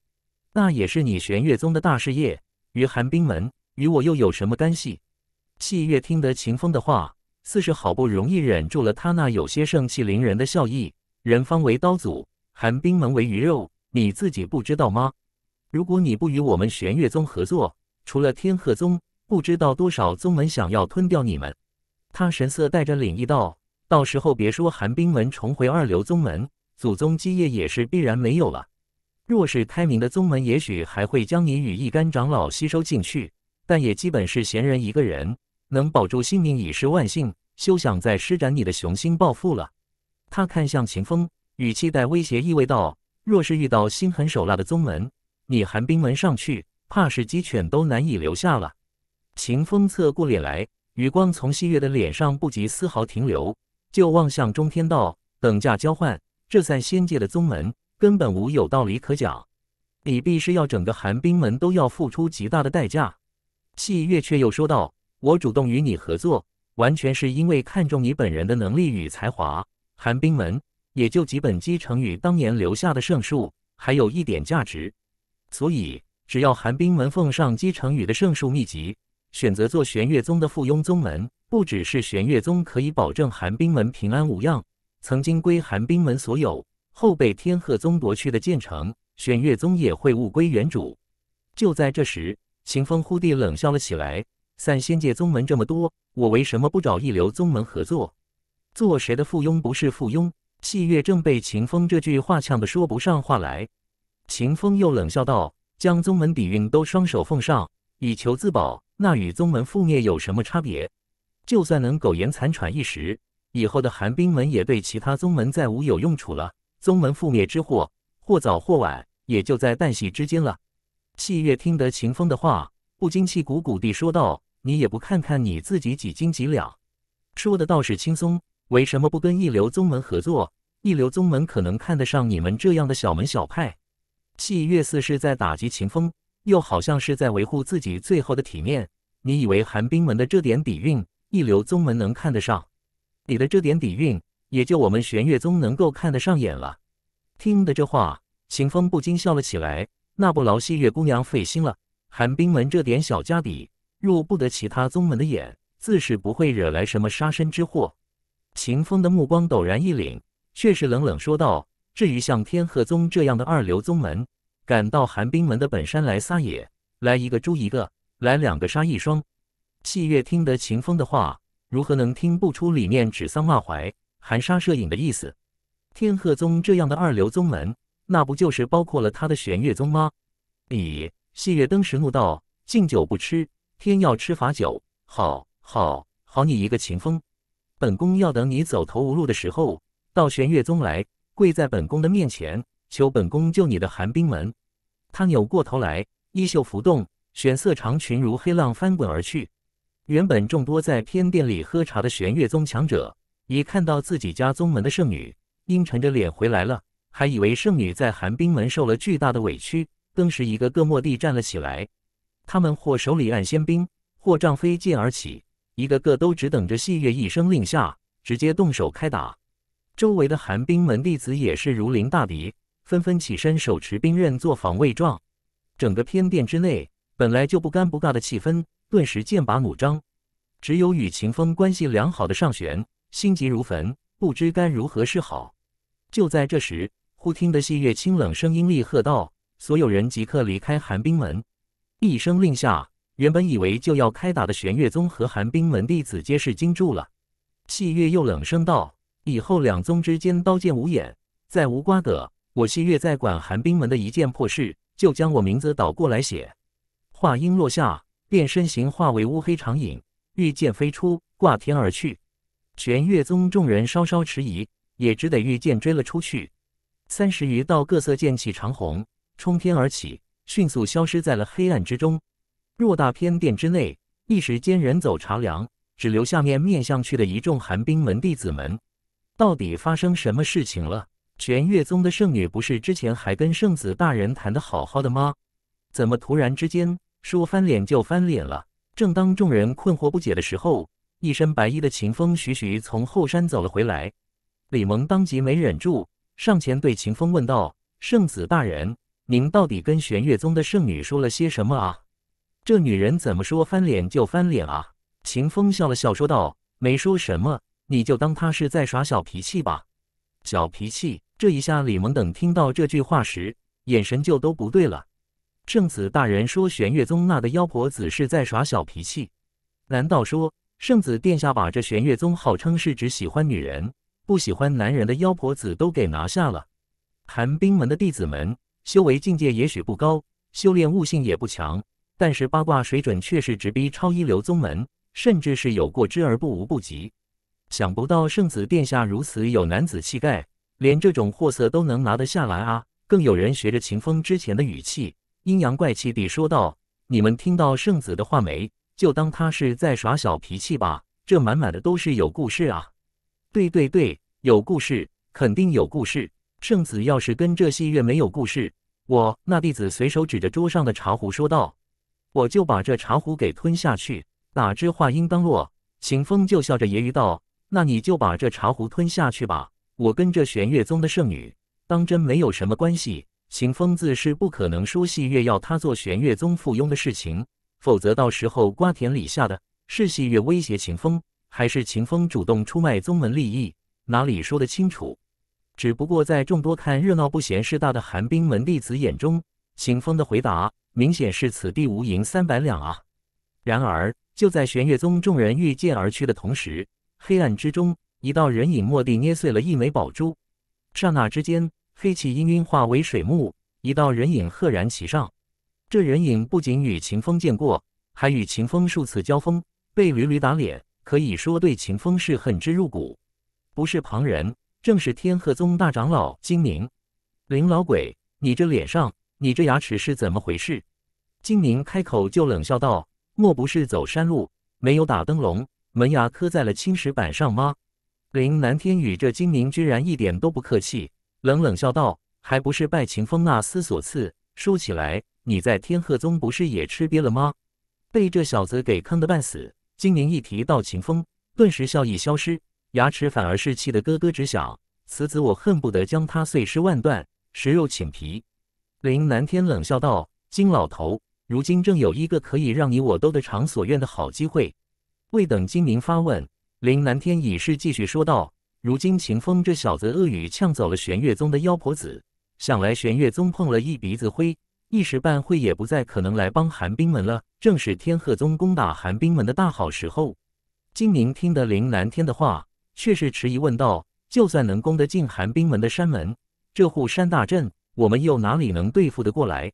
那也是你玄月宗的大事业，与寒冰门与我又有什么干系？”戏月听得秦风的话，似是好不容易忍住了他那有些盛气凌人的笑意。人方为刀俎，寒冰门为鱼肉。你自己不知道吗？如果你不与我们玄月宗合作，除了天鹤宗，不知道多少宗门想要吞掉你们。他神色带着凛意道：“到时候别说寒冰门重回二流宗门，祖宗基业也是必然没有了。若是开明的宗门，也许还会将你与一干长老吸收进去，但也基本是闲人一个人，能保住性命已是万幸，休想再施展你的雄心抱负了。”他看向秦风，语气带威胁意味道。若是遇到心狠手辣的宗门，你寒冰门上去，怕是鸡犬都难以留下了。秦风侧过脸来，余光从汐月的脸上不及丝毫停留，就望向中天道。等价交换，这在仙界的宗门根本无有道理可讲，你必是要整个寒冰门都要付出极大的代价。汐月却又说道：“我主动与你合作，完全是因为看中你本人的能力与才华，寒冰门。”也就几本姬成宇当年留下的圣术，还有一点价值。所以，只要寒冰门奉上姬成宇的圣术秘籍，选择做玄月宗的附庸宗门，不只是玄月宗可以保证寒冰门平安无恙。曾经归寒冰门所有，后被天鹤宗夺去的剑城，玄月宗也会物归原主。就在这时，秦风忽地冷笑了起来：“散仙界宗门这么多，我为什么不找一流宗门合作？做谁的附庸不是附庸？”细月正被秦风这句话呛得说不上话来，秦风又冷笑道：“将宗门底蕴都双手奉上，以求自保，那与宗门覆灭有什么差别？就算能苟延残喘一时，以后的寒冰门也对其他宗门再无有用处了。宗门覆灭之祸，或早或晚，也就在旦夕之间了。”细月听得秦风的话，不禁气鼓鼓地说道：“你也不看看你自己几斤几两，说的倒是轻松。”为什么不跟一流宗门合作？一流宗门可能看得上你们这样的小门小派。汐月似是在打击秦风，又好像是在维护自己最后的体面。你以为寒冰门的这点底蕴，一流宗门能看得上？你的这点底蕴，也就我们玄月宗能够看得上眼了。听的这话，秦风不禁笑了起来。那不劳汐月姑娘费心了。寒冰门这点小家底，入不得其他宗门的眼，自是不会惹来什么杀身之祸。秦风的目光陡然一凛，却是冷冷说道：“至于像天鹤宗这样的二流宗门，敢到寒冰门的本山来撒野，来一个诛一个，来两个杀一双。”细月听得秦风的话，如何能听不出里面指桑骂槐、含沙射影的意思？天鹤宗这样的二流宗门，那不就是包括了他的玄月宗吗？你！细月登时怒道：“敬酒不吃，偏要吃罚酒！好，好，好你一个秦风！”本宫要等你走投无路的时候，到玄月宗来跪在本宫的面前，求本宫救你的寒冰门。他扭过头来，衣袖浮动，玄色长裙如黑浪翻滚而去。原本众多在偏殿里喝茶的玄月宗强者，一看到自己家宗门的圣女阴沉着脸回来了，还以为圣女在寒冰门受了巨大的委屈，登时一个个蓦地站了起来。他们或手里按仙兵，或仗飞剑而起。一个个都只等着戏月一声令下，直接动手开打。周围的寒冰门弟子也是如临大敌，纷纷起身手持冰刃做防卫状。整个偏殿之内本来就不尴不尬的气氛，顿时剑拔弩张。只有与秦风关系良好的上玄心急如焚，不知该如何是好。就在这时，忽听得戏月清冷声音厉喝道：“所有人即刻离开寒冰门！”一声令下。原本以为就要开打的玄月宗和寒冰门弟子皆是惊住了。细月又冷声道：“以后两宗之间刀剑无眼，再无瓜葛。我细月再管寒冰门的一件破事，就将我名字倒过来写。”话音落下，便身形化为乌黑长影，御剑飞出，挂天而去。玄月宗众人稍稍迟疑，也只得御剑追了出去。三十余道各色剑气长虹冲天而起，迅速消失在了黑暗之中。偌大偏殿之内，一时间人走茶凉，只留下面面向去的一众寒冰门弟子们。到底发生什么事情了？玄月宗的圣女不是之前还跟圣子大人谈得好好的吗？怎么突然之间说翻脸就翻脸了？正当众人困惑不解的时候，一身白衣的秦风徐徐从后山走了回来。李蒙当即没忍住，上前对秦风问道：“圣子大人，您到底跟玄月宗的圣女说了些什么啊？”这女人怎么说翻脸就翻脸啊？秦风笑了笑说道：“没说什么，你就当她是在耍小脾气吧。”小脾气！这一下，李蒙等听到这句话时，眼神就都不对了。圣子大人说玄月宗那的妖婆子是在耍小脾气，难道说圣子殿下把这玄月宗号称是只喜欢女人、不喜欢男人的妖婆子都给拿下了？寒冰门的弟子们修为境界也许不高，修炼悟性也不强。但是八卦水准却是直逼超一流宗门，甚至是有过之而不无不及。想不到圣子殿下如此有男子气概，连这种货色都能拿得下来啊！更有人学着秦风之前的语气，阴阳怪气地说道：“你们听到圣子的话没？就当他是在耍小脾气吧。这满满的都是有故事啊！”“对对对，有故事，肯定有故事。圣子要是跟这戏院没有故事，我那弟子随手指着桌上的茶壶说道。”我就把这茶壶给吞下去。哪知话音刚落，秦风就笑着揶揄道：“那你就把这茶壶吞下去吧。我跟这玄月宗的圣女当真没有什么关系。秦风自是不可能说戏月要他做玄月宗附庸的事情。否则到时候瓜田李下的，是戏月威胁秦风，还是秦风主动出卖宗门利益，哪里说得清楚？只不过在众多看热闹不嫌事大的寒冰门弟子眼中，秦风的回答。”明显是此地无银三百两啊！然而就在玄月宗众人御剑而去的同时，黑暗之中一道人影蓦地捏碎了一枚宝珠，刹那之间，黑气氤氲化为水幕，一道人影赫然其上。这人影不仅与秦风见过，还与秦风数次交锋，被屡屡打脸，可以说对秦风是恨之入骨。不是旁人，正是天鹤宗大长老金明。林老鬼，你这脸上……你这牙齿是怎么回事？金宁开口就冷笑道：“莫不是走山路没有打灯笼，门牙磕在了青石板上吗？”林南天宇这金宁居然一点都不客气，冷冷笑道：“还不是拜秦风那厮所赐。说起来，你在天鹤宗不是也吃瘪了吗？被这小子给坑得半死。”金宁一提到秦风，顿时笑意消失，牙齿反而是气得咯咯直响。此子，我恨不得将他碎尸万段，食肉寝皮。林南天冷笑道：“金老头，如今正有一个可以让你我都得偿所愿的好机会。”未等金明发问，林南天已是继续说道：“如今秦风这小子恶语呛走了玄月宗的妖婆子，想来玄月宗碰了一鼻子灰，一时半会也不再可能来帮寒冰门了。正是天鹤宗攻打寒冰门的大好时候。”金明听得林南天的话，却是迟疑问道：“就算能攻得进寒冰门的山门，这护山大阵……”我们又哪里能对付得过来？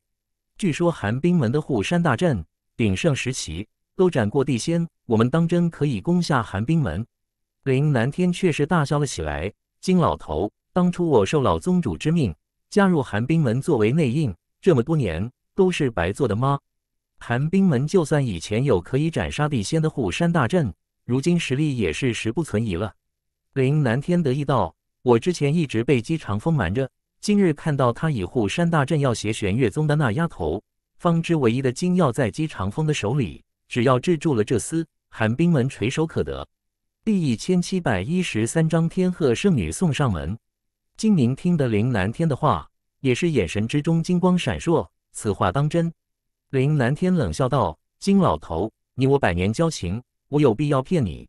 据说寒冰门的护山大阵鼎盛时期都斩过地仙，我们当真可以攻下寒冰门？林南天却是大笑了起来：“金老头，当初我受老宗主之命加入寒冰门作为内应，这么多年都是白做的吗？寒冰门就算以前有可以斩杀地仙的护山大阵，如今实力也是实不存疑了。”林南天得意道：“我之前一直被姬长风瞒着。”今日看到他以护山大阵要挟玄月宗的那丫头，方知唯一的金药在姬长风的手里。只要制住了这厮，寒冰门垂手可得。第一千七百一十三章天鹤圣女送上门。金明听得林南天的话，也是眼神之中金光闪烁。此话当真？林南天冷笑道：“金老头，你我百年交情，我有必要骗你？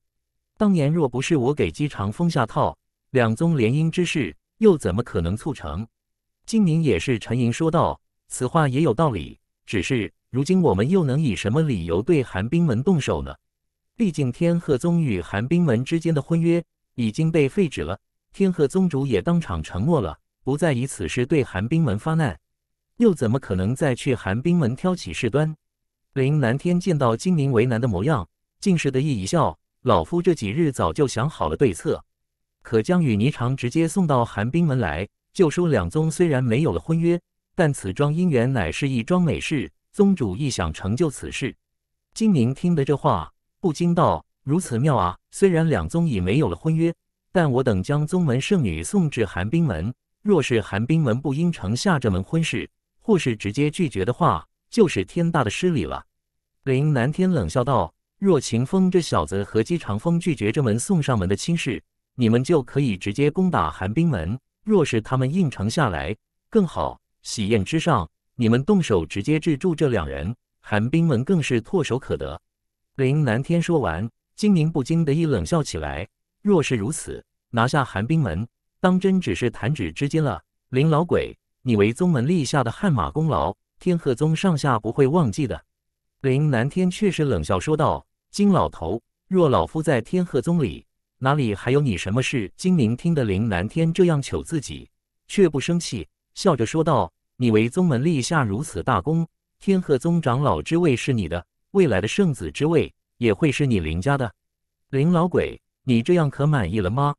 当年若不是我给姬长风下套，两宗联姻之事……”又怎么可能促成？金明也是沉吟说道：“此话也有道理，只是如今我们又能以什么理由对寒冰门动手呢？毕竟天鹤宗与寒冰门之间的婚约已经被废止了，天鹤宗主也当场沉默了，不再以此事对寒冰门发难，又怎么可能再去寒冰门挑起事端？”林南天见到金明为难的模样，竟是得意一笑：“老夫这几日早就想好了对策。”可将与霓裳直接送到寒冰门来。就说两宗虽然没有了婚约，但此桩姻缘乃是一桩美事，宗主亦想成就此事。金明听得这话，不禁道：“如此妙啊！虽然两宗已没有了婚约，但我等将宗门圣女送至寒冰门，若是寒冰门不应承下这门婚事，或是直接拒绝的话，就是天大的失礼了。”林南天冷笑道：“若秦风这小子和姬长风拒绝这门送上门的亲事，”你们就可以直接攻打寒冰门。若是他们应承下来，更好。喜宴之上，你们动手直接制住这两人，寒冰门更是唾手可得。林南天说完，金莹不禁得意冷笑起来。若是如此，拿下寒冰门，当真只是弹指之间了。林老鬼，你为宗门立下的汗马功劳，天鹤宗上下不会忘记的。林南天却是冷笑说道：“金老头，若老夫在天鹤宗里。”哪里还有你什么事？金灵听得林南天这样求自己，却不生气，笑着说道：“你为宗门立下如此大功，天鹤宗长老之位是你的，未来的圣子之位也会是你林家的。林老鬼，你这样可满意了吗？”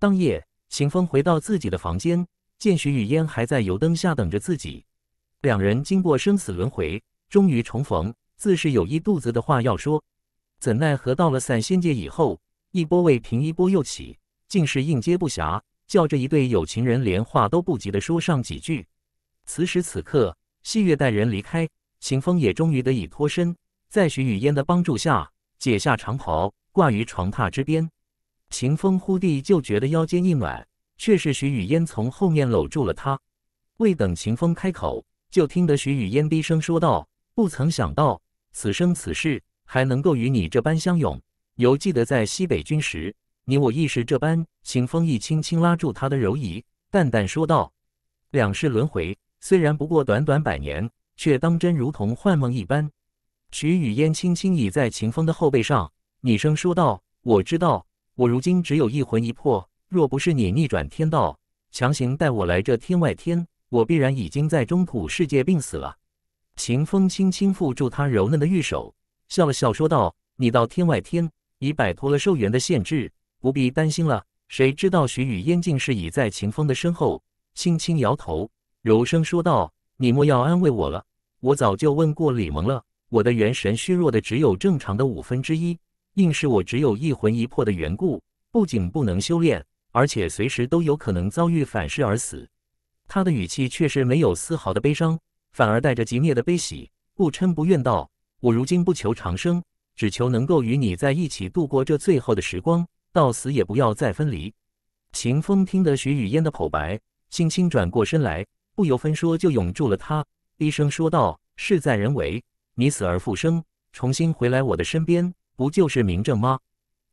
当夜，秦风回到自己的房间，见徐雨嫣还在油灯下等着自己。两人经过生死轮回，终于重逢，自是有一肚子的话要说。怎奈何到了散仙界以后。一波未平，一波又起，竟是应接不暇，叫这一对有情人连话都不及的说上几句。此时此刻，细月带人离开，秦风也终于得以脱身，在徐雨嫣的帮助下，解下长袍挂于床榻之边。秦风忽地就觉得腰间一暖，却是徐雨嫣从后面搂住了他。未等秦风开口，就听得徐雨嫣低声说道：“不曾想到，此生此世还能够与你这般相拥。”犹记得在西北军时，你我亦是这般。秦风一轻轻拉住他的柔椅，淡淡说道：“两世轮回，虽然不过短短百年，却当真如同幻梦一般。”徐雨嫣轻轻倚在秦风的后背上，低声说道：“我知道，我如今只有一魂一魄。若不是你逆转天道，强行带我来这天外天，我必然已经在中土世界病死了。”秦风轻轻覆住他柔嫩的玉手，笑了笑说道：“你到天外天。”已摆脱了寿元的限制，不必担心了。谁知道徐雨烟竟是倚在秦风的身后，轻轻摇头，柔声说道：“你莫要安慰我了，我早就问过李萌了，我的元神虚弱的只有正常的五分之一，硬是我只有一魂一魄的缘故，不仅不能修炼，而且随时都有可能遭遇反噬而死。”他的语气却是没有丝毫的悲伤，反而带着极灭的悲喜，不嗔不怨道：“我如今不求长生。”只求能够与你在一起度过这最后的时光，到死也不要再分离。秦风听得徐雨嫣的口白，轻轻转过身来，不由分说就拥住了她，低声说道：“事在人为，你死而复生，重新回来我的身边，不就是明证吗？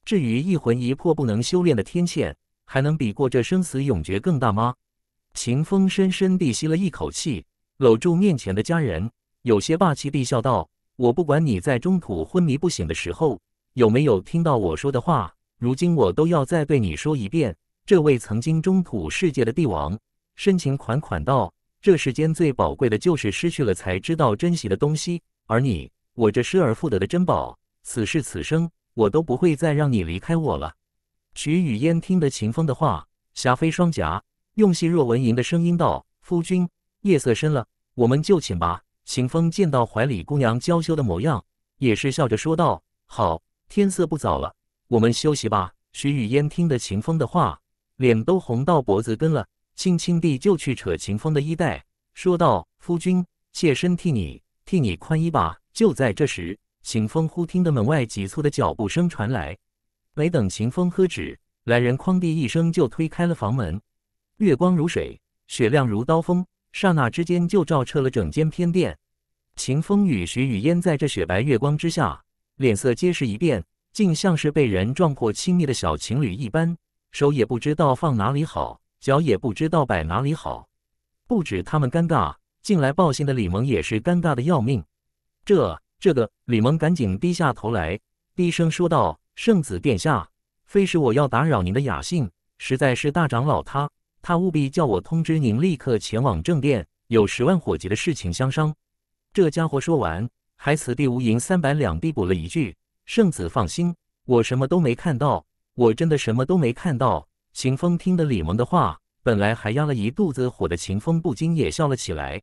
至于一魂一魄不能修炼的天堑，还能比过这生死永诀更大吗？”秦风深深地吸了一口气，搂住面前的佳人，有些霸气地笑道。我不管你在中土昏迷不醒的时候有没有听到我说的话，如今我都要再对你说一遍。这位曾经中土世界的帝王深情款款道：“这世间最宝贵的就是失去了才知道珍惜的东西，而你，我这失而复得的珍宝，此世此生我都不会再让你离开我了。”曲雨烟听得秦风的话，霞飞双颊，用细若蚊蝇的声音道：“夫君，夜色深了，我们就寝吧。”秦风见到怀里姑娘娇羞的模样，也是笑着说道：“好，天色不早了，我们休息吧。”徐雨嫣听得秦风的话，脸都红到脖子根了，轻轻地就去扯秦风的衣带，说道：“夫君，妾身替你替你宽衣吧。”就在这时，秦风忽听得门外急促的脚步声传来，没等秦风喝止，来人哐地一声就推开了房门，月光如水，雪亮如刀锋。刹那之间就照彻了整间偏殿，秦风与徐雨嫣在这雪白月光之下，脸色皆是一变，竟像是被人撞破亲密的小情侣一般，手也不知道放哪里好，脚也不知道摆哪里好。不止他们尴尬，进来报信的李萌也是尴尬的要命。这……这个……李萌赶紧低下头来，低声说道：“圣子殿下，非是我要打扰您的雅兴，实在是大长老他……”他务必叫我通知您，立刻前往正殿，有十万火急的事情相商。这家伙说完，还此地无银三百两地补了一句：“圣子放心，我什么都没看到，我真的什么都没看到。”秦风听得李萌的话，本来还压了一肚子火的秦风不禁也笑了起来。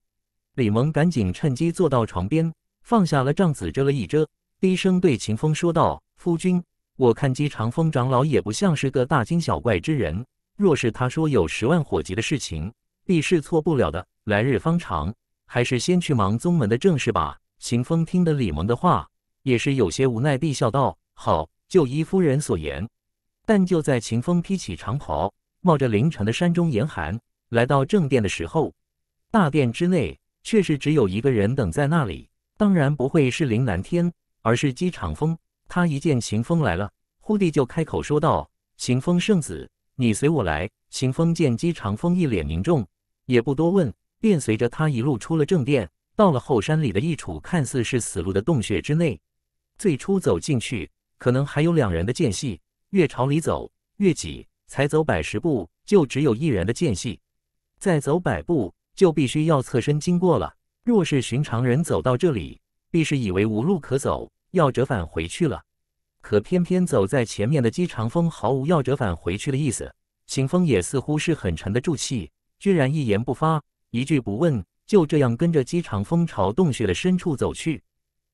李萌赶紧趁机坐到床边，放下了帐子遮了一遮，低声对秦风说道：“夫君，我看姬长风长老也不像是个大惊小怪之人。”若是他说有十万火急的事情，必是错不了的。来日方长，还是先去忙宗门的正事吧。秦风听得李蒙的话，也是有些无奈地笑道：“好，就依夫人所言。”但就在秦风披起长袍，冒着凌晨的山中严寒来到正殿的时候，大殿之内却是只有一个人等在那里。当然不会是林南天，而是姬长风。他一见秦风来了，忽地就开口说道：“秦风圣子。”你随我来。秦风见姬长风一脸凝重，也不多问，便随着他一路出了正殿，到了后山里的一处看似是死路的洞穴之内。最初走进去，可能还有两人的间隙；越朝里走，越挤，才走百十步，就只有一人的间隙；再走百步，就必须要侧身经过了。若是寻常人走到这里，必是以为无路可走，要折返回去了。可偏偏走在前面的姬长风毫无要折返回去的意思，秦风也似乎是很沉得住气，居然一言不发，一句不问，就这样跟着姬长风朝洞穴的深处走去。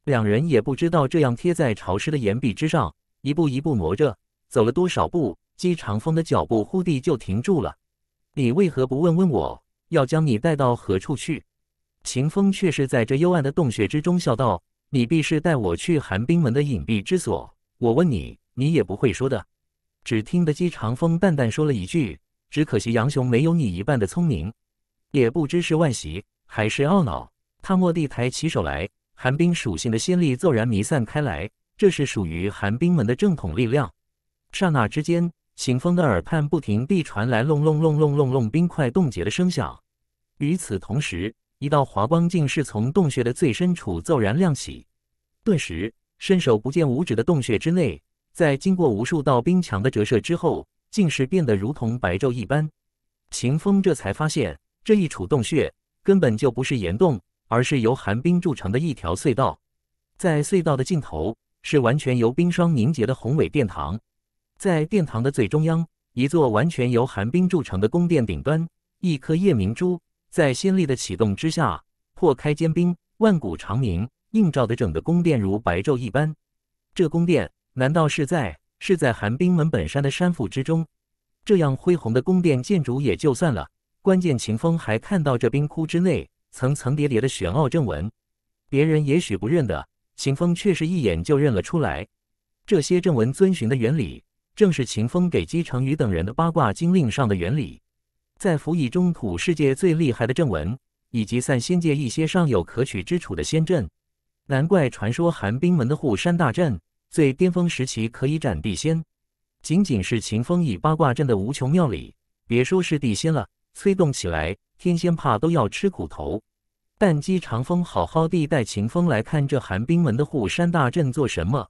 两人也不知道这样贴在潮湿的岩壁之上，一步一步磨着走了多少步，姬长风的脚步忽地就停住了。你为何不问问我，要将你带到何处去？秦风却是在这幽暗的洞穴之中笑道：“你必是带我去寒冰门的隐蔽之所。”我问你，你也不会说的。只听得姬长风淡淡说了一句：“只可惜杨雄没有你一半的聪明。”也不知是惋惜还是懊恼，他蓦地抬起手来，寒冰属性的仙力骤然弥散开来，这是属于寒冰门的正统力量。刹那之间，行风的耳畔不停地传来“隆隆隆隆隆隆”冰块冻结的声响。与此同时，一道华光竟是从洞穴的最深处骤然亮起，顿时。伸手不见五指的洞穴之内，在经过无数道冰墙的折射之后，竟是变得如同白昼一般。秦风这才发现，这一处洞穴根本就不是岩洞，而是由寒冰铸成的一条隧道。在隧道的尽头，是完全由冰霜凝结的宏伟殿堂。在殿堂的最中央，一座完全由寒冰铸成的宫殿顶端，一颗夜明珠在仙力的启动之下，破开坚冰，万古长明。映照的整个宫殿如白昼一般，这宫殿难道是在是在寒冰门本山的山腹之中？这样恢宏的宫殿建筑也就算了，关键秦风还看到这冰窟之内层层叠叠的玄奥正文，别人也许不认得，秦风却是一眼就认了出来。这些正文遵循的原理，正是秦风给姬成宇等人的八卦经令上的原理，在辅以中土世界最厉害的正文，以及散仙界一些尚有可取之处的仙阵。难怪传说寒冰门的护山大阵最巅峰时期可以斩地仙，仅仅是秦风以八卦阵的无穷妙理，别说是地仙了，催动起来天仙怕都要吃苦头。但姬长风好好地带秦风来看这寒冰门的护山大阵做什么？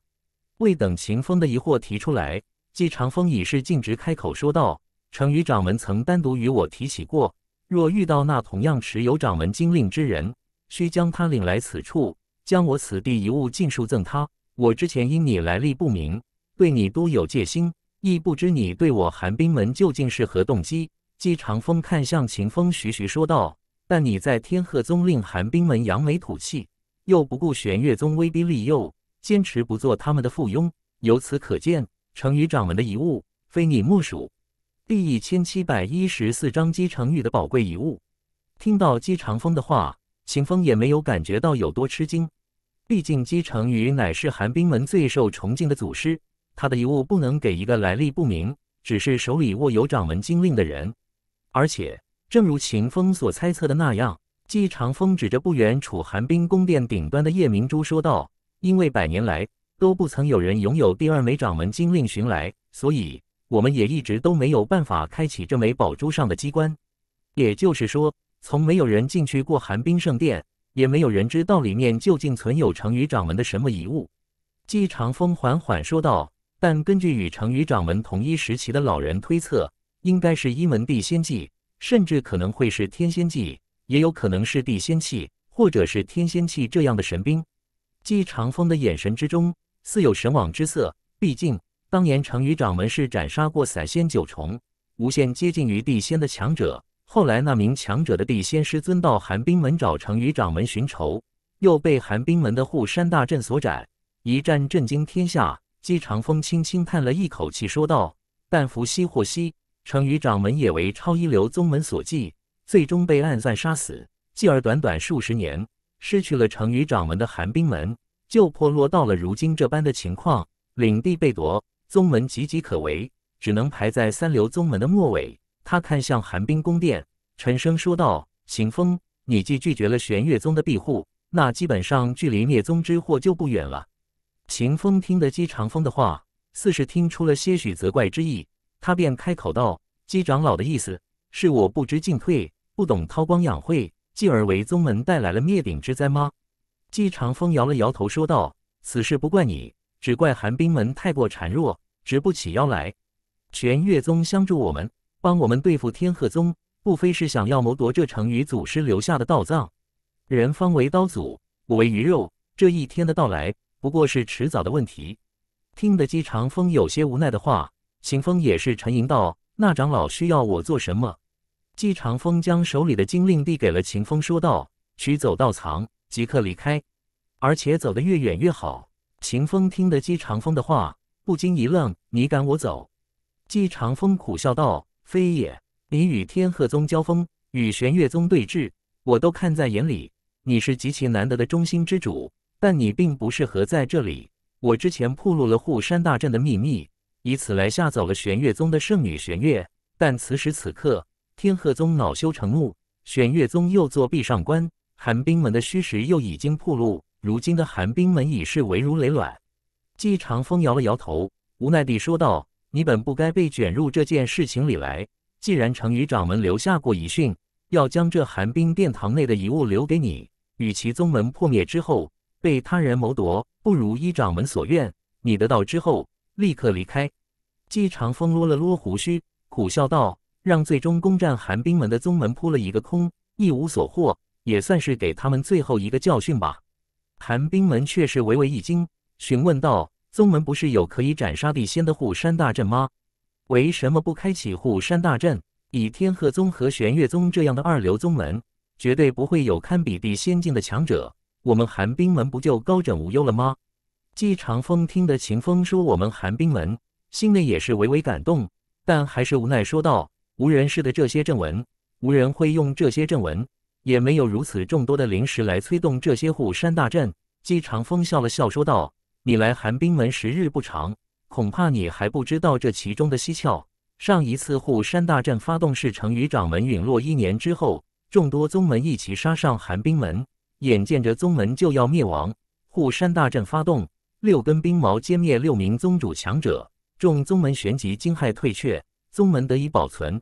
未等秦风的疑惑提出来，姬长风已是径直开口说道：“程宇掌门曾单独与我提起过，若遇到那同样持有掌门金令之人，需将他领来此处。”将我此地遗物尽数赠他。我之前因你来历不明，对你多有戒心，亦不知你对我寒冰门究竟是何动机。姬长风看向秦风，徐徐说道：“但你在天鹤宗令寒冰门扬眉吐气，又不顾玄月宗威逼利诱，坚持不做他们的附庸，由此可见，成于掌门的遗物非你莫属。”第一千七百一十四章姬成宇的宝贵遗物。听到姬长风的话。秦风也没有感觉到有多吃惊，毕竟姬成羽乃是寒冰门最受崇敬的祖师，他的遗物不能给一个来历不明、只是手里握有掌门金令的人。而且，正如秦风所猜测的那样，姬长风指着不远处寒冰宫殿顶端的夜明珠说道：“因为百年来都不曾有人拥有第二枚掌门金令寻来，所以我们也一直都没有办法开启这枚宝珠上的机关。也就是说。”从没有人进去过寒冰圣殿，也没有人知道里面究竟存有成语掌门的什么遗物。姬长风缓缓说道：“但根据与成语掌门同一时期的老人推测，应该是一门地仙记，甚至可能会是天仙记，也有可能是地仙器，或者是天仙器这样的神兵。”姬长风的眼神之中似有神往之色。毕竟，当年成语掌门是斩杀过散仙九重、无限接近于地仙的强者。后来，那名强者的地仙师尊到寒冰门找成雨掌门寻仇，又被寒冰门的护山大阵所斩，一战震惊天下。姬长风轻轻叹了一口气，说道：“但伏羲获悉，成雨掌门也为超一流宗门所忌，最终被暗算杀死。继而，短短数十年，失去了成雨掌门的寒冰门，就破落到了如今这般的情况：领地被夺，宗门岌岌可危，只能排在三流宗门的末尾。”他看向寒冰宫殿，沉声说道：“秦风，你既拒绝了玄月宗的庇护，那基本上距离灭宗之祸就不远了。”秦风听得姬长风的话，似是听出了些许责怪之意，他便开口道：“姬长老的意思是，我不知进退，不懂韬光养晦，继而为宗门带来了灭顶之灾吗？”姬长风摇了摇头说道：“此事不怪你，只怪寒冰门太过孱弱，直不起腰来。玄月宗相助我们。”帮我们对付天鹤宗，不非是想要谋夺这成鱼祖师留下的道藏。人方为刀俎，我为鱼肉。这一天的到来，不过是迟早的问题。听得姬长风有些无奈的话，秦风也是沉吟道：“那长老需要我做什么？”姬长风将手里的金令递给了秦风，说道：“取走道藏，即刻离开，而且走得越远越好。”秦风听得姬长风的话，不禁一愣：“你赶我走？”姬长风苦笑道。非也，你与天鹤宗交锋，与玄月宗对峙，我都看在眼里。你是极其难得的中心之主，但你并不适合在这里。我之前暴露了护山大阵的秘密，以此来吓走了玄月宗的圣女玄月。但此时此刻，天鹤宗恼羞成怒，玄月宗又作壁上观，寒冰门的虚实又已经暴露。如今的寒冰门已是危如累卵。季长风摇了摇头，无奈地说道。你本不该被卷入这件事情里来。既然成宇掌门留下过遗训，要将这寒冰殿堂内的遗物留给你，与其宗门破灭之后被他人谋夺，不如依掌门所愿，你得到之后立刻离开。姬长风撸了撸胡须，苦笑道：“让最终攻占寒冰门的宗门扑了一个空，一无所获，也算是给他们最后一个教训吧。”寒冰门却是微微一惊，询问道。宗门不是有可以斩杀地仙的护山大阵吗？为什么不开启护山大阵？以天鹤宗和玄月宗这样的二流宗门，绝对不会有堪比地仙境的强者。我们寒冰门不就高枕无忧了吗？季长风听得秦风说我们寒冰门，心内也是微微感动，但还是无奈说道：“无人识的这些阵文，无人会用这些阵文，也没有如此众多的灵石来催动这些护山大阵。”季长风笑了笑说道。你来寒冰门时日不长，恐怕你还不知道这其中的蹊跷。上一次护山大阵发动是成于掌门陨落一年之后，众多宗门一齐杀上寒冰门，眼见着宗门就要灭亡，护山大阵发动，六根冰矛歼灭六名宗主强者，众宗门旋即惊骇退却，宗门得以保存。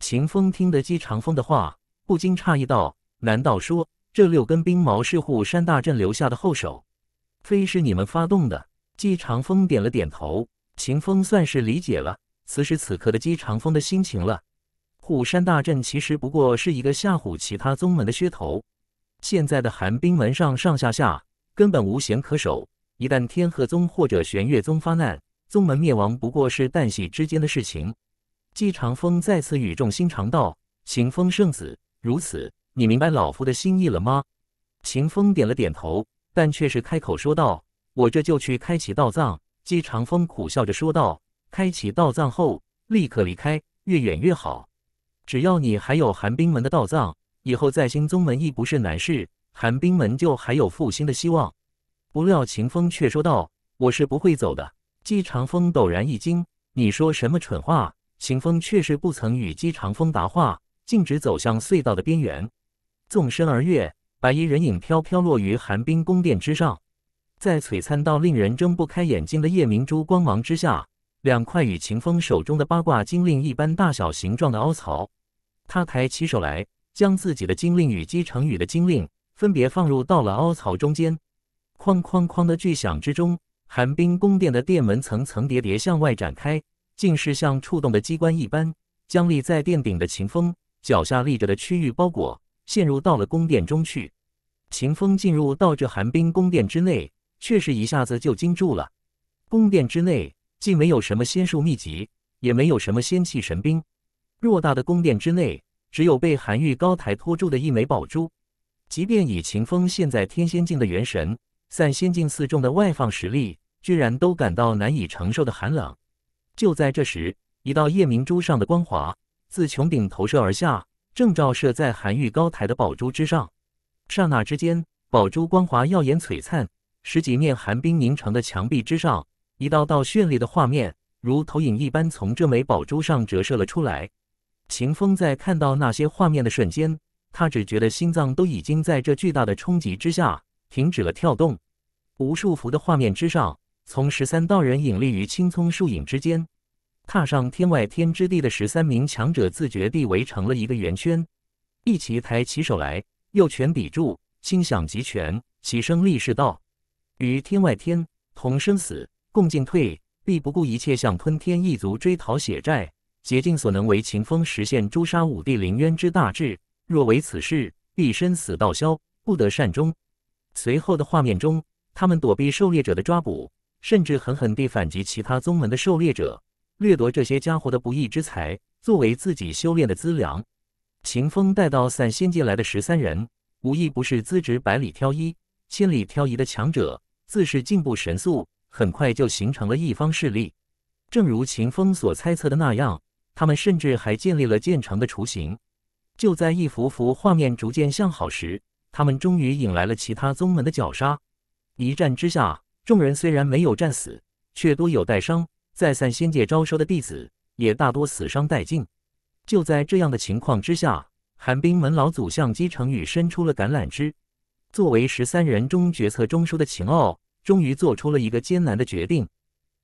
秦风听得姬长风的话，不禁诧异道：“难道说这六根冰矛是护山大阵留下的后手？”非是你们发动的，姬长风点了点头。秦风算是理解了此时此刻的姬长风的心情了。虎山大阵其实不过是一个吓唬其他宗门的噱头。现在的寒冰门上上下下根本无险可守，一旦天鹤宗或者玄月宗发难，宗门灭亡不过是旦夕之间的事情。姬长风再次语重心长道：“秦风圣子，如此，你明白老夫的心意了吗？”秦风点了点头。但却是开口说道：“我这就去开启道藏。”姬长风苦笑着说道：“开启道藏后，立刻离开，越远越好。只要你还有寒冰门的道藏，以后再兴宗门亦不是难事，寒冰门就还有复兴的希望。”不料秦风却说道：“我是不会走的。”姬长风陡然一惊：“你说什么蠢话？”秦风却是不曾与姬长风答话，径直走向隧道的边缘，纵身而跃。白衣人影飘飘落于寒冰宫殿之上，在璀璨到令人睁不开眼睛的夜明珠光芒之下，两块与秦风手中的八卦金令一般大小、形状的凹槽。他抬起手来，将自己的金令与姬成宇的金令分别放入到了凹槽中间。哐哐哐的巨响之中，寒冰宫殿的殿门层层叠叠向外展开，竟是像触动的机关一般，将立在殿顶的秦风脚下立着的区域包裹。陷入到了宫殿中去，秦风进入到这寒冰宫殿之内，却是一下子就惊住了。宫殿之内既没有什么仙术秘籍，也没有什么仙气神兵。偌大的宫殿之内，只有被寒玉高台托住的一枚宝珠。即便以秦风现在天仙境的元神，散仙境四众的外放实力，居然都感到难以承受的寒冷。就在这时，一道夜明珠上的光华自穹顶投射而下。正照射在寒玉高台的宝珠之上，刹那之间，宝珠光滑耀眼璀璨。十几面寒冰凝成的墙壁之上，一道道绚丽的画面如投影一般从这枚宝珠上折射了出来。秦风在看到那些画面的瞬间，他只觉得心脏都已经在这巨大的冲击之下停止了跳动。无数幅的画面之上，从十三道人影立于青葱树影之间。踏上天外天之地的十三名强者，自觉地围成了一个圆圈，一齐抬起手来，右拳抵住，心想集拳，齐声立誓道：“与天外天同生死，共进退，必不顾一切向吞天一族追讨血债，竭尽所能为秦风实现诛杀五帝凌渊之大志。若为此事，必生死道消，不得善终。”随后的画面中，他们躲避狩猎者的抓捕，甚至狠狠地反击其他宗门的狩猎者。掠夺这些家伙的不义之财，作为自己修炼的资粮。秦风带到散仙界来的十三人，无一不是资质百里挑一、千里挑一的强者，自是进步神速，很快就形成了一方势力。正如秦风所猜测的那样，他们甚至还建立了建成的雏形。就在一幅幅画面逐渐向好时，他们终于引来了其他宗门的绞杀。一战之下，众人虽然没有战死，却多有带伤。在散仙界招收的弟子也大多死伤殆尽。就在这样的情况之下，寒冰门老祖向姬成宇伸出了橄榄枝。作为十三人中决策中枢的秦傲，终于做出了一个艰难的决定。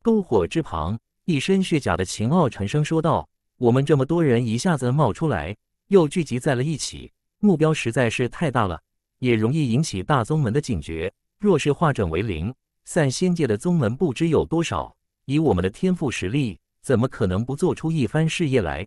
篝火之旁，一身血甲的秦傲沉声说道：“我们这么多人一下子冒出来，又聚集在了一起，目标实在是太大了，也容易引起大宗门的警觉。若是化整为零，散仙界的宗门不知有多少。”以我们的天赋实力，怎么可能不做出一番事业来？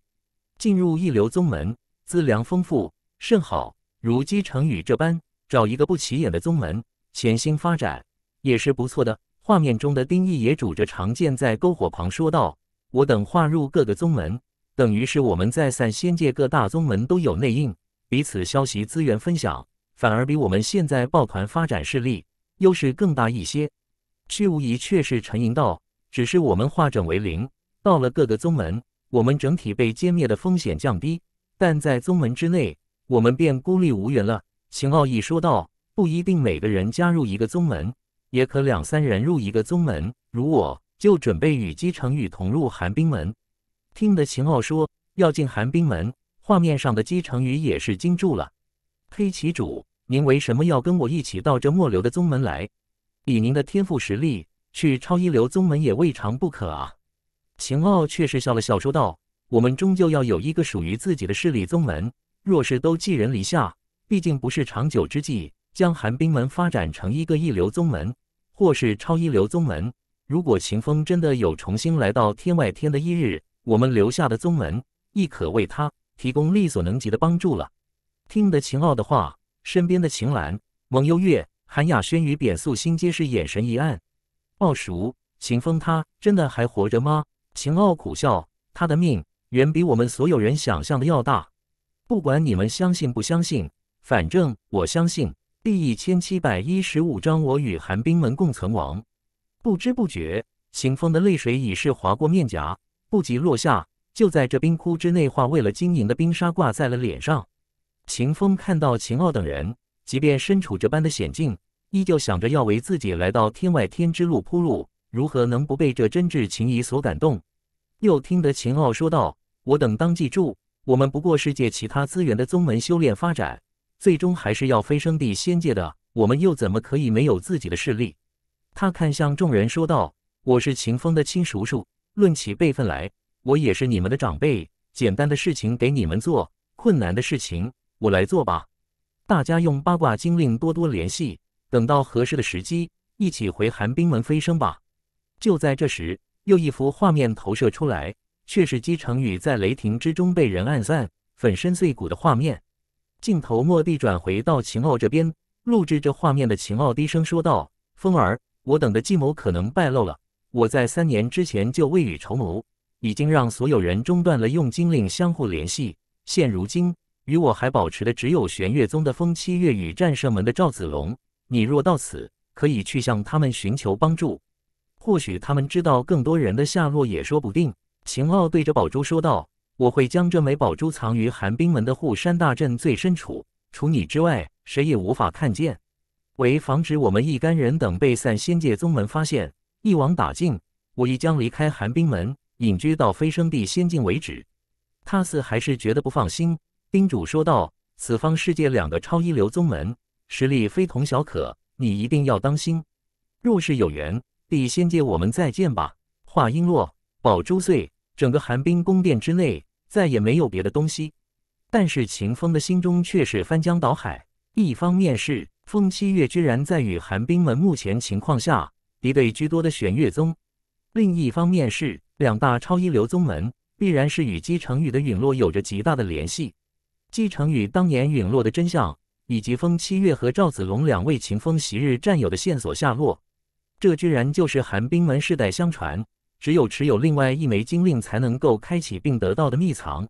进入一流宗门，资粮丰富，甚好。如姬成宇这般，找一个不起眼的宗门，潜心发展，也是不错的。画面中的丁毅也拄着长剑，在篝火旁说道：“我等划入各个宗门，等于是我们在散仙界各大宗门都有内应，彼此消息、资源分享，反而比我们现在抱团发展势力优势更大一些。”虚无疑却是沉吟道。只是我们化整为零，到了各个宗门，我们整体被歼灭的风险降低，但在宗门之内，我们便孤立无援了。秦傲一说道：“不一定每个人加入一个宗门，也可两三人入一个宗门。如我就准备与姬成宇同入寒冰门。”听得秦傲说要进寒冰门，画面上的姬成宇也是惊住了。黑旗主，您为什么要跟我一起到这末流的宗门来？以您的天赋实力。去超一流宗门也未尝不可啊！秦傲却是笑了笑说道：“我们终究要有一个属于自己的势力宗门，若是都寄人篱下，毕竟不是长久之计。将寒冰门发展成一个一流宗门，或是超一流宗门。如果秦风真的有重新来到天外天的一日，我们留下的宗门亦可为他提供力所能及的帮助了。”听得秦傲的话，身边的秦岚、蒙幽月、韩雅轩与扁素心皆是眼神一暗。鲍叔，秦风，他真的还活着吗？秦奥苦笑，他的命远比我们所有人想象的要大。不管你们相信不相信，反正我相信。第一千七百一十五章，我与寒冰门共存亡。不知不觉，秦风的泪水已是划过面颊，不及落下，就在这冰窟之内化为了晶莹的冰沙，挂在了脸上。秦风看到秦奥等人，即便身处这般的险境。依旧想着要为自己来到天外天之路铺路，如何能不被这真挚情谊所感动？又听得秦傲说道：“我等当记住，我们不过是借其他资源的宗门修炼发展，最终还是要飞升地仙界的。我们又怎么可以没有自己的势力？”他看向众人说道：“我是秦风的亲叔叔，论起辈分来，我也是你们的长辈。简单的事情给你们做，困难的事情我来做吧。大家用八卦精令多多联系。”等到合适的时机，一起回寒冰门飞升吧。就在这时，又一幅画面投射出来，却是姬承宇在雷霆之中被人暗算、粉身碎骨的画面。镜头蓦地转回到秦傲这边，录制这画面的秦傲低声说道：“风儿，我等的计谋可能败露了。我在三年之前就未雨绸缪，已经让所有人中断了用金令相互联系。现如今，与我还保持的只有玄月宗的风七月与战圣门的赵子龙。”你若到此，可以去向他们寻求帮助，或许他们知道更多人的下落，也说不定。秦傲对着宝珠说道：“我会将这枚宝珠藏于寒冰门的护山大阵最深处，除你之外，谁也无法看见。为防止我们一干人等被散仙界宗门发现，一网打尽，我亦将离开寒冰门，隐居到飞升地仙境为止。”他似还是觉得不放心，叮嘱说道：“此方世界两个超一流宗门。”实力非同小可，你一定要当心。若是有缘，必先借我们再见吧。话音落，宝珠碎，整个寒冰宫殿之内再也没有别的东西。但是秦风的心中却是翻江倒海。一方面是风七月居然在与寒冰门目前情况下敌对居多的玄月宗；另一方面是两大超一流宗门必然是与姬成宇的陨落有着极大的联系。姬成宇当年陨落的真相。以及风七月和赵子龙两位秦风昔日战友的线索下落，这居然就是寒冰门世代相传，只有持有另外一枚金令才能够开启并得到的秘藏，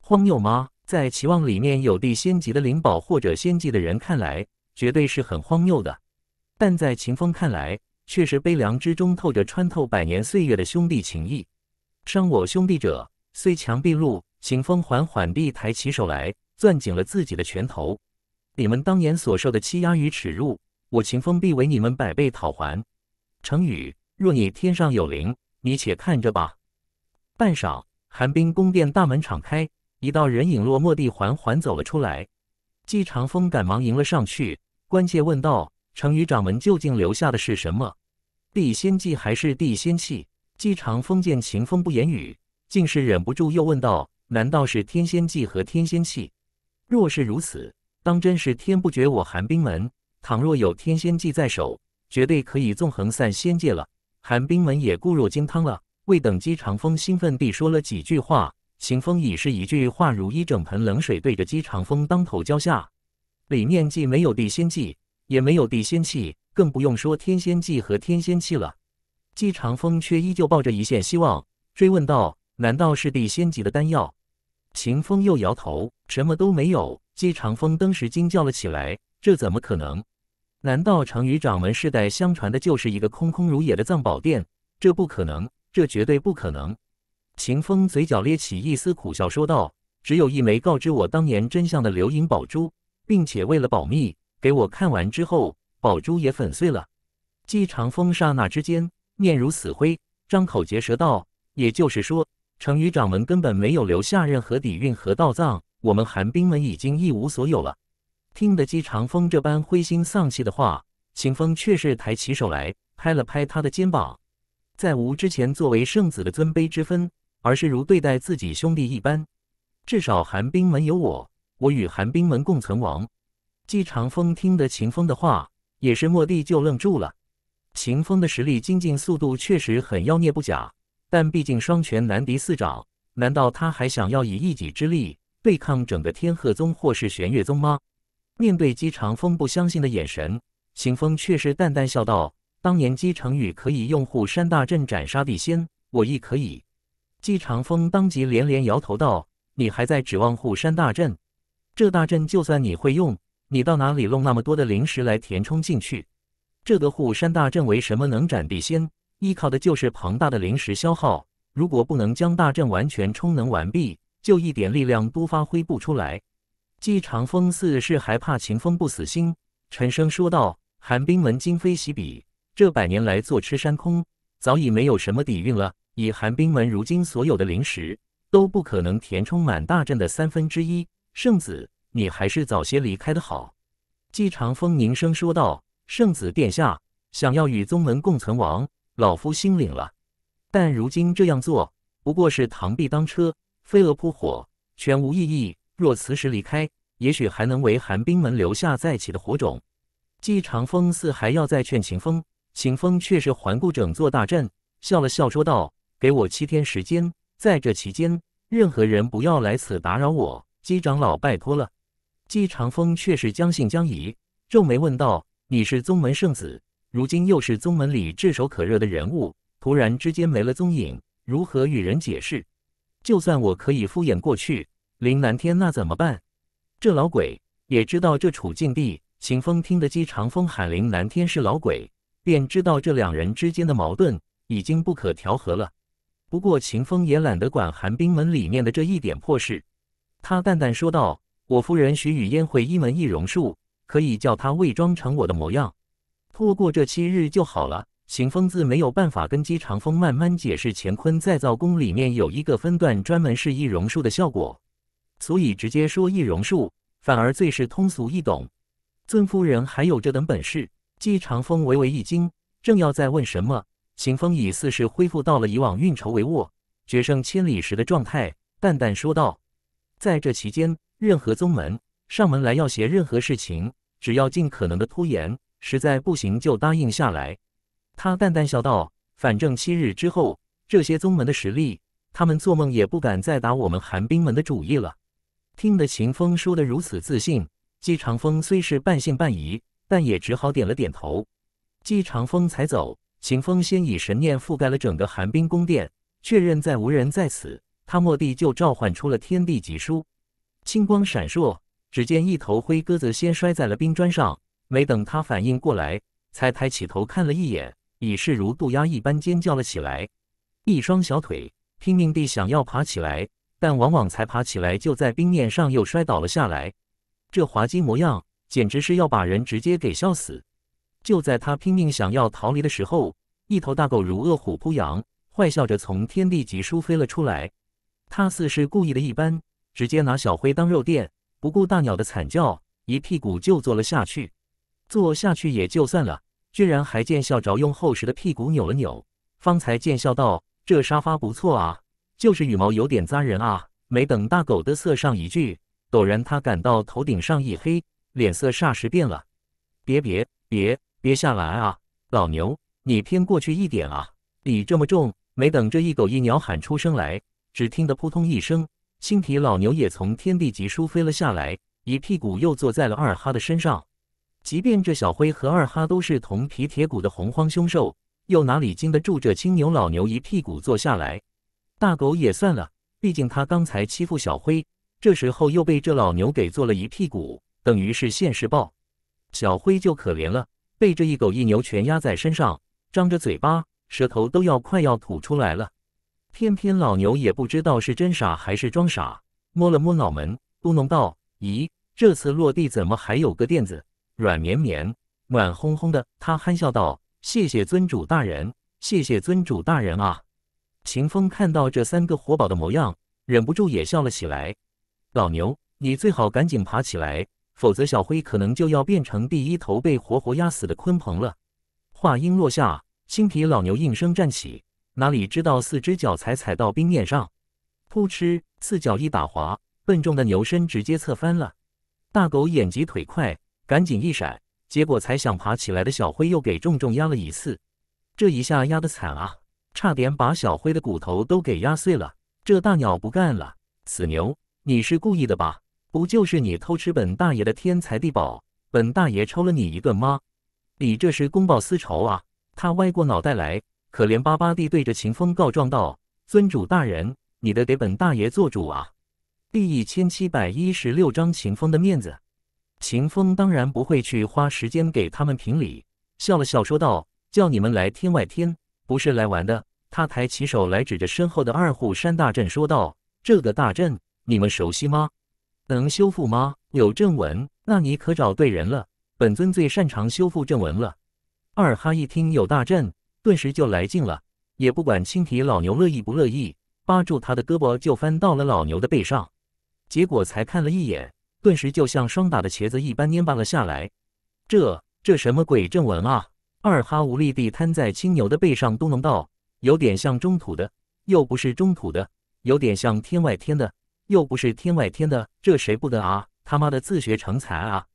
荒谬吗？在期望里面有地仙级的灵宝或者仙级的人看来，绝对是很荒谬的，但在秦风看来，却是悲凉之中透着穿透百年岁月的兄弟情谊。伤我兄弟者，虽强必戮。秦风缓缓地抬起手来，攥紧了自己的拳头。你们当年所受的欺压与耻辱，我秦风必为你们百倍讨还。程宇，若你天上有灵，你且看着吧。半晌，寒冰宫殿大门敞开，一道人影落寞地缓缓走了出来。季长风赶忙迎了上去，关切问道：“程宇掌门究竟留下的是什么？地仙技还是地仙器？”季长风见秦风不言语，竟是忍不住又问道：“难道是天仙技和天仙器？若是如此……”当真是天不绝我寒冰门！倘若有天仙计在手，绝对可以纵横散仙界了。寒冰门也固若金汤了。未等姬长风兴奋地说了几句话，秦风已是一句话如一整盆冷水对着姬长风当头浇下。里面既没有地仙计，也没有地仙气，更不用说天仙计和天仙气了。姬长风却依旧抱着一线希望，追问道：“难道是地仙级的丹药？”秦风又摇头：“什么都没有。”姬长风登时惊叫了起来：“这怎么可能？难道成雨掌门世代相传的就是一个空空如也的藏宝殿？这不可能，这绝对不可能！”秦风嘴角咧起一丝苦笑，说道：“只有一枚告知我当年真相的流影宝珠，并且为了保密，给我看完之后，宝珠也粉碎了。”姬长风刹那之间面如死灰，张口结舌道：“也就是说，成雨掌门根本没有留下任何底蕴和道藏。”我们寒冰门已经一无所有了。听得姬长风这般灰心丧气的话，秦风却是抬起手来拍了拍他的肩膀，再无之前作为圣子的尊卑之分，而是如对待自己兄弟一般。至少寒冰门有我，我与寒冰门共存亡。姬长风听得秦风的话，也是蓦地就愣住了。秦风的实力精进速度确实很妖孽不假，但毕竟双拳难敌四掌，难道他还想要以一己之力？对抗整个天鹤宗或是玄月宗吗？面对姬长风不相信的眼神，行风却是淡淡笑道：“当年姬成羽可以用护山大阵斩杀地仙，我亦可以。”姬长风当即连连摇头道：“你还在指望护山大阵？这大阵就算你会用，你到哪里弄那么多的灵石来填充进去？这个护山大阵为什么能斩地仙？依靠的就是庞大的灵石消耗。如果不能将大阵完全充能完毕。”就一点力量都发挥不出来。季长风似是还怕秦风不死心，沉声说道：“寒冰门今非昔比，这百年来坐吃山空，早已没有什么底蕴了。以寒冰门如今所有的灵石，都不可能填充满大阵的三分之一。圣子，你还是早些离开的好。”季长风凝声说道：“圣子殿下，想要与宗门共存亡，老夫心领了。但如今这样做，不过是螳臂当车。”飞蛾扑火，全无意义。若此时离开，也许还能为寒冰门留下再起的火种。姬长风似还要再劝秦风，秦风却是环顾整座大阵，笑了笑说道：“给我七天时间，在这期间，任何人不要来此打扰我。”姬长老，拜托了。姬长风却是将信将疑，皱眉问道：“你是宗门圣子，如今又是宗门里炙手可热的人物，突然之间没了踪影，如何与人解释？”就算我可以敷衍过去，林南天那怎么办？这老鬼也知道这处境地。秦风听得姬长风喊林南天是老鬼，便知道这两人之间的矛盾已经不可调和了。不过秦风也懒得管寒冰门里面的这一点破事，他淡淡说道：“我夫人许雨嫣会一门易容术，可以叫她伪装成我的模样，拖过这七日就好了。”邢风自没有办法跟姬长风慢慢解释，乾坤再造功里面有一个分段专门是易容术的效果，所以直接说易容术，反而最是通俗易懂。尊夫人还有这等本事？姬长风微微一惊，正要再问什么，邢风已似是恢复到了以往运筹帷幄、决胜千里时的状态，淡淡说道：“在这期间，任何宗门上门来要挟任何事情，只要尽可能的拖延，实在不行就答应下来。”他淡淡笑道：“反正七日之后，这些宗门的实力，他们做梦也不敢再打我们寒冰门的主意了。”听得秦风说的如此自信，姬长风虽是半信半疑，但也只好点了点头。姬长风才走，秦风先以神念覆盖了整个寒冰宫殿，确认再无人在此，他蓦地就召唤出了天地极书，青光闪烁，只见一头灰鸽子先摔在了冰砖上，没等他反应过来，才抬起头看了一眼。已是如渡鸦一般尖叫了起来，一双小腿拼命地想要爬起来，但往往才爬起来，就在冰面上又摔倒了下来。这滑稽模样，简直是要把人直接给笑死。就在他拼命想要逃离的时候，一头大狗如饿虎扑羊，坏笑着从天地级书飞了出来。他似是故意的一般，直接拿小灰当肉垫，不顾大鸟的惨叫，一屁股就坐了下去。坐下去也就算了。居然还见笑着用厚实的屁股扭了扭，方才见笑道：“这沙发不错啊，就是羽毛有点扎人啊。”没等大狗的色上一句，陡然他感到头顶上一黑，脸色霎时变了：“别别别别下来啊，老牛，你偏过去一点啊，你这么重。”没等这一狗一鸟喊出声来，只听得扑通一声，青皮老牛也从天地级书飞了下来，一屁股又坐在了二哈的身上。即便这小灰和二哈都是铜皮铁骨的洪荒凶兽，又哪里经得住这青牛老牛一屁股坐下来？大狗也算了，毕竟他刚才欺负小灰，这时候又被这老牛给坐了一屁股，等于是现世报。小灰就可怜了，被这一狗一牛全压在身上，张着嘴巴，舌头都要快要吐出来了。偏偏老牛也不知道是真傻还是装傻，摸了摸脑门，嘟哝道：“咦，这次落地怎么还有个垫子？”软绵绵、暖烘烘的，他憨笑道：“谢谢尊主大人，谢谢尊主大人啊！”秦风看到这三个活宝的模样，忍不住也笑了起来。老牛，你最好赶紧爬起来，否则小灰可能就要变成第一头被活活压死的鲲鹏了。话音落下，青皮老牛应声站起，哪里知道四只脚才踩到冰面上，扑哧，四脚一打滑，笨重的牛身直接侧翻了。大狗眼疾腿快。赶紧一闪，结果才想爬起来的小灰又给重重压了一次，这一下压的惨啊，差点把小灰的骨头都给压碎了。这大鸟不干了，死牛，你是故意的吧？不就是你偷吃本大爷的天才地宝，本大爷抽了你一顿吗？你这是公报私仇啊！他歪过脑袋来，可怜巴巴地对着秦风告状道：“尊主大人，你的给本大爷做主啊！”第一千七百一十六章秦风的面子。秦风当然不会去花时间给他们评理，笑了笑说道：“叫你们来天外天，不是来玩的。”他抬起手来，指着身后的二虎山大阵说道：“这个大阵，你们熟悉吗？能修复吗？有阵纹？那你可找对人了，本尊最擅长修复阵纹了。”二哈一听有大阵，顿时就来劲了，也不管青皮老牛乐意不乐意，扒住他的胳膊就翻到了老牛的背上，结果才看了一眼。顿时就像霜打的茄子一般蔫巴了下来。这这什么鬼正文啊！二哈无力地瘫在青牛的背上，嘟囔道：“有点像中土的，又不是中土的；有点像天外天的，又不是天外天的。这谁不得啊？他妈的自学成才啊！”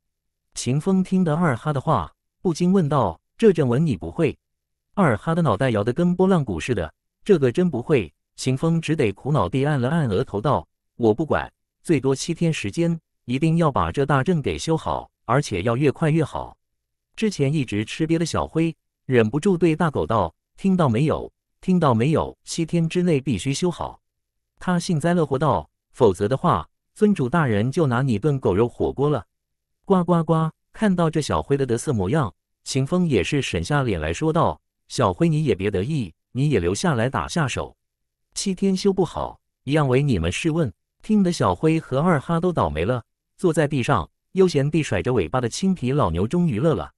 秦风听得二哈的话，不禁问道：“这正文你不会？”二哈的脑袋摇得跟拨浪鼓似的：“这个真不会。”秦风只得苦恼地按了按额头，道：“我不管，最多七天时间。”一定要把这大阵给修好，而且要越快越好。之前一直吃瘪的小辉忍不住对大狗道：“听到没有？听到没有？七天之内必须修好。”他幸灾乐祸道：“否则的话，尊主大人就拿你炖狗肉火锅了。”呱呱呱！看到这小辉的得瑟模样，秦风也是沈下脸来说道：“小辉，你也别得意，你也留下来打下手。七天修不好，一样为你们试问。”听得小辉和二哈都倒霉了。坐在地上悠闲地甩着尾巴的青皮老牛终于乐了，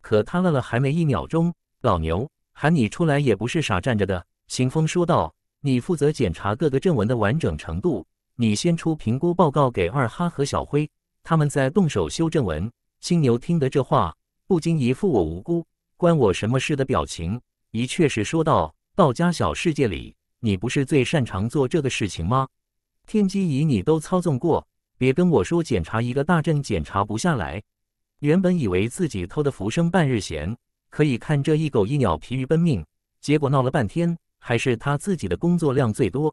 可他乐了还没一秒钟，老牛喊你出来也不是傻站着的。行风说道：“你负责检查各个正文的完整程度，你先出评估报告给二哈和小辉，他们在动手修正文。”青牛听得这话，不禁一副我无辜，关我什么事的表情。一确实说道：“道家小世界里，你不是最擅长做这个事情吗？天机仪你都操纵过。”别跟我说检查一个大阵检查不下来。原本以为自己偷的浮生半日闲，可以看这一狗一鸟疲于奔命，结果闹了半天还是他自己的工作量最多。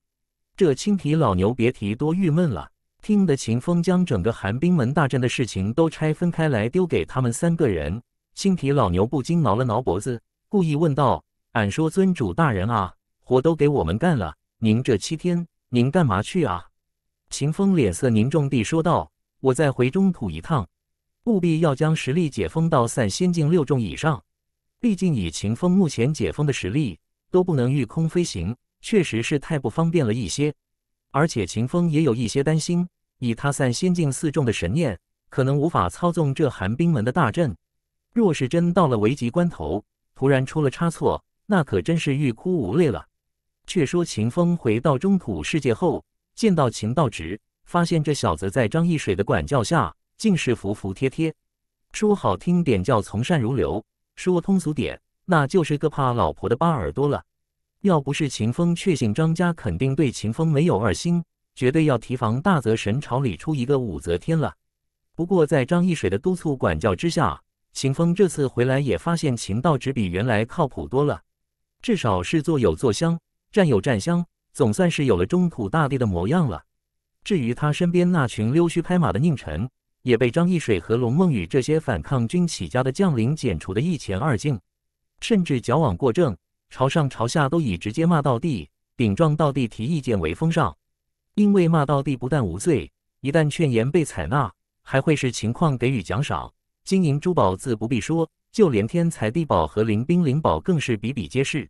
这青皮老牛别提多郁闷了。听得秦风将整个寒冰门大阵的事情都拆分开来丢给他们三个人，青皮老牛不禁挠了挠脖子，故意问道：“俺说尊主大人啊，活都给我们干了，您这七天您干嘛去啊？”秦风脸色凝重地说道：“我再回中土一趟，务必要将实力解封到散仙境六重以上。毕竟以秦风目前解封的实力，都不能御空飞行，确实是太不方便了一些。而且秦风也有一些担心，以他散仙境四重的神念，可能无法操纵这寒冰门的大阵。若是真到了危急关头，突然出了差错，那可真是欲哭无泪了。”却说秦风回到中土世界后。见到秦道直，发现这小子在张一水的管教下，竟是服服帖帖。说好听点叫从善如流，说通俗点那就是个怕老婆的巴耳朵了。要不是秦风确信张家肯定对秦风没有二心，绝对要提防大泽神朝里出一个武则天了。不过在张一水的督促管教之下，秦风这次回来也发现秦道直比原来靠谱多了，至少是坐有坐香，站有站香。总算是有了中土大帝的模样了。至于他身边那群溜须拍马的佞臣，也被张一水和龙梦雨这些反抗军起家的将领剪除的一干二净，甚至矫枉过正，朝上朝下都以直接骂到帝、顶撞到帝提意见为风尚。因为骂到帝不但无罪，一旦劝言被采纳，还会视情况给予奖赏，金银珠宝自不必说，就连天才地宝和灵兵灵宝更是比比皆是。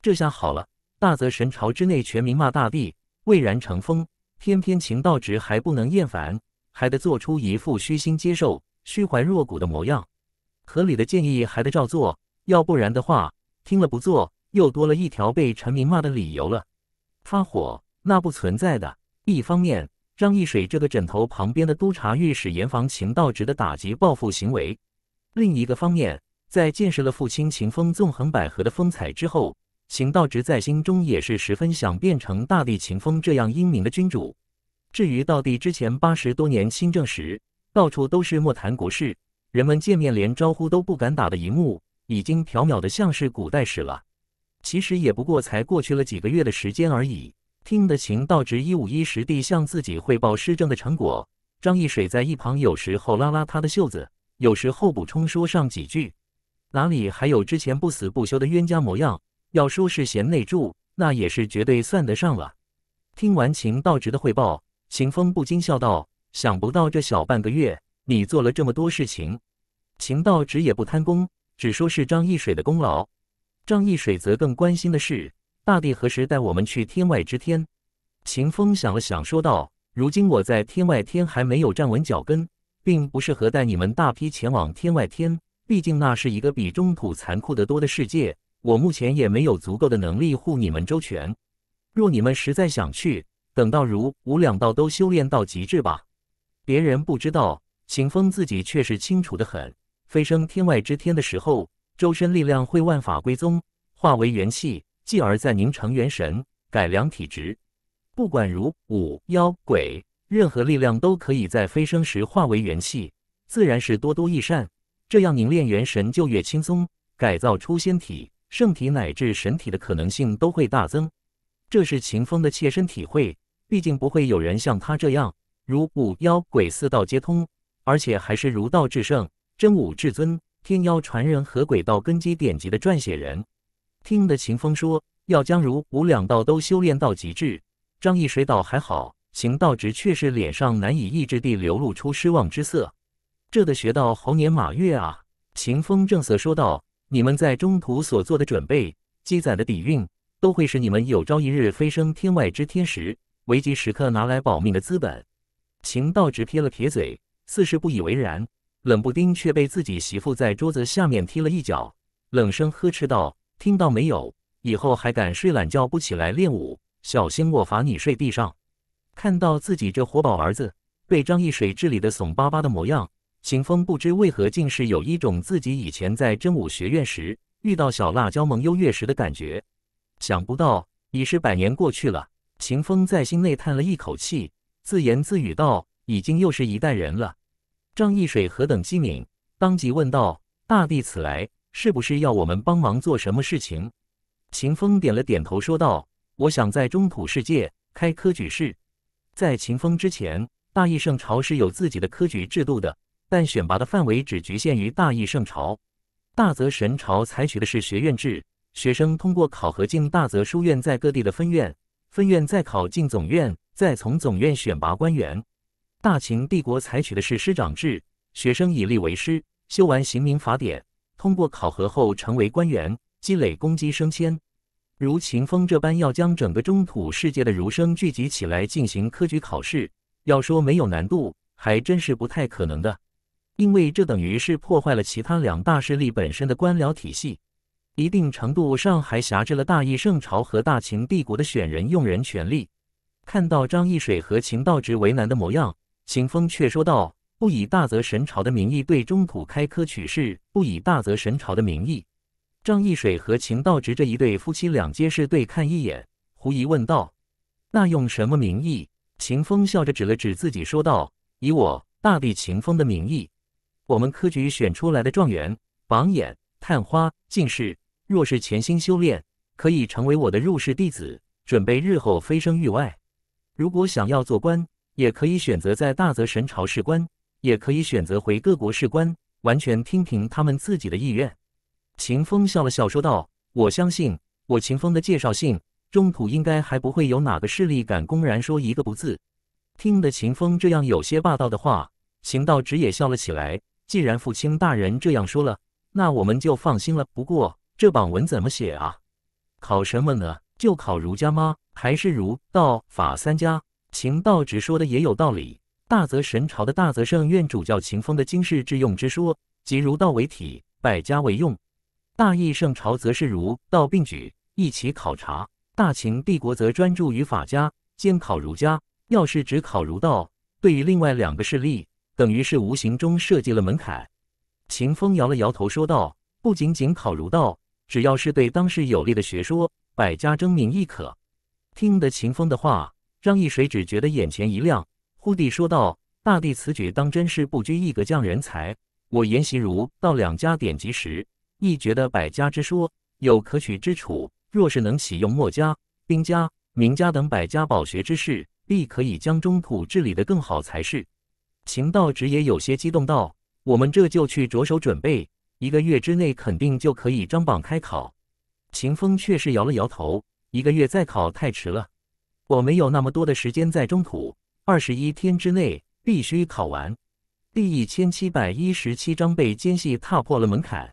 这下好了。大泽神朝之内，全民骂大帝蔚然成风。偏偏秦道直还不能厌烦，还得做出一副虚心接受、虚怀若谷的模样。合理的建议还得照做，要不然的话，听了不做，又多了一条被臣民骂的理由了。发火那不存在的。一方面，张一水这个枕头旁边的督察御史严防秦道直的打击报复行为；另一个方面，在见识了父亲秦风纵横捭阖的风采之后。秦道直在心中也是十分想变成大地秦风这样英明的君主。至于道帝之前八十多年亲政时，到处都是莫谈国事，人们见面连招呼都不敢打的一幕，已经缥缈的像是古代史了。其实也不过才过去了几个月的时间而已。听得秦道直一五一十地向自己汇报施政的成果，张一水在一旁有时候拉拉他的袖子，有时候补充说上几句，哪里还有之前不死不休的冤家模样？要说是贤内助，那也是绝对算得上了。听完秦道直的汇报，秦风不禁笑道：“想不到这小半个月，你做了这么多事情。”秦道直也不贪功，只说是张一水的功劳。张一水则更关心的是，大地何时带我们去天外之天？秦风想了想，说道：“如今我在天外天还没有站稳脚跟，并不适合带你们大批前往天外天。毕竟那是一个比中土残酷得多的世界。”我目前也没有足够的能力护你们周全，若你们实在想去，等到如五两道都修炼到极致吧。别人不知道，秦风自己却是清楚的很。飞升天外之天的时候，周身力量会万法归宗，化为元气，继而再凝成元神，改良体质。不管如五妖鬼，任何力量都可以在飞升时化为元气，自然是多多益善。这样凝练元神就越轻松，改造出仙体。圣体乃至神体的可能性都会大增，这是秦风的切身体会。毕竟不会有人像他这样，如五妖鬼四道皆通，而且还是儒道至圣、真武至尊、天妖传人和鬼道根基典籍的撰写人。听得秦风说要将儒武两道都修炼到极致，张逸水倒还好，秦道直却是脸上难以抑制地流露出失望之色。这得学到猴年马月啊！秦风正色说道。你们在中途所做的准备、积攒的底蕴，都会使你们有朝一日飞升天外之天时，危急时刻拿来保命的资本。秦道直撇了撇嘴，似是不以为然，冷不丁却被自己媳妇在桌子下面踢了一脚，冷声呵斥道：“听到没有？以后还敢睡懒觉不起来练武，小心我罚你睡地上！”看到自己这活宝儿子被张一水治理的怂巴巴的模样。秦风不知为何，竟是有一种自己以前在真武学院时遇到小辣椒蒙优越时的感觉。想不到已是百年过去了，秦风在心内叹了一口气，自言自语道：“已经又是一代人了。”张一水何等机敏，当即问道：“大帝此来，是不是要我们帮忙做什么事情？”秦风点了点头，说道：“我想在中土世界开科举试。在秦风之前，大义圣朝是有自己的科举制度的。”但选拔的范围只局限于大义圣朝，大泽神朝采取的是学院制，学生通过考核进大泽书院，在各地的分院，分院再考进总院，再从总院选拔官员。大秦帝国采取的是师长制，学生以吏为师，修完《刑名法典》，通过考核后成为官员，积累功绩升迁。如秦风这般，要将整个中土世界的儒生聚集起来进行科举考试，要说没有难度，还真是不太可能的。因为这等于是破坏了其他两大势力本身的官僚体系，一定程度上还挟制了大义圣朝和大秦帝国的选人用人权利。看到张义水和秦道直为难的模样，秦风却说道：“不以大泽神朝的名义对中土开科取士，不以大泽神朝的名义。”张义水和秦道直这一对夫妻两皆是对看一眼，狐疑问道：“那用什么名义？”秦风笑着指了指自己，说道：“以我大帝秦风的名义。”我们科举选出来的状元、榜眼、探花、进士，若是潜心修炼，可以成为我的入室弟子，准备日后飞升域外。如果想要做官，也可以选择在大泽神朝士官，也可以选择回各国士官，完全听凭他们自己的意愿。秦风笑了笑说道：“我相信我秦风的介绍信，中土应该还不会有哪个势力敢公然说一个不字。”听得秦风这样有些霸道的话，秦道直也笑了起来。既然父亲大人这样说了，那我们就放心了。不过这榜文怎么写啊？考什么呢？就考儒家吗？还是儒道法三家？秦道直说的也有道理。大泽神朝的大泽圣院主教秦风的经世致用之说，即儒道为体，百家为用。大义圣朝则是儒道并举，一起考察。大秦帝国则专注于法家，兼考儒家。要是只考儒道，对于另外两个势力。等于是无形中设计了门槛。秦风摇了摇头说道：“不仅仅考儒道，只要是对当时有利的学说，百家争鸣亦可。”听得秦风的话，张一水只觉得眼前一亮，忽地说道：“大帝此举当真是不拘一格降人才。我研习儒道两家典籍时，亦觉得百家之说有可取之处。若是能启用墨家、兵家、名家等百家饱学之士，必可以将中土治理得更好才是。”秦道直也有些激动道：“我们这就去着手准备，一个月之内肯定就可以张榜开考。”秦风却是摇了摇头：“一个月再考太迟了，我没有那么多的时间在中途，二十一天之内必须考完。”第一千七百一十七章被奸细踏破了门槛，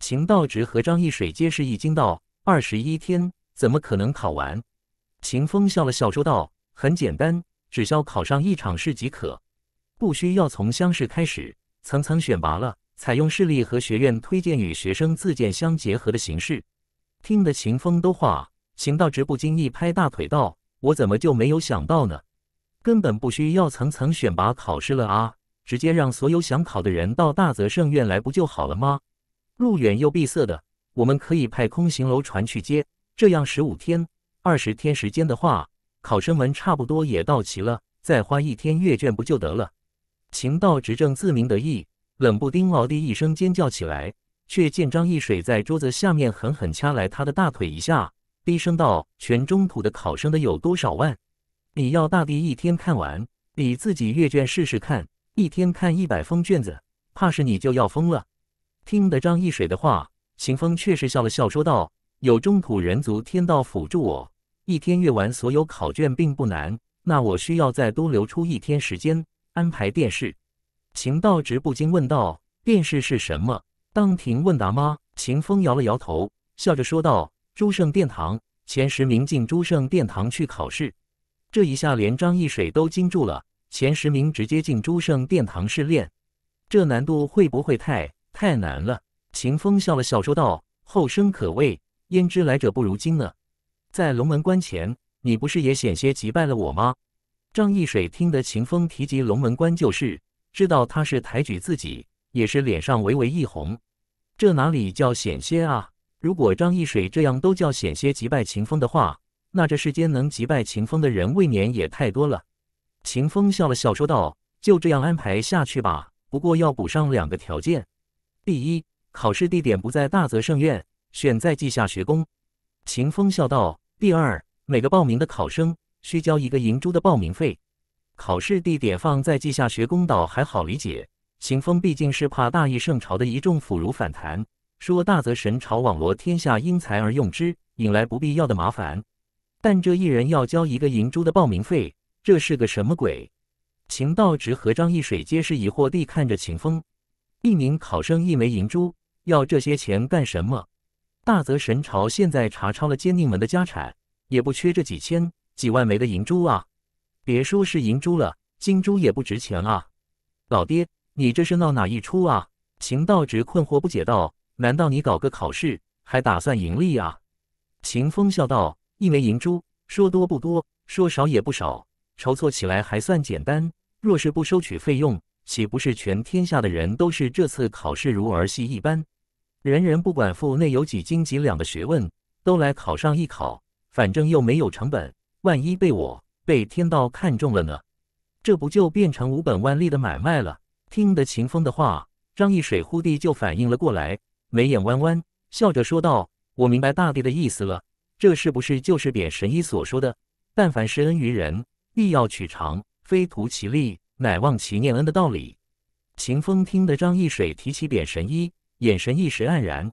秦道直和张一水皆是一惊道：“二十一天怎么可能考完？”秦风笑了笑说道：“很简单，只需要考上一场试即可。”不需要从乡试开始层层选拔了，采用市立和学院推荐与学生自荐相结合的形式。听得秦风都话，秦道直不经意拍大腿道：“我怎么就没有想到呢？根本不需要层层选拔考试了啊！直接让所有想考的人到大泽圣院来不就好了吗？路远又闭塞的，我们可以派空行楼船去接，这样十五天、二十天时间的话，考生们差不多也到齐了，再花一天阅卷不就得了？”秦道执政自鸣得意，冷不丁嗷的一声尖叫起来，却见张一水在桌子下面狠狠掐来他的大腿一下，低声道：“全中土的考生的有多少万？你要大帝一天看完，你自己阅卷试试看，一天看一百封卷子，怕是你就要疯了。”听得张一水的话，秦风却是笑了笑，说道：“有中土人族天道辅助我，一天阅完所有考卷并不难。那我需要再多留出一天时间。”安排殿试，秦道直不禁问道：“殿试是什么？当庭问答吗？”秦风摇了摇头，笑着说道：“朱圣殿堂前十名进朱圣殿堂去考试。”这一下连张一水都惊住了。前十名直接进朱圣殿堂试炼，这难度会不会太……太难了？秦风笑了笑说道：“后生可畏，焉知来者不如今呢？”在龙门关前，你不是也险些击败了我吗？张义水听得秦风提及龙门关旧事，知道他是抬举自己，也是脸上微微一红。这哪里叫险些啊？如果张义水这样都叫险些击败秦风的话，那这世间能击败秦风的人未免也太多了。秦风笑了笑说道：“就这样安排下去吧，不过要补上两个条件。第一，考试地点不在大泽圣院，选在稷下学宫。”秦风笑道：“第二，每个报名的考生。”需交一个银珠的报名费，考试地点放在稷下学宫岛还好理解。秦风毕竟是怕大义圣朝的一众腐儒反弹，说大泽神朝网罗天下英才而用之，引来不必要的麻烦。但这一人要交一个银珠的报名费，这是个什么鬼？秦道直和张一水皆是疑惑地看着秦风。一名考生一枚银珠，要这些钱干什么？大泽神朝现在查抄了奸佞们的家产，也不缺这几千。几万枚的银珠啊！别说是银珠了，金珠也不值钱啊！老爹，你这是闹哪一出啊？秦道直困惑不解道：“难道你搞个考试，还打算盈利啊？”秦风笑道：“一枚银珠，说多不多，说少也不少，筹措起来还算简单。若是不收取费用，岂不是全天下的人都是这次考试如儿戏一般？人人不管腹内有几斤几两的学问，都来考上一考，反正又没有成本。”万一被我被天道看中了呢？这不就变成无本万利的买卖了？听得秦风的话，张一水忽地就反应了过来，眉眼弯弯，笑着说道：“我明白大帝的意思了，这是不是就是扁神医所说的‘但凡是恩于人，必要取长，非图其利，乃忘其念恩’的道理？”秦风听得张一水提起扁神医，眼神一时黯然。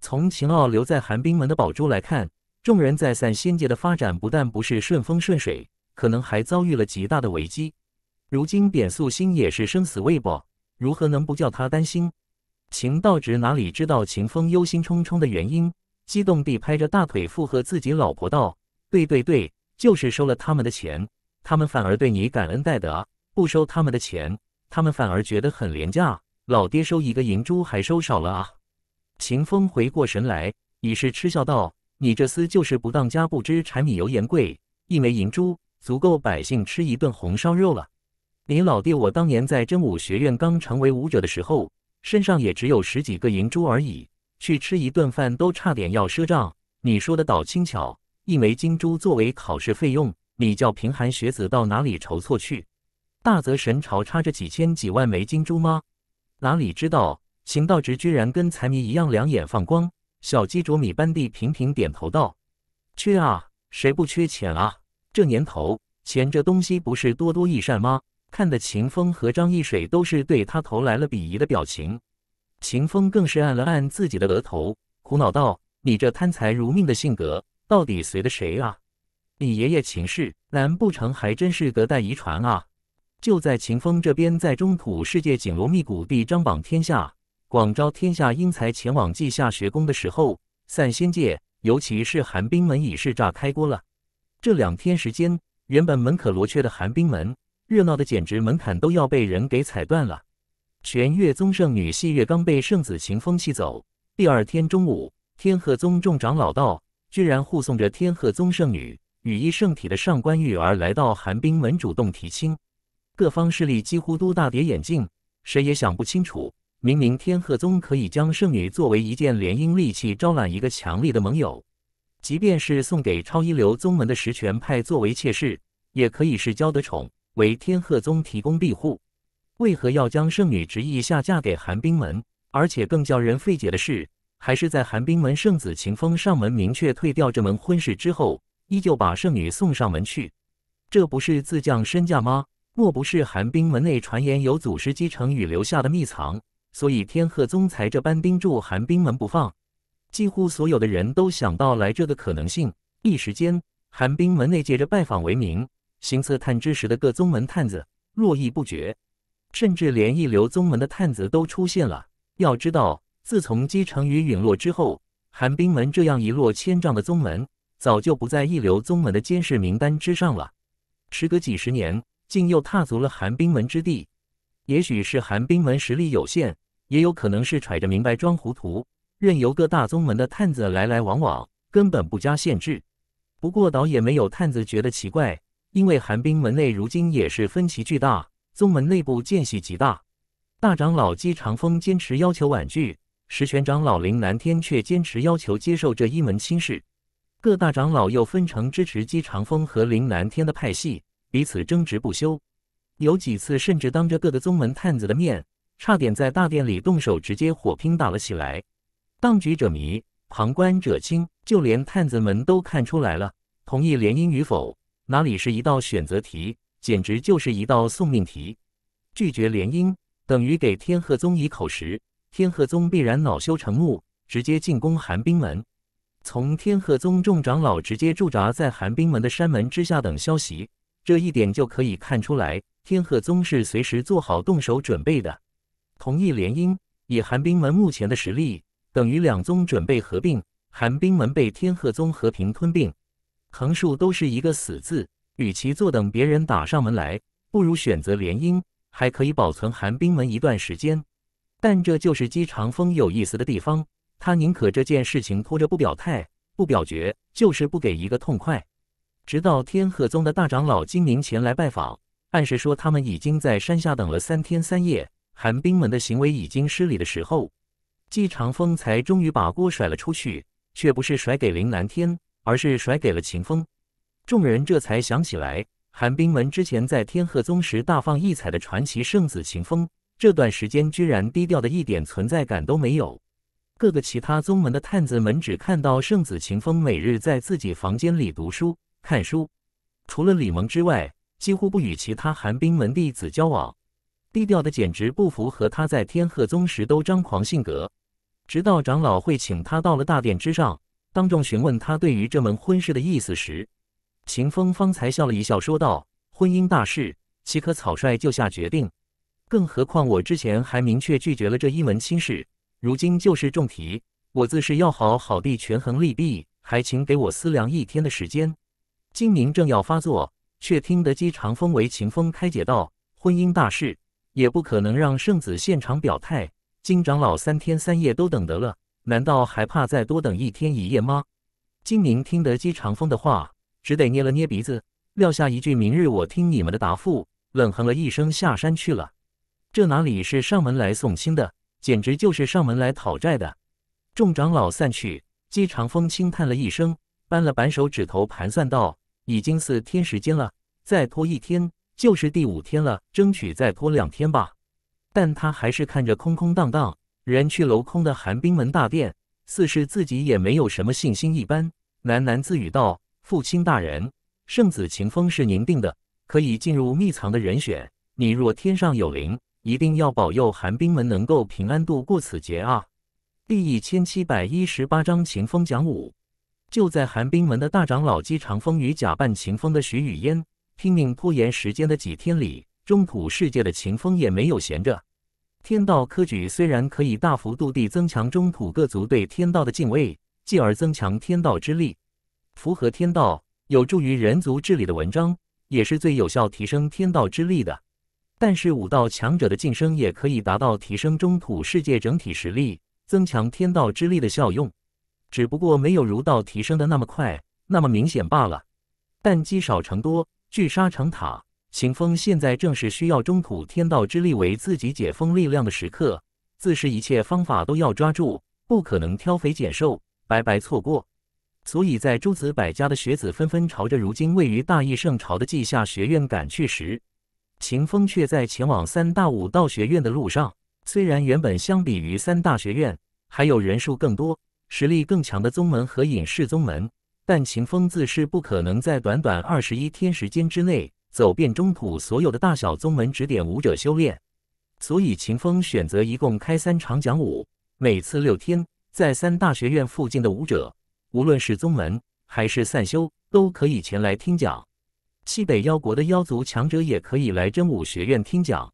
从秦傲留在寒冰门的宝珠来看。众人在散仙界的发展不但不是顺风顺水，可能还遭遇了极大的危机。如今扁素心也是生死未卜，如何能不叫他担心？秦道直哪里知道秦风忧心忡忡的原因，激动地拍着大腿附和自己老婆道：“对对对，就是收了他们的钱，他们反而对你感恩戴德；不收他们的钱，他们反而觉得很廉价。老爹收一个银珠还收少了啊！”秦风回过神来，已是嗤笑道。你这厮就是不当家不知柴米油盐贵，一枚银珠足够百姓吃一顿红烧肉了。你老弟，我当年在真武学院刚成为武者的时候，身上也只有十几个银珠而已，去吃一顿饭都差点要赊账。你说的倒轻巧，一枚金珠作为考试费用，你叫贫寒学子到哪里筹措去？大泽神朝插着几千几万枚金珠吗？哪里知道，邢道直居然跟财迷一样，两眼放光。小鸡啄米般地频频点头道：“缺啊，谁不缺钱啊？这年头，钱这东西不是多多益善吗？”看得秦风和张一水都是对他投来了鄙夷的表情，秦风更是按了按自己的额头，苦恼道：“你这贪财如命的性格，到底随的谁啊？你爷爷秦氏，难不成还真是隔代遗传啊？”就在秦风这边在中土世界紧锣密鼓地张榜天下。广招天下英才前往稷下学宫的时候，散仙界尤其是寒冰门已是炸开锅了。这两天时间，原本门可罗雀的寒冰门，热闹的简直门槛都要被人给踩断了。全月宗圣女戏月刚被圣子行风气走，第二天中午，天鹤宗众长老道居然护送着天鹤宗圣女羽衣圣体的上官玉儿来到寒冰门主动提亲，各方势力几乎都大跌眼镜，谁也想不清楚。明明天鹤宗可以将圣女作为一件联姻利器，招揽一个强力的盟友；即便是送给超一流宗门的十全派作为妾室，也可以是交得宠，为天鹤宗提供庇护。为何要将圣女执意下嫁给寒冰门？而且更叫人费解的是，还是在寒冰门圣子秦风上门明确退掉这门婚事之后，依旧把圣女送上门去，这不是自降身价吗？莫不是寒冰门内传言有祖师姬成宇留下的秘藏？所以天鹤宗才这般盯住寒冰门不放，几乎所有的人都想到来这的可能性。一时间，寒冰门内借着拜访为名，行测探知时的各宗门探子络绎不绝，甚至连一流宗门的探子都出现了。要知道，自从姬成宇陨落之后，寒冰门这样一落千丈的宗门，早就不在一流宗门的监视名单之上了。时隔几十年，竟又踏足了寒冰门之地，也许是寒冰门实力有限。也有可能是揣着明白装糊涂，任由各大宗门的探子来来往往，根本不加限制。不过倒也没有探子觉得奇怪，因为寒冰门内如今也是分歧巨大，宗门内部间隙极大。大长老姬长风坚持要求婉拒，石泉长老林南天却坚持要求接受这一门亲事。各大长老又分成支持姬长风和林南天的派系，彼此争执不休，有几次甚至当着各个宗门探子的面。差点在大殿里动手，直接火拼打了起来。当局者迷，旁观者清，就连探子们都看出来了。同意联姻与否，哪里是一道选择题，简直就是一道送命题。拒绝联姻，等于给天鹤宗一口食，天鹤宗必然恼羞成怒，直接进攻寒冰门。从天鹤宗众长老直接驻扎在寒冰门的山门之下等消息，这一点就可以看出来，天鹤宗是随时做好动手准备的。同意联姻，以寒冰门目前的实力，等于两宗准备合并，寒冰门被天鹤宗和平吞并，横竖都是一个死字。与其坐等别人打上门来，不如选择联姻，还可以保存寒冰门一段时间。但这就是姬长风有意思的地方，他宁可这件事情拖着不表态、不表决，就是不给一个痛快，直到天鹤宗的大长老金明前来拜访，暗示说他们已经在山下等了三天三夜。寒冰门的行为已经失礼的时候，季长风才终于把锅甩了出去，却不是甩给凌南天，而是甩给了秦风。众人这才想起来，寒冰门之前在天鹤宗时大放异彩的传奇圣子秦风，这段时间居然低调的一点存在感都没有。各个其他宗门的探子们只看到圣子秦风每日在自己房间里读书看书，除了李蒙之外，几乎不与其他寒冰门弟子交往。低调的简直不符合他在天鹤宗时都张狂性格，直到长老会请他到了大殿之上，当众询问他对于这门婚事的意思时，秦风方才笑了一笑，说道：“婚姻大事岂可草率就下决定？更何况我之前还明确拒绝了这一门亲事，如今就是重提，我自是要好好地权衡利弊，还请给我思量一天的时间。”金明正要发作，却听得姬长风为秦风开解道：“婚姻大事。”也不可能让圣子现场表态。金长老三天三夜都等得了，难道还怕再多等一天一夜吗？金明听得姬长风的话，只得捏了捏鼻子，撂下一句“明日我听你们的答复”，冷哼了一声下山去了。这哪里是上门来送亲的，简直就是上门来讨债的。众长老散去，姬长风轻叹了一声，扳了扳手指头，盘算道：“已经是天时间了，再拖一天。”就是第五天了，争取再拖两天吧。但他还是看着空空荡荡、人去楼空的寒冰门大殿，似是自己也没有什么信心一般，喃喃自语道：“父亲大人，圣子秦风是您定的可以进入秘藏的人选，你若天上有灵，一定要保佑寒冰门能够平安度过此劫啊！”第一千七百一十八章秦风讲武。就在寒冰门的大长老姬长风与假扮秦风的徐雨嫣。拼命拖延时间的几天里，中土世界的秦风也没有闲着。天道科举虽然可以大幅度地增强中土各族对天道的敬畏，进而增强天道之力，符合天道，有助于人族治理的文章，也是最有效提升天道之力的。但是武道强者的晋升也可以达到提升中土世界整体实力、增强天道之力的效用，只不过没有儒道提升的那么快、那么明显罢了。但积少成多。聚沙成塔，秦风现在正是需要中土天道之力为自己解封力量的时刻，自是一切方法都要抓住，不可能挑肥拣瘦，白白错过。所以在诸子百家的学子纷纷朝着如今位于大义圣朝的稷下学院赶去时，秦风却在前往三大武道学院的路上。虽然原本相比于三大学院，还有人数更多、实力更强的宗门和隐世宗门。但秦风自是不可能在短短二十一天时间之内走遍中土所有的大小宗门指点武者修炼，所以秦风选择一共开三场讲武，每次六天，在三大学院附近的武者，无论是宗门还是散修，都可以前来听讲。西北妖国的妖族强者也可以来真武学院听讲。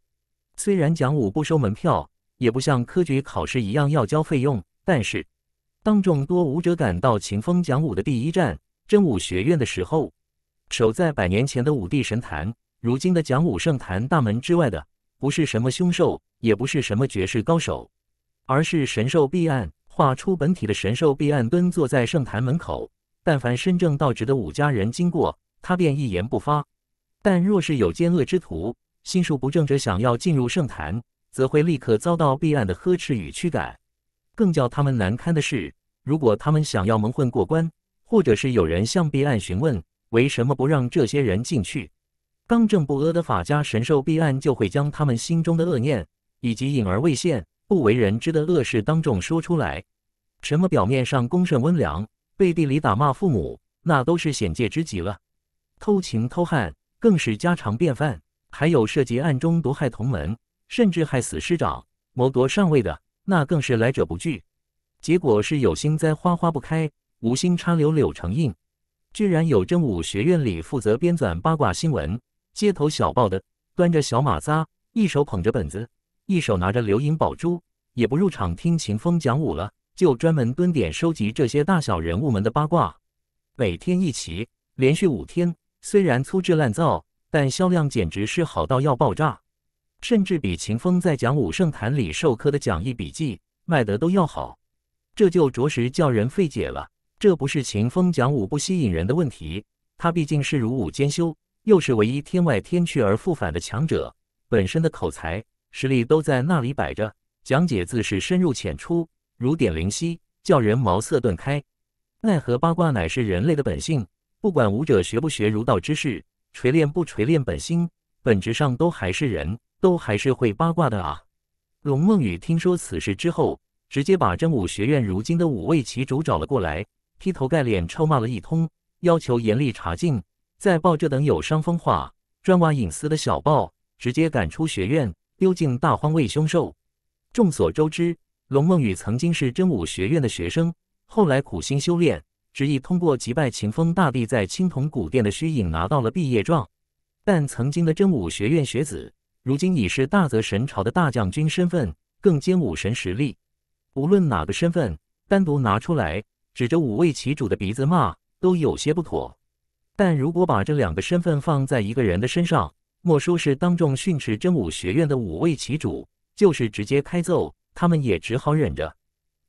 虽然讲武不收门票，也不像科举考试一样要交费用，但是。当众多武者赶到秦风讲武的第一站真武学院的时候，守在百年前的武帝神坛，如今的讲武圣坛大门之外的，不是什么凶兽，也不是什么绝世高手，而是神兽狴犴化出本体的神兽狴犴，蹲坐在圣坛门口。但凡身正道直的武家人经过，他便一言不发；但若是有奸恶之徒、心术不正者想要进入圣坛，则会立刻遭到狴犴的呵斥与驱赶。更叫他们难堪的是，如果他们想要蒙混过关，或者是有人向狴案询问为什么不让这些人进去，刚正不阿的法家神兽弊案就会将他们心中的恶念以及隐而未现、不为人知的恶事当众说出来。什么表面上恭顺温良，背地里打骂父母，那都是显介之极了；偷情偷汉更是家常便饭，还有涉及暗中毒害同门，甚至害死师长、谋夺上位的。那更是来者不拒，结果是有心栽花花不开，无心插柳柳成荫。居然有真武学院里负责编纂八卦新闻、街头小报的，端着小马扎，一手捧着本子，一手拿着流萤宝珠，也不入场听秦风讲武了，就专门蹲点收集这些大小人物们的八卦。每天一集，连续五天，虽然粗制滥造，但销量简直是好到要爆炸。甚至比秦风在讲武圣坛里授课的讲义笔记卖得都要好，这就着实叫人费解了。这不是秦风讲武不吸引人的问题，他毕竟是儒武兼修，又是唯一天外天去而复返的强者，本身的口才、实力都在那里摆着，讲解自是深入浅出，如点灵犀，叫人茅塞顿开。奈何八卦乃是人类的本性，不管武者学不学儒道之士，锤炼不锤炼本心，本质上都还是人。都还是会八卦的啊！龙梦雨听说此事之后，直接把真武学院如今的五位旗主找了过来，劈头盖脸臭骂了一通，要求严厉查禁再报这等有伤风化、专挖隐私的小报，直接赶出学院，丢进大荒喂凶兽。众所周知，龙梦雨曾经是真武学院的学生，后来苦心修炼，执意通过击败秦风大帝在青铜古殿的虚影拿到了毕业状。但曾经的真武学院学子。如今已是大泽神朝的大将军身份，更兼武神实力。无论哪个身份单独拿出来，指着五位旗主的鼻子骂，都有些不妥。但如果把这两个身份放在一个人的身上，莫说是当众训斥真武学院的五位旗主，就是直接开揍，他们也只好忍着。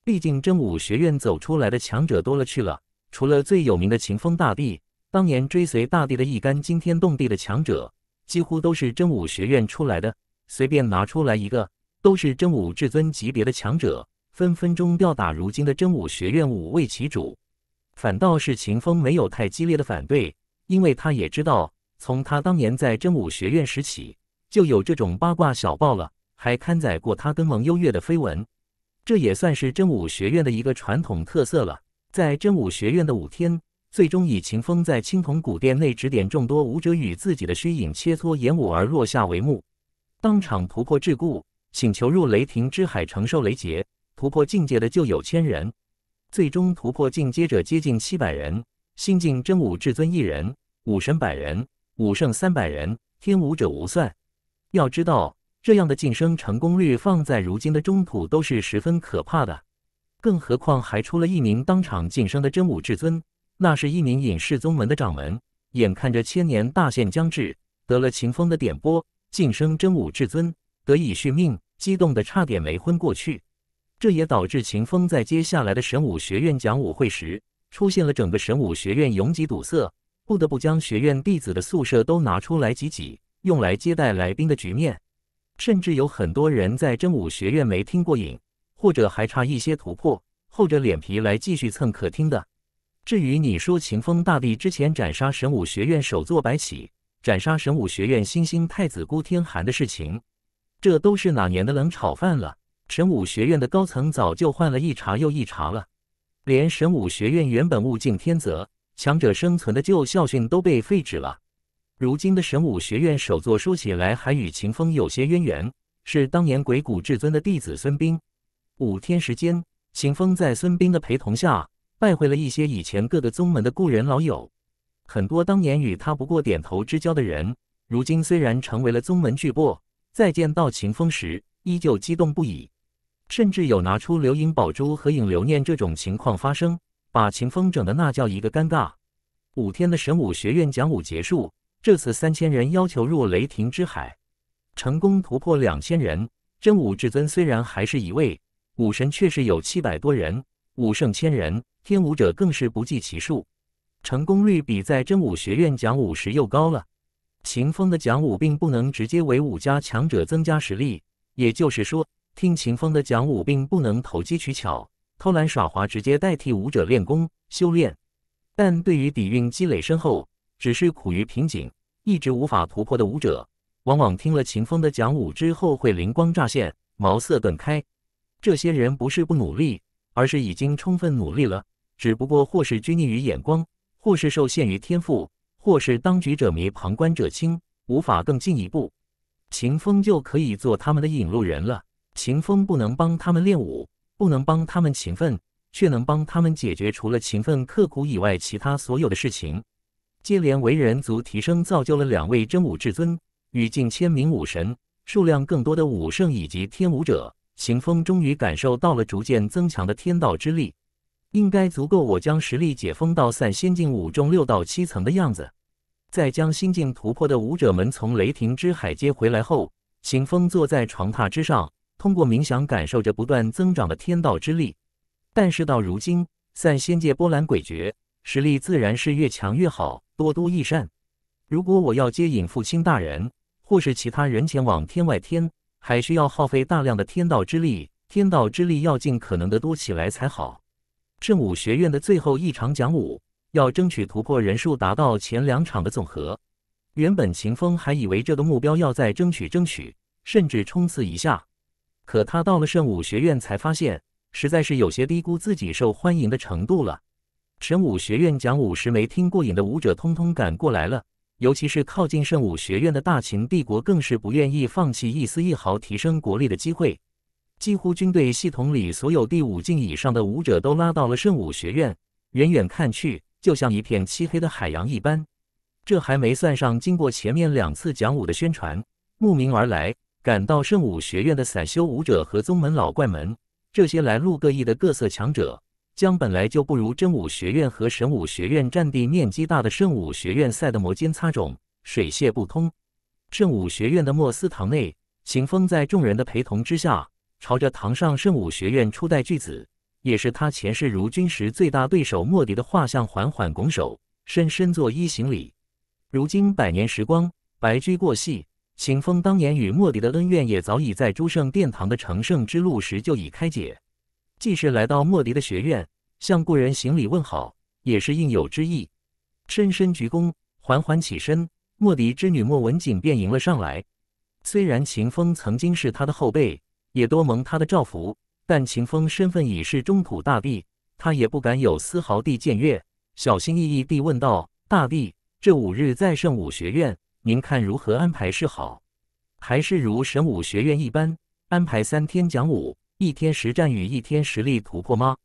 毕竟真武学院走出来的强者多了去了，除了最有名的秦风大帝，当年追随大帝的一干惊天动地的强者。几乎都是真武学院出来的，随便拿出来一个，都是真武至尊级别的强者，分分钟吊打如今的真武学院五位旗主。反倒是秦风没有太激烈的反对，因为他也知道，从他当年在真武学院时起，就有这种八卦小报了，还刊载过他跟王优越的绯闻，这也算是真武学院的一个传统特色了。在真武学院的五天。最终以秦风在青铜古殿内指点众多武者与自己的虚影切磋演武而落下帷幕，当场突破桎梏，请求入雷霆之海承受雷劫，突破境界的就有千人，最终突破进阶者接近七百人，新晋真武至尊一人，武神百人，武圣三百人，天武者无算。要知道，这样的晋升成功率放在如今的中土都是十分可怕的，更何况还出了一名当场晋升的真武至尊。那是一名隐世宗门的掌门，眼看着千年大限将至，得了秦风的点拨，晋升真武至尊，得以续命，激动得差点没昏过去。这也导致秦风在接下来的神武学院讲武会时，出现了整个神武学院拥挤堵塞，不得不将学院弟子的宿舍都拿出来挤挤，用来接待来宾的局面。甚至有很多人在真武学院没听过瘾，或者还差一些突破，厚着脸皮来继续蹭课听的。至于你说秦风大帝之前斩杀神武学院首座白起，斩杀神武学院新星太子孤天寒的事情，这都是哪年的冷炒饭了？神武学院的高层早就换了一茬又一茬了，连神武学院原本物竞天择、强者生存的旧校训都被废止了。如今的神武学院首座说起来还与秦风有些渊源，是当年鬼谷至尊的弟子孙膑。五天时间，秦风在孙膑的陪同下。拜会了一些以前各个宗门的故人老友，很多当年与他不过点头之交的人，如今虽然成为了宗门巨擘，再见到秦风时依旧激动不已，甚至有拿出留影宝珠合影留念这种情况发生，把秦风整的那叫一个尴尬。五天的神武学院讲武结束，这次三千人要求入雷霆之海，成功突破两千人，真武至尊虽然还是一位，武神却是有七百多人。武圣千人，天武者更是不计其数，成功率比在真武学院讲武时又高了。秦风的讲武并不能直接为武家强者增加实力，也就是说，听秦风的讲武并不能投机取巧、偷懒耍滑，直接代替武者练功修炼。但对于底蕴积累深厚，只是苦于瓶颈，一直无法突破的武者，往往听了秦风的讲武之后会灵光乍现，茅塞顿开。这些人不是不努力。而是已经充分努力了，只不过或是拘泥于眼光，或是受限于天赋，或是当局者迷，旁观者清，无法更进一步。秦风就可以做他们的引路人了。秦风不能帮他们练武，不能帮他们勤奋，却能帮他们解决除了勤奋刻苦以外其他所有的事情。接连为人族提升，造就了两位真武至尊与近千名武神，数量更多的武圣以及天武者。秦风终于感受到了逐渐增强的天道之力，应该足够我将实力解封到散仙境五重六到七层的样子。在将心境突破的武者们从雷霆之海接回来后，秦风坐在床榻之上，通过冥想感受着不断增长的天道之力。但事到如今，散仙界波澜诡谲，实力自然是越强越好，多多益善。如果我要接引父亲大人或是其他人前往天外天。还需要耗费大量的天道之力，天道之力要尽可能的多起来才好。圣武学院的最后一场讲武，要争取突破人数达到前两场的总和。原本秦风还以为这个目标要再争取争取，甚至冲刺一下，可他到了圣武学院才发现，实在是有些低估自己受欢迎的程度了。神武学院讲武时没听过瘾的武者，通通赶过来了。尤其是靠近圣武学院的大秦帝国，更是不愿意放弃一丝一毫提升国力的机会，几乎军队系统里所有第五境以上的武者都拉到了圣武学院。远远看去，就像一片漆黑的海洋一般。这还没算上经过前面两次讲武的宣传，慕名而来赶到圣武学院的散修武者和宗门老怪们，这些来路各异的各色强者。将本来就不如真武学院和神武学院占地面积大的圣武学院赛得摩肩擦踵，水泄不通。圣武学院的墨斯堂内，秦风在众人的陪同之下，朝着堂上圣武学院初代巨子，也是他前世如君时最大对手莫迪的画像，缓缓拱手，深深作揖行礼。如今百年时光，白驹过隙，秦风当年与莫迪的恩怨也早已在诸圣殿堂的成圣之路时就已开解。既是来到莫迪的学院，向故人行礼问好，也是应有之意。深深鞠躬，缓缓起身，莫迪之女莫文锦便迎了上来。虽然秦风曾经是他的后辈，也多蒙他的照拂，但秦风身份已是中土大帝，他也不敢有丝毫地僭越，小心翼翼地问道：“大帝，这五日在圣武学院，您看如何安排是好？还是如神武学院一般，安排三天讲武？”一天实战与一天实力突破吗？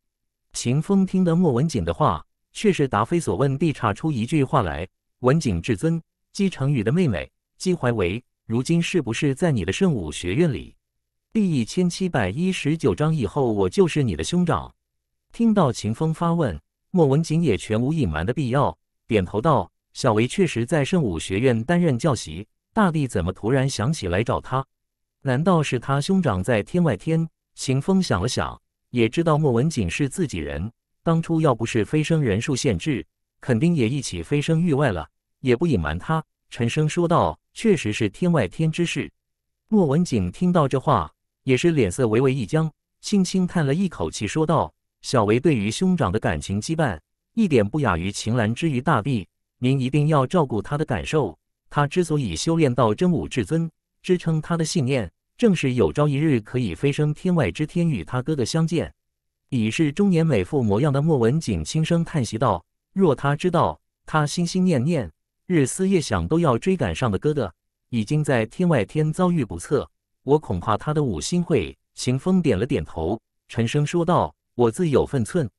秦风听得莫文景的话，却是答非所问地岔出一句话来：“文景至尊，姬成宇的妹妹姬怀维，如今是不是在你的圣武学院里？”第一千七百一十九章以后，我就是你的兄长。听到秦风发问，莫文景也全无隐瞒的必要，点头道：“小维确实在圣武学院担任教习。大帝怎么突然想起来找他？难道是他兄长在天外天？”秦风想了想，也知道莫文景是自己人，当初要不是飞升人数限制，肯定也一起飞升域外了，也不隐瞒他。陈生说道：“确实是天外天之事。”莫文景听到这话，也是脸色微微一僵，轻轻叹了一口气，说道：“小维对于兄长的感情羁绊，一点不亚于秦岚之于大帝，您一定要照顾他的感受。他之所以修炼到真武至尊，支撑他的信念。”正是有朝一日可以飞升天外之天与他哥哥相见，已是中年美妇模样的莫文景轻声叹息道：“若他知道他心心念念、日思夜想都要追赶上的哥哥已经在天外天遭遇不测，我恐怕他的五心会。”秦风点了点头，沉声说道：“我自有分寸。”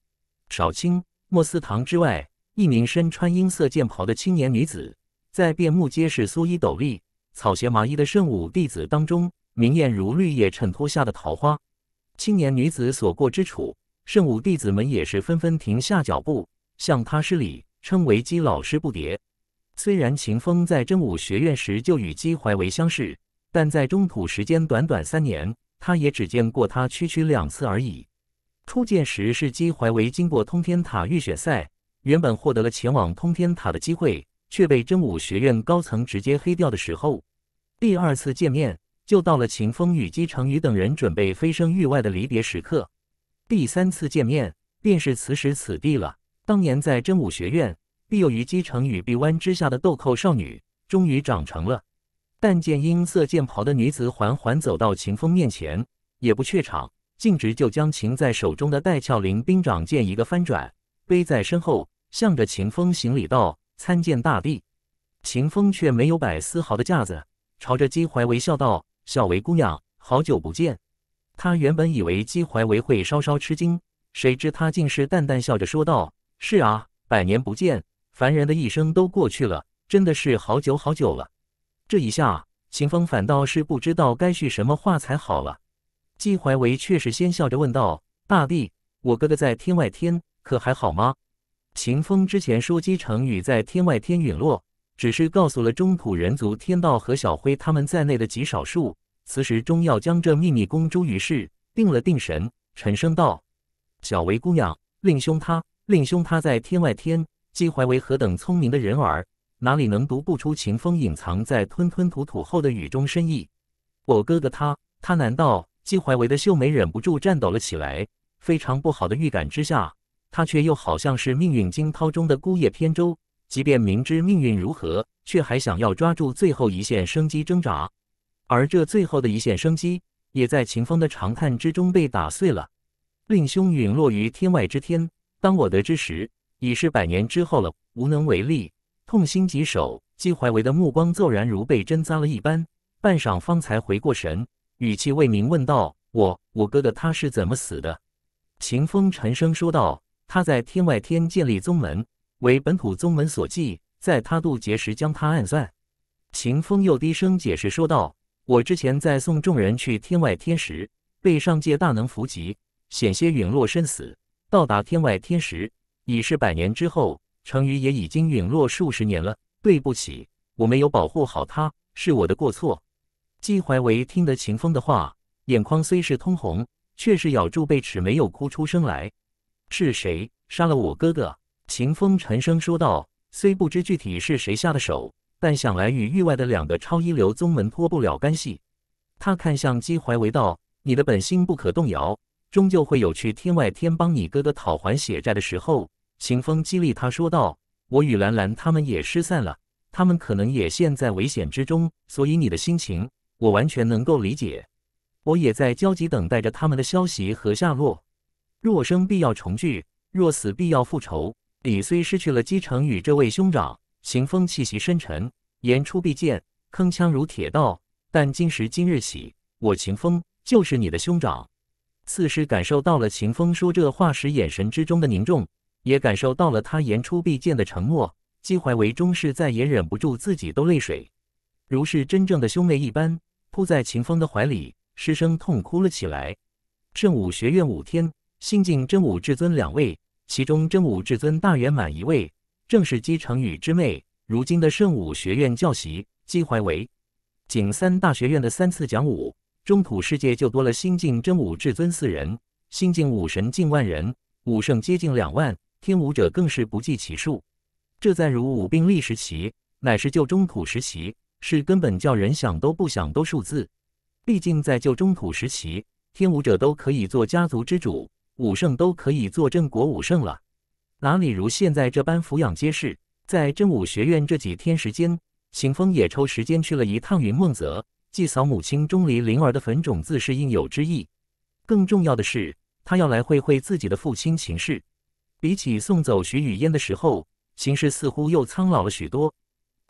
少卿莫思堂之外，一名身穿银色剑袍的青年女子，在遍目皆是蓑衣斗笠、草鞋麻衣的圣武弟子当中。明艳如绿叶衬托下的桃花，青年女子所过之处，圣武弟子们也是纷纷停下脚步，向她施礼，称为姬老师不迭。虽然秦风在真武学院时就与姬怀维相识，但在中土时间短短三年，他也只见过他区区两次而已。初见时是姬怀维经过通天塔预选赛，原本获得了前往通天塔的机会，却被真武学院高层直接黑掉的时候；第二次见面。就到了秦风与姬成宇等人准备飞升域外的离别时刻，第三次见面便是此时此地了。当年在真武学院庇佑于姬成宇臂弯之下的豆蔻少女，终于长成了。但见音色剑袍的女子缓缓走到秦风面前，也不怯场，径直就将秦在手中的带鞘灵兵长剑一个翻转，背在身后，向着秦风行礼道：“参见大帝。”秦风却没有摆丝毫的架子，朝着姬怀维笑道。小维姑娘，好久不见。他原本以为姬怀维会稍稍吃惊，谁知他竟是淡淡笑着说道：“是啊，百年不见，凡人的一生都过去了，真的是好久好久了。”这一下，秦风反倒是不知道该续什么话才好了。姬怀维却是先笑着问道：“大帝，我哥哥在天外天可还好吗？”秦风之前说姬成宇在天外天陨落。只是告诉了中土人族天道和小辉他们在内的极少数。此时终要将这秘密公诸于世。定了定神，沉声道：“小薇姑娘，令兄他，令兄他在天外天，姬怀为何等聪明的人儿，哪里能读不出秦风隐藏在吞吞吐吐后的语中深意？我哥哥他，他难道……”姬怀维的秀眉忍不住颤抖了起来。非常不好的预感之下，他却又好像是命运惊涛中的孤叶扁舟。即便明知命运如何，却还想要抓住最后一线生机挣扎，而这最后的一线生机，也在秦风的长叹之中被打碎了。令兄陨落于天外之天，当我得知时，已是百年之后了，无能为力，痛心疾首。姬怀维的目光骤然如被针扎了一般，半晌方才回过神，语气未明问道：“我我哥哥他是怎么死的？”秦风沉声说道：“他在天外天建立宗门。”为本土宗门所忌，在他渡劫时将他暗算。秦风又低声解释说道：“我之前在送众人去天外天时，被上界大能伏击，险些陨落身死。到达天外天时，已是百年之后，成宇也已经陨落数十年了。对不起，我没有保护好他，是我的过错。”季怀维听得秦风的话，眼眶虽是通红，却是咬住贝齿没有哭出声来。“是谁杀了我哥哥？”秦风沉声说道：“虽不知具体是谁下的手，但想来与域外的两个超一流宗门脱不了干系。”他看向姬怀，为道：“你的本心不可动摇，终究会有去天外天帮你哥哥讨还血债的时候。”秦风激励他说道：“我与兰兰他们也失散了，他们可能也陷在危险之中，所以你的心情我完全能够理解。我也在焦急等待着他们的消息和下落。若生必要重聚，若死必要复仇。”李虽失去了姬承宇这位兄长，秦风气息深沉，言出必见，铿锵如铁道。但今时今日起，我秦风就是你的兄长。似是感受到了秦风说这话时眼神之中的凝重，也感受到了他言出必见的承诺。姬怀维终是再也忍不住，自己都泪水，如是真正的兄妹一般，扑在秦风的怀里，失声痛哭了起来。圣武学院五天新晋真武至尊两位。其中真武至尊大圆满一位，正是姬成宇之妹，如今的圣武学院教习姬怀维。仅三大学院的三次讲武，中土世界就多了新晋真武至尊四人，新晋武神近万人，武圣接近两万，天武者更是不计其数。这在如武并立时期，乃是旧中土时期是根本叫人想都不想都数字。毕竟在旧中土时期，天武者都可以做家族之主。武圣都可以做镇国武圣了，哪里如现在这般抚养皆是？在真武学院这几天时间，秦风也抽时间去了一趟云梦泽，祭扫母亲钟离灵儿的坟冢，自是应有之意。更重要的是，他要来会会自己的父亲秦氏。比起送走徐雨嫣的时候，秦氏似乎又苍老了许多。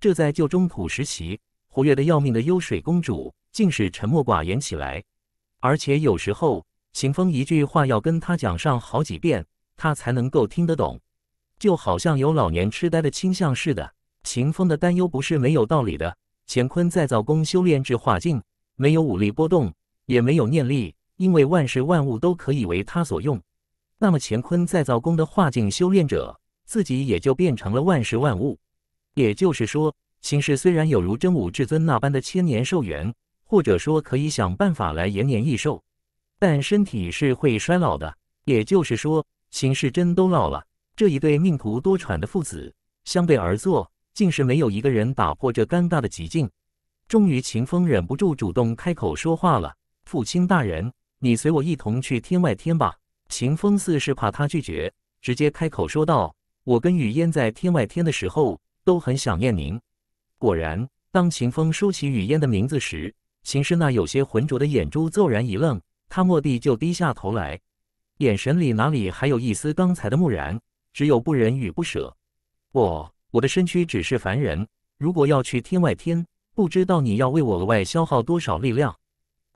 这在旧中土时期，活跃的要命的幽水公主，竟是沉默寡言起来，而且有时候。秦风一句话要跟他讲上好几遍，他才能够听得懂，就好像有老年痴呆的倾向似的。秦风的担忧不是没有道理的。乾坤再造功修炼至化境，没有武力波动，也没有念力，因为万事万物都可以为他所用。那么，乾坤再造功的化境修炼者自己也就变成了万事万物。也就是说，秦氏虽然有如真武至尊那般的千年寿元，或者说可以想办法来延年益寿。但身体是会衰老的，也就是说，秦世珍都老了。这一对命途多舛的父子相对而坐，竟是没有一个人打破这尴尬的寂静。终于，秦风忍不住主动开口说话了：“父亲大人，你随我一同去天外天吧。”秦风似是怕他拒绝，直接开口说道：“我跟雨烟在天外天的时候都很想念您。”果然，当秦风说起雨烟的名字时，秦世那有些浑浊的眼珠骤然一愣。他蓦地就低下头来，眼神里哪里还有一丝刚才的木然，只有不忍与不舍。我，我的身躯只是凡人，如果要去天外天，不知道你要为我额外消耗多少力量。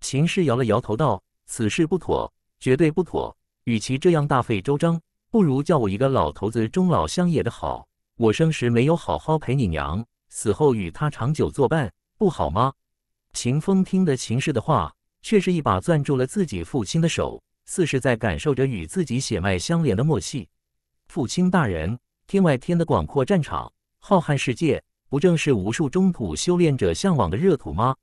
秦氏摇了摇头道：“此事不妥，绝对不妥。与其这样大费周章，不如叫我一个老头子终老相也的好。我生时没有好好陪你娘，死后与他长久作伴，不好吗？”秦风听得秦氏的话。却是一把攥住了自己父亲的手，似是在感受着与自己血脉相连的默契。父亲大人，天外天的广阔战场、浩瀚世界，不正是无数中土修炼者向往的热土吗？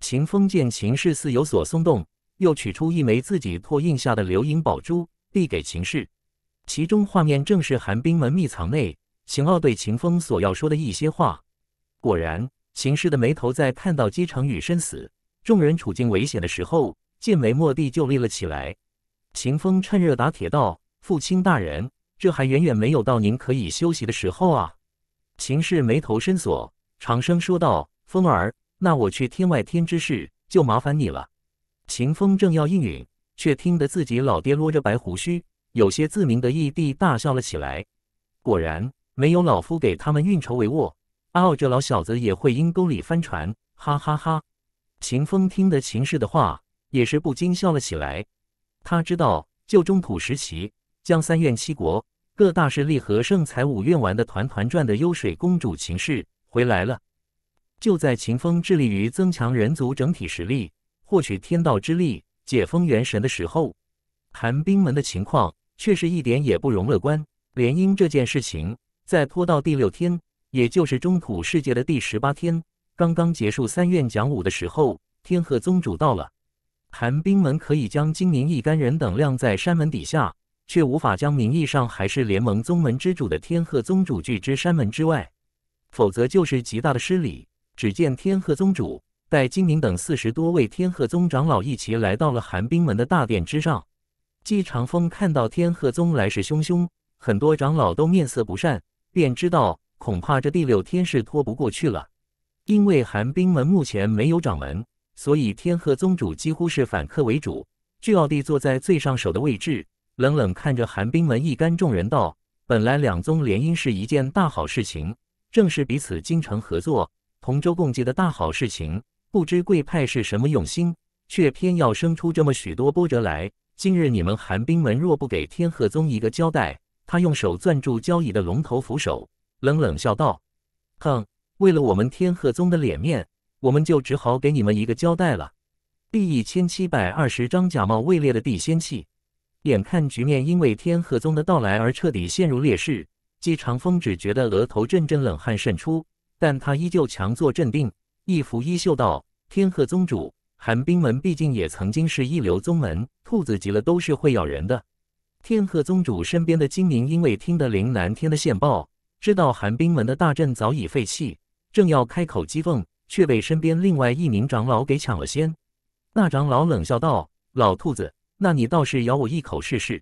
秦风见秦氏似有所松动，又取出一枚自己拓印下的流影宝珠，递给秦氏。其中画面正是寒冰门秘藏内，秦傲对秦风所要说的一些话。果然，秦氏的眉头在看到姬承宇身死。众人处境危险的时候，剑眉蓦地就立了起来。秦风趁热打铁道：“父亲大人，这还远远没有到您可以休息的时候啊。”秦氏眉头深锁，长声说道：“风儿，那我去天外天之事就麻烦你了。”秦风正要应允，却听得自己老爹撸着白胡须，有些自鸣得意地大笑了起来。果然，没有老夫给他们运筹帷幄，阿傲这老小子也会阴沟里翻船！哈哈哈。秦风听得秦氏的话，也是不禁笑了起来。他知道，就中土时期将三院七国各大势力和圣才五院玩得团团转的幽水公主秦氏回来了。就在秦风致力于增强人族整体实力、获取天道之力、解封元神的时候，寒冰门的情况却是一点也不容乐观。联姻这件事情，在拖到第六天，也就是中土世界的第十八天。刚刚结束三院讲武的时候，天鹤宗主到了。寒冰门可以将金明一干人等晾在山门底下，却无法将名义上还是联盟宗门之主的天鹤宗主拒之山门之外，否则就是极大的失礼。只见天鹤宗主带金明等四十多位天鹤宗长老一起来到了寒冰门的大殿之上。季长风看到天鹤宗来势汹汹，很多长老都面色不善，便知道恐怕这第六天是拖不过去了。因为寒冰门目前没有掌门，所以天鹤宗主几乎是反客为主，倨奥帝坐在最上首的位置，冷冷看着寒冰门一干众人道：“本来两宗联姻是一件大好事情，正是彼此精诚合作、同舟共济的大好事情。不知贵派是什么用心，却偏要生出这么许多波折来。今日你们寒冰门若不给天鹤宗一个交代，他用手攥住交椅的龙头扶手，冷冷笑道：‘哼。’”为了我们天鹤宗的脸面，我们就只好给你们一个交代了。第一千七百二十章假冒位列的地仙器。眼看局面因为天鹤宗的到来而彻底陷入劣势，姬长风只觉得额头阵阵冷汗渗出，但他依旧强作镇定，一拂衣袖道：“天鹤宗主，寒冰门毕竟也曾经是一流宗门，兔子急了都是会咬人的。”天鹤宗主身边的精灵因为听得凌南天的线报，知道寒冰门的大阵早已废弃。正要开口讥讽，却被身边另外一名长老给抢了先。那长老冷笑道：“老兔子，那你倒是咬我一口试试。”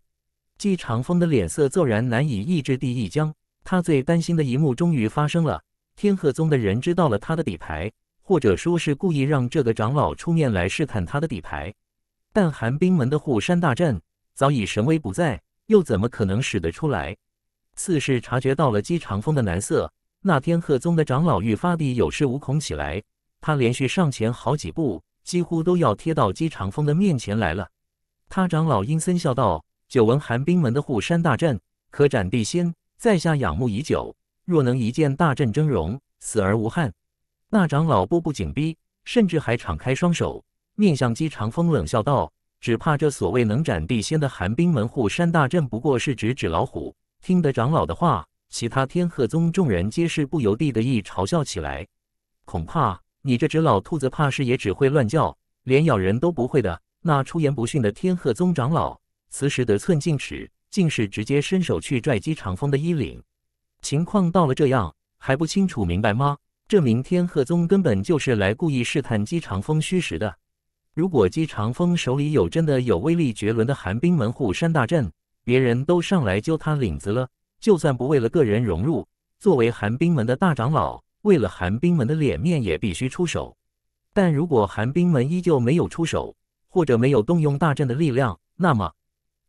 姬长风的脸色骤然难以抑制地一僵，他最担心的一幕终于发生了。天鹤宗的人知道了他的底牌，或者说是故意让这个长老出面来试探他的底牌。但寒冰门的护山大阵早已神威不在，又怎么可能使得出来？四是察觉到了姬长风的难色。那天鹤宗的长老愈发地有恃无恐起来，他连续上前好几步，几乎都要贴到姬长风的面前来了。他长老阴森笑道：“久闻寒冰门的护山大阵可斩地仙，在下仰慕已久，若能一见大阵峥嵘，死而无憾。”那长老步步紧逼，甚至还敞开双手，面向姬长风冷笑道：“只怕这所谓能斩地仙的寒冰门护山大阵，不过是指纸老虎。”听得长老的话。其他天鹤宗众人皆是不由地的一嘲笑起来，恐怕你这只老兔子，怕是也只会乱叫，连咬人都不会的。那出言不逊的天鹤宗长老此时得寸进尺，竟是直接伸手去拽姬长风的衣领。情况到了这样，还不清楚明白吗？这名天鹤宗根本就是来故意试探姬长风虚实的。如果姬长风手里有真的有威力绝伦的寒冰门户山大阵，别人都上来揪他领子了。就算不为了个人荣辱，作为寒冰门的大长老，为了寒冰门的脸面也必须出手。但如果寒冰门依旧没有出手，或者没有动用大阵的力量，那么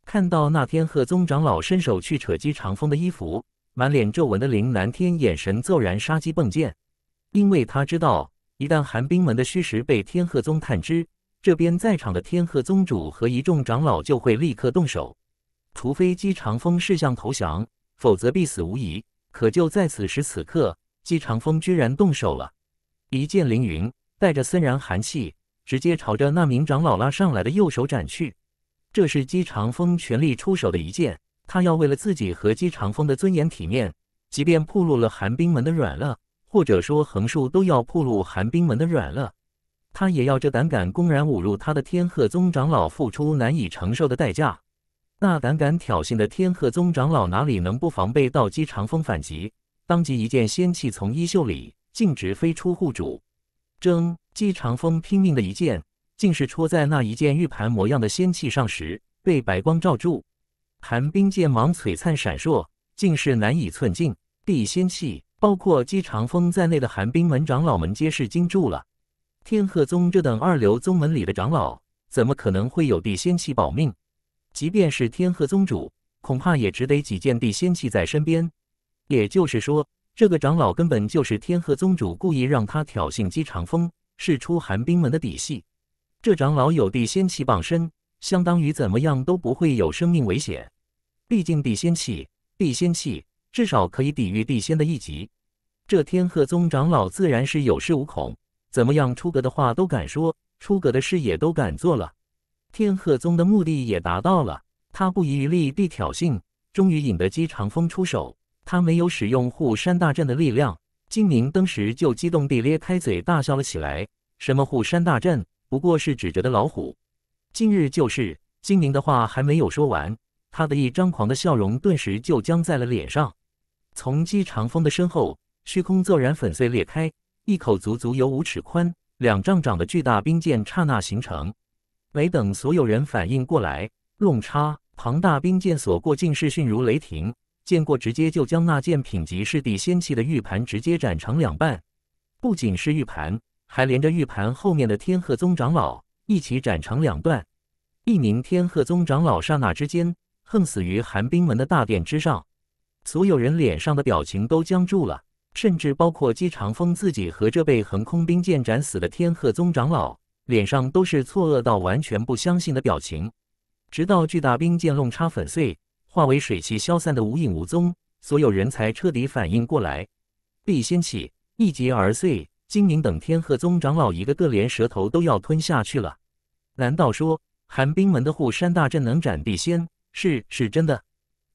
看到那天鹤宗长老伸手去扯姬长风的衣服，满脸皱纹的林南天眼神骤然杀机迸溅，因为他知道，一旦寒冰门的虚实被天鹤宗探知，这边在场的天鹤宗主和一众长老就会立刻动手，除非姬长风是向投降。否则必死无疑。可就在此时此刻，姬长风居然动手了。一剑凌云，带着森然寒气，直接朝着那名长老拉上来的右手斩去。这是姬长风全力出手的一剑，他要为了自己和姬长风的尊严体面，即便暴露了寒冰门的软肋，或者说横竖都要暴露寒冰门的软肋，他也要这胆敢公然侮辱他的天鹤宗长老，付出难以承受的代价。那胆敢挑衅的天鹤宗长老哪里能不防备道姬长风反击？当即一件仙器从衣袖里径直飞出护主。争姬长风拼命的一剑，竟是戳在那一件玉盘模样的仙器上时，被白光照住。寒冰剑芒璀璨闪烁，竟是难以寸进。地仙器，包括姬长风在内的寒冰门长老们皆是惊住了。天鹤宗这等二流宗门里的长老，怎么可能会有地仙器保命？即便是天鹤宗主，恐怕也只得几件地仙器在身边。也就是说，这个长老根本就是天鹤宗主故意让他挑衅姬长风，试出寒冰门的底细。这长老有地仙器傍身，相当于怎么样都不会有生命危险。毕竟地仙器，地仙器至少可以抵御地仙的一级。这天鹤宗长老自然是有恃无恐，怎么样出格的话都敢说，出格的事也都敢做了。天鹤宗的目的也达到了，他不遗余力地挑衅，终于引得姬长风出手。他没有使用护山大阵的力量，金宁当时就激动地咧开嘴大笑了起来。什么护山大阵，不过是指着的老虎。今日就是金宁的话还没有说完，他的一张狂的笑容顿时就僵在了脸上。从姬长风的身后，虚空骤然粉碎裂开，一口足足有五尺宽、两丈长的巨大冰剑刹那形成。没等所有人反应过来，弄叉庞大冰剑所过，竟是迅如雷霆。剑过，直接就将那件品级是地仙器的玉盘直接斩成两半。不仅是玉盘，还连着玉盘后面的天鹤宗长老一起斩成两段。一名天鹤宗长老刹那之间横死于寒冰门的大殿之上，所有人脸上的表情都僵住了，甚至包括姬长风自己和这被横空冰剑斩死的天鹤宗长老。脸上都是错愕到完全不相信的表情，直到巨大冰剑弄叉粉碎，化为水汽消散的无影无踪，所有人才彻底反应过来。碧仙起，一劫而碎。金宁等天鹤宗长老一个个连舌头都要吞下去了。难道说寒冰门的护山大阵能斩地仙是是真的？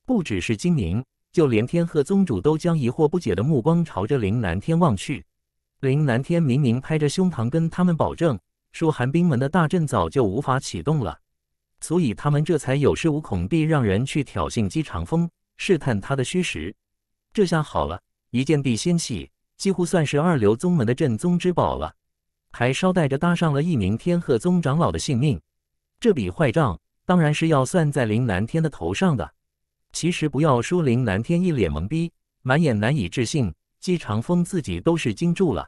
不只是金宁，就连天鹤宗主都将疑惑不解的目光朝着林南天望去。林南天明明拍着胸膛跟他们保证。说寒冰门的大阵早就无法启动了，所以他们这才有恃无恐地让人去挑衅姬长风，试探他的虚实。这下好了，一剑地仙器几乎算是二流宗门的镇宗之宝了，还捎带着搭上了一名天鹤宗长老的性命。这笔坏账当然是要算在林南天的头上的。其实不要说林南天一脸懵逼，满眼难以置信，姬长风自己都是惊住了。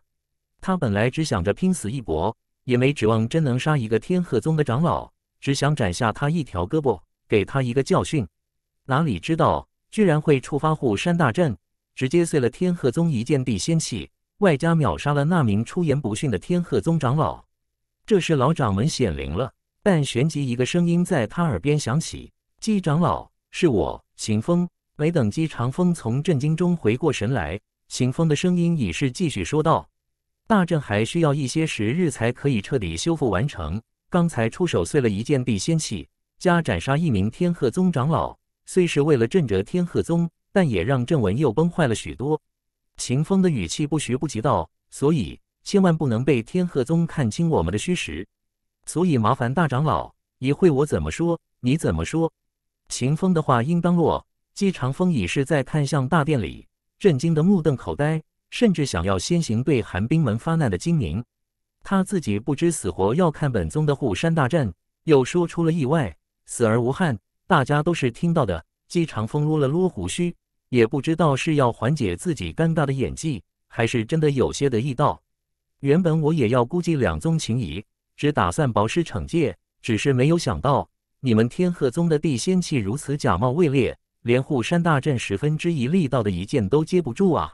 他本来只想着拼死一搏。也没指望真能杀一个天鹤宗的长老，只想斩下他一条胳膊，给他一个教训。哪里知道，居然会触发护山大阵，直接碎了天鹤宗一件地仙器，外加秒杀了那名出言不逊的天鹤宗长老。这时老掌门显灵了，但旋即一个声音在他耳边响起：“姬长老，是我，秦风。”没等姬长风从震惊中回过神来，秦风的声音已是继续说道。大阵还需要一些时日才可以彻底修复完成。刚才出手碎了一件地仙器，加斩杀一名天鹤宗长老，虽是为了震折天鹤宗，但也让阵纹又崩坏了许多。秦风的语气不徐不急道：“所以千万不能被天鹤宗看清我们的虚实。”所以麻烦大长老，一会我怎么说，你怎么说？秦风的话音刚落，姬长风已是在看向大殿里，震惊的目瞪口呆。甚至想要先行对寒冰门发难的金宁，他自己不知死活要看本宗的护山大战，又说出了意外死而无憾，大家都是听到的。姬长风撸了撸胡须，也不知道是要缓解自己尴尬的演技，还是真的有些得意到。原本我也要估计两宗情谊，只打算保师惩戒，只是没有想到你们天鹤宗的地仙器如此假冒伪劣，连护山大战十分之一力道的一剑都接不住啊！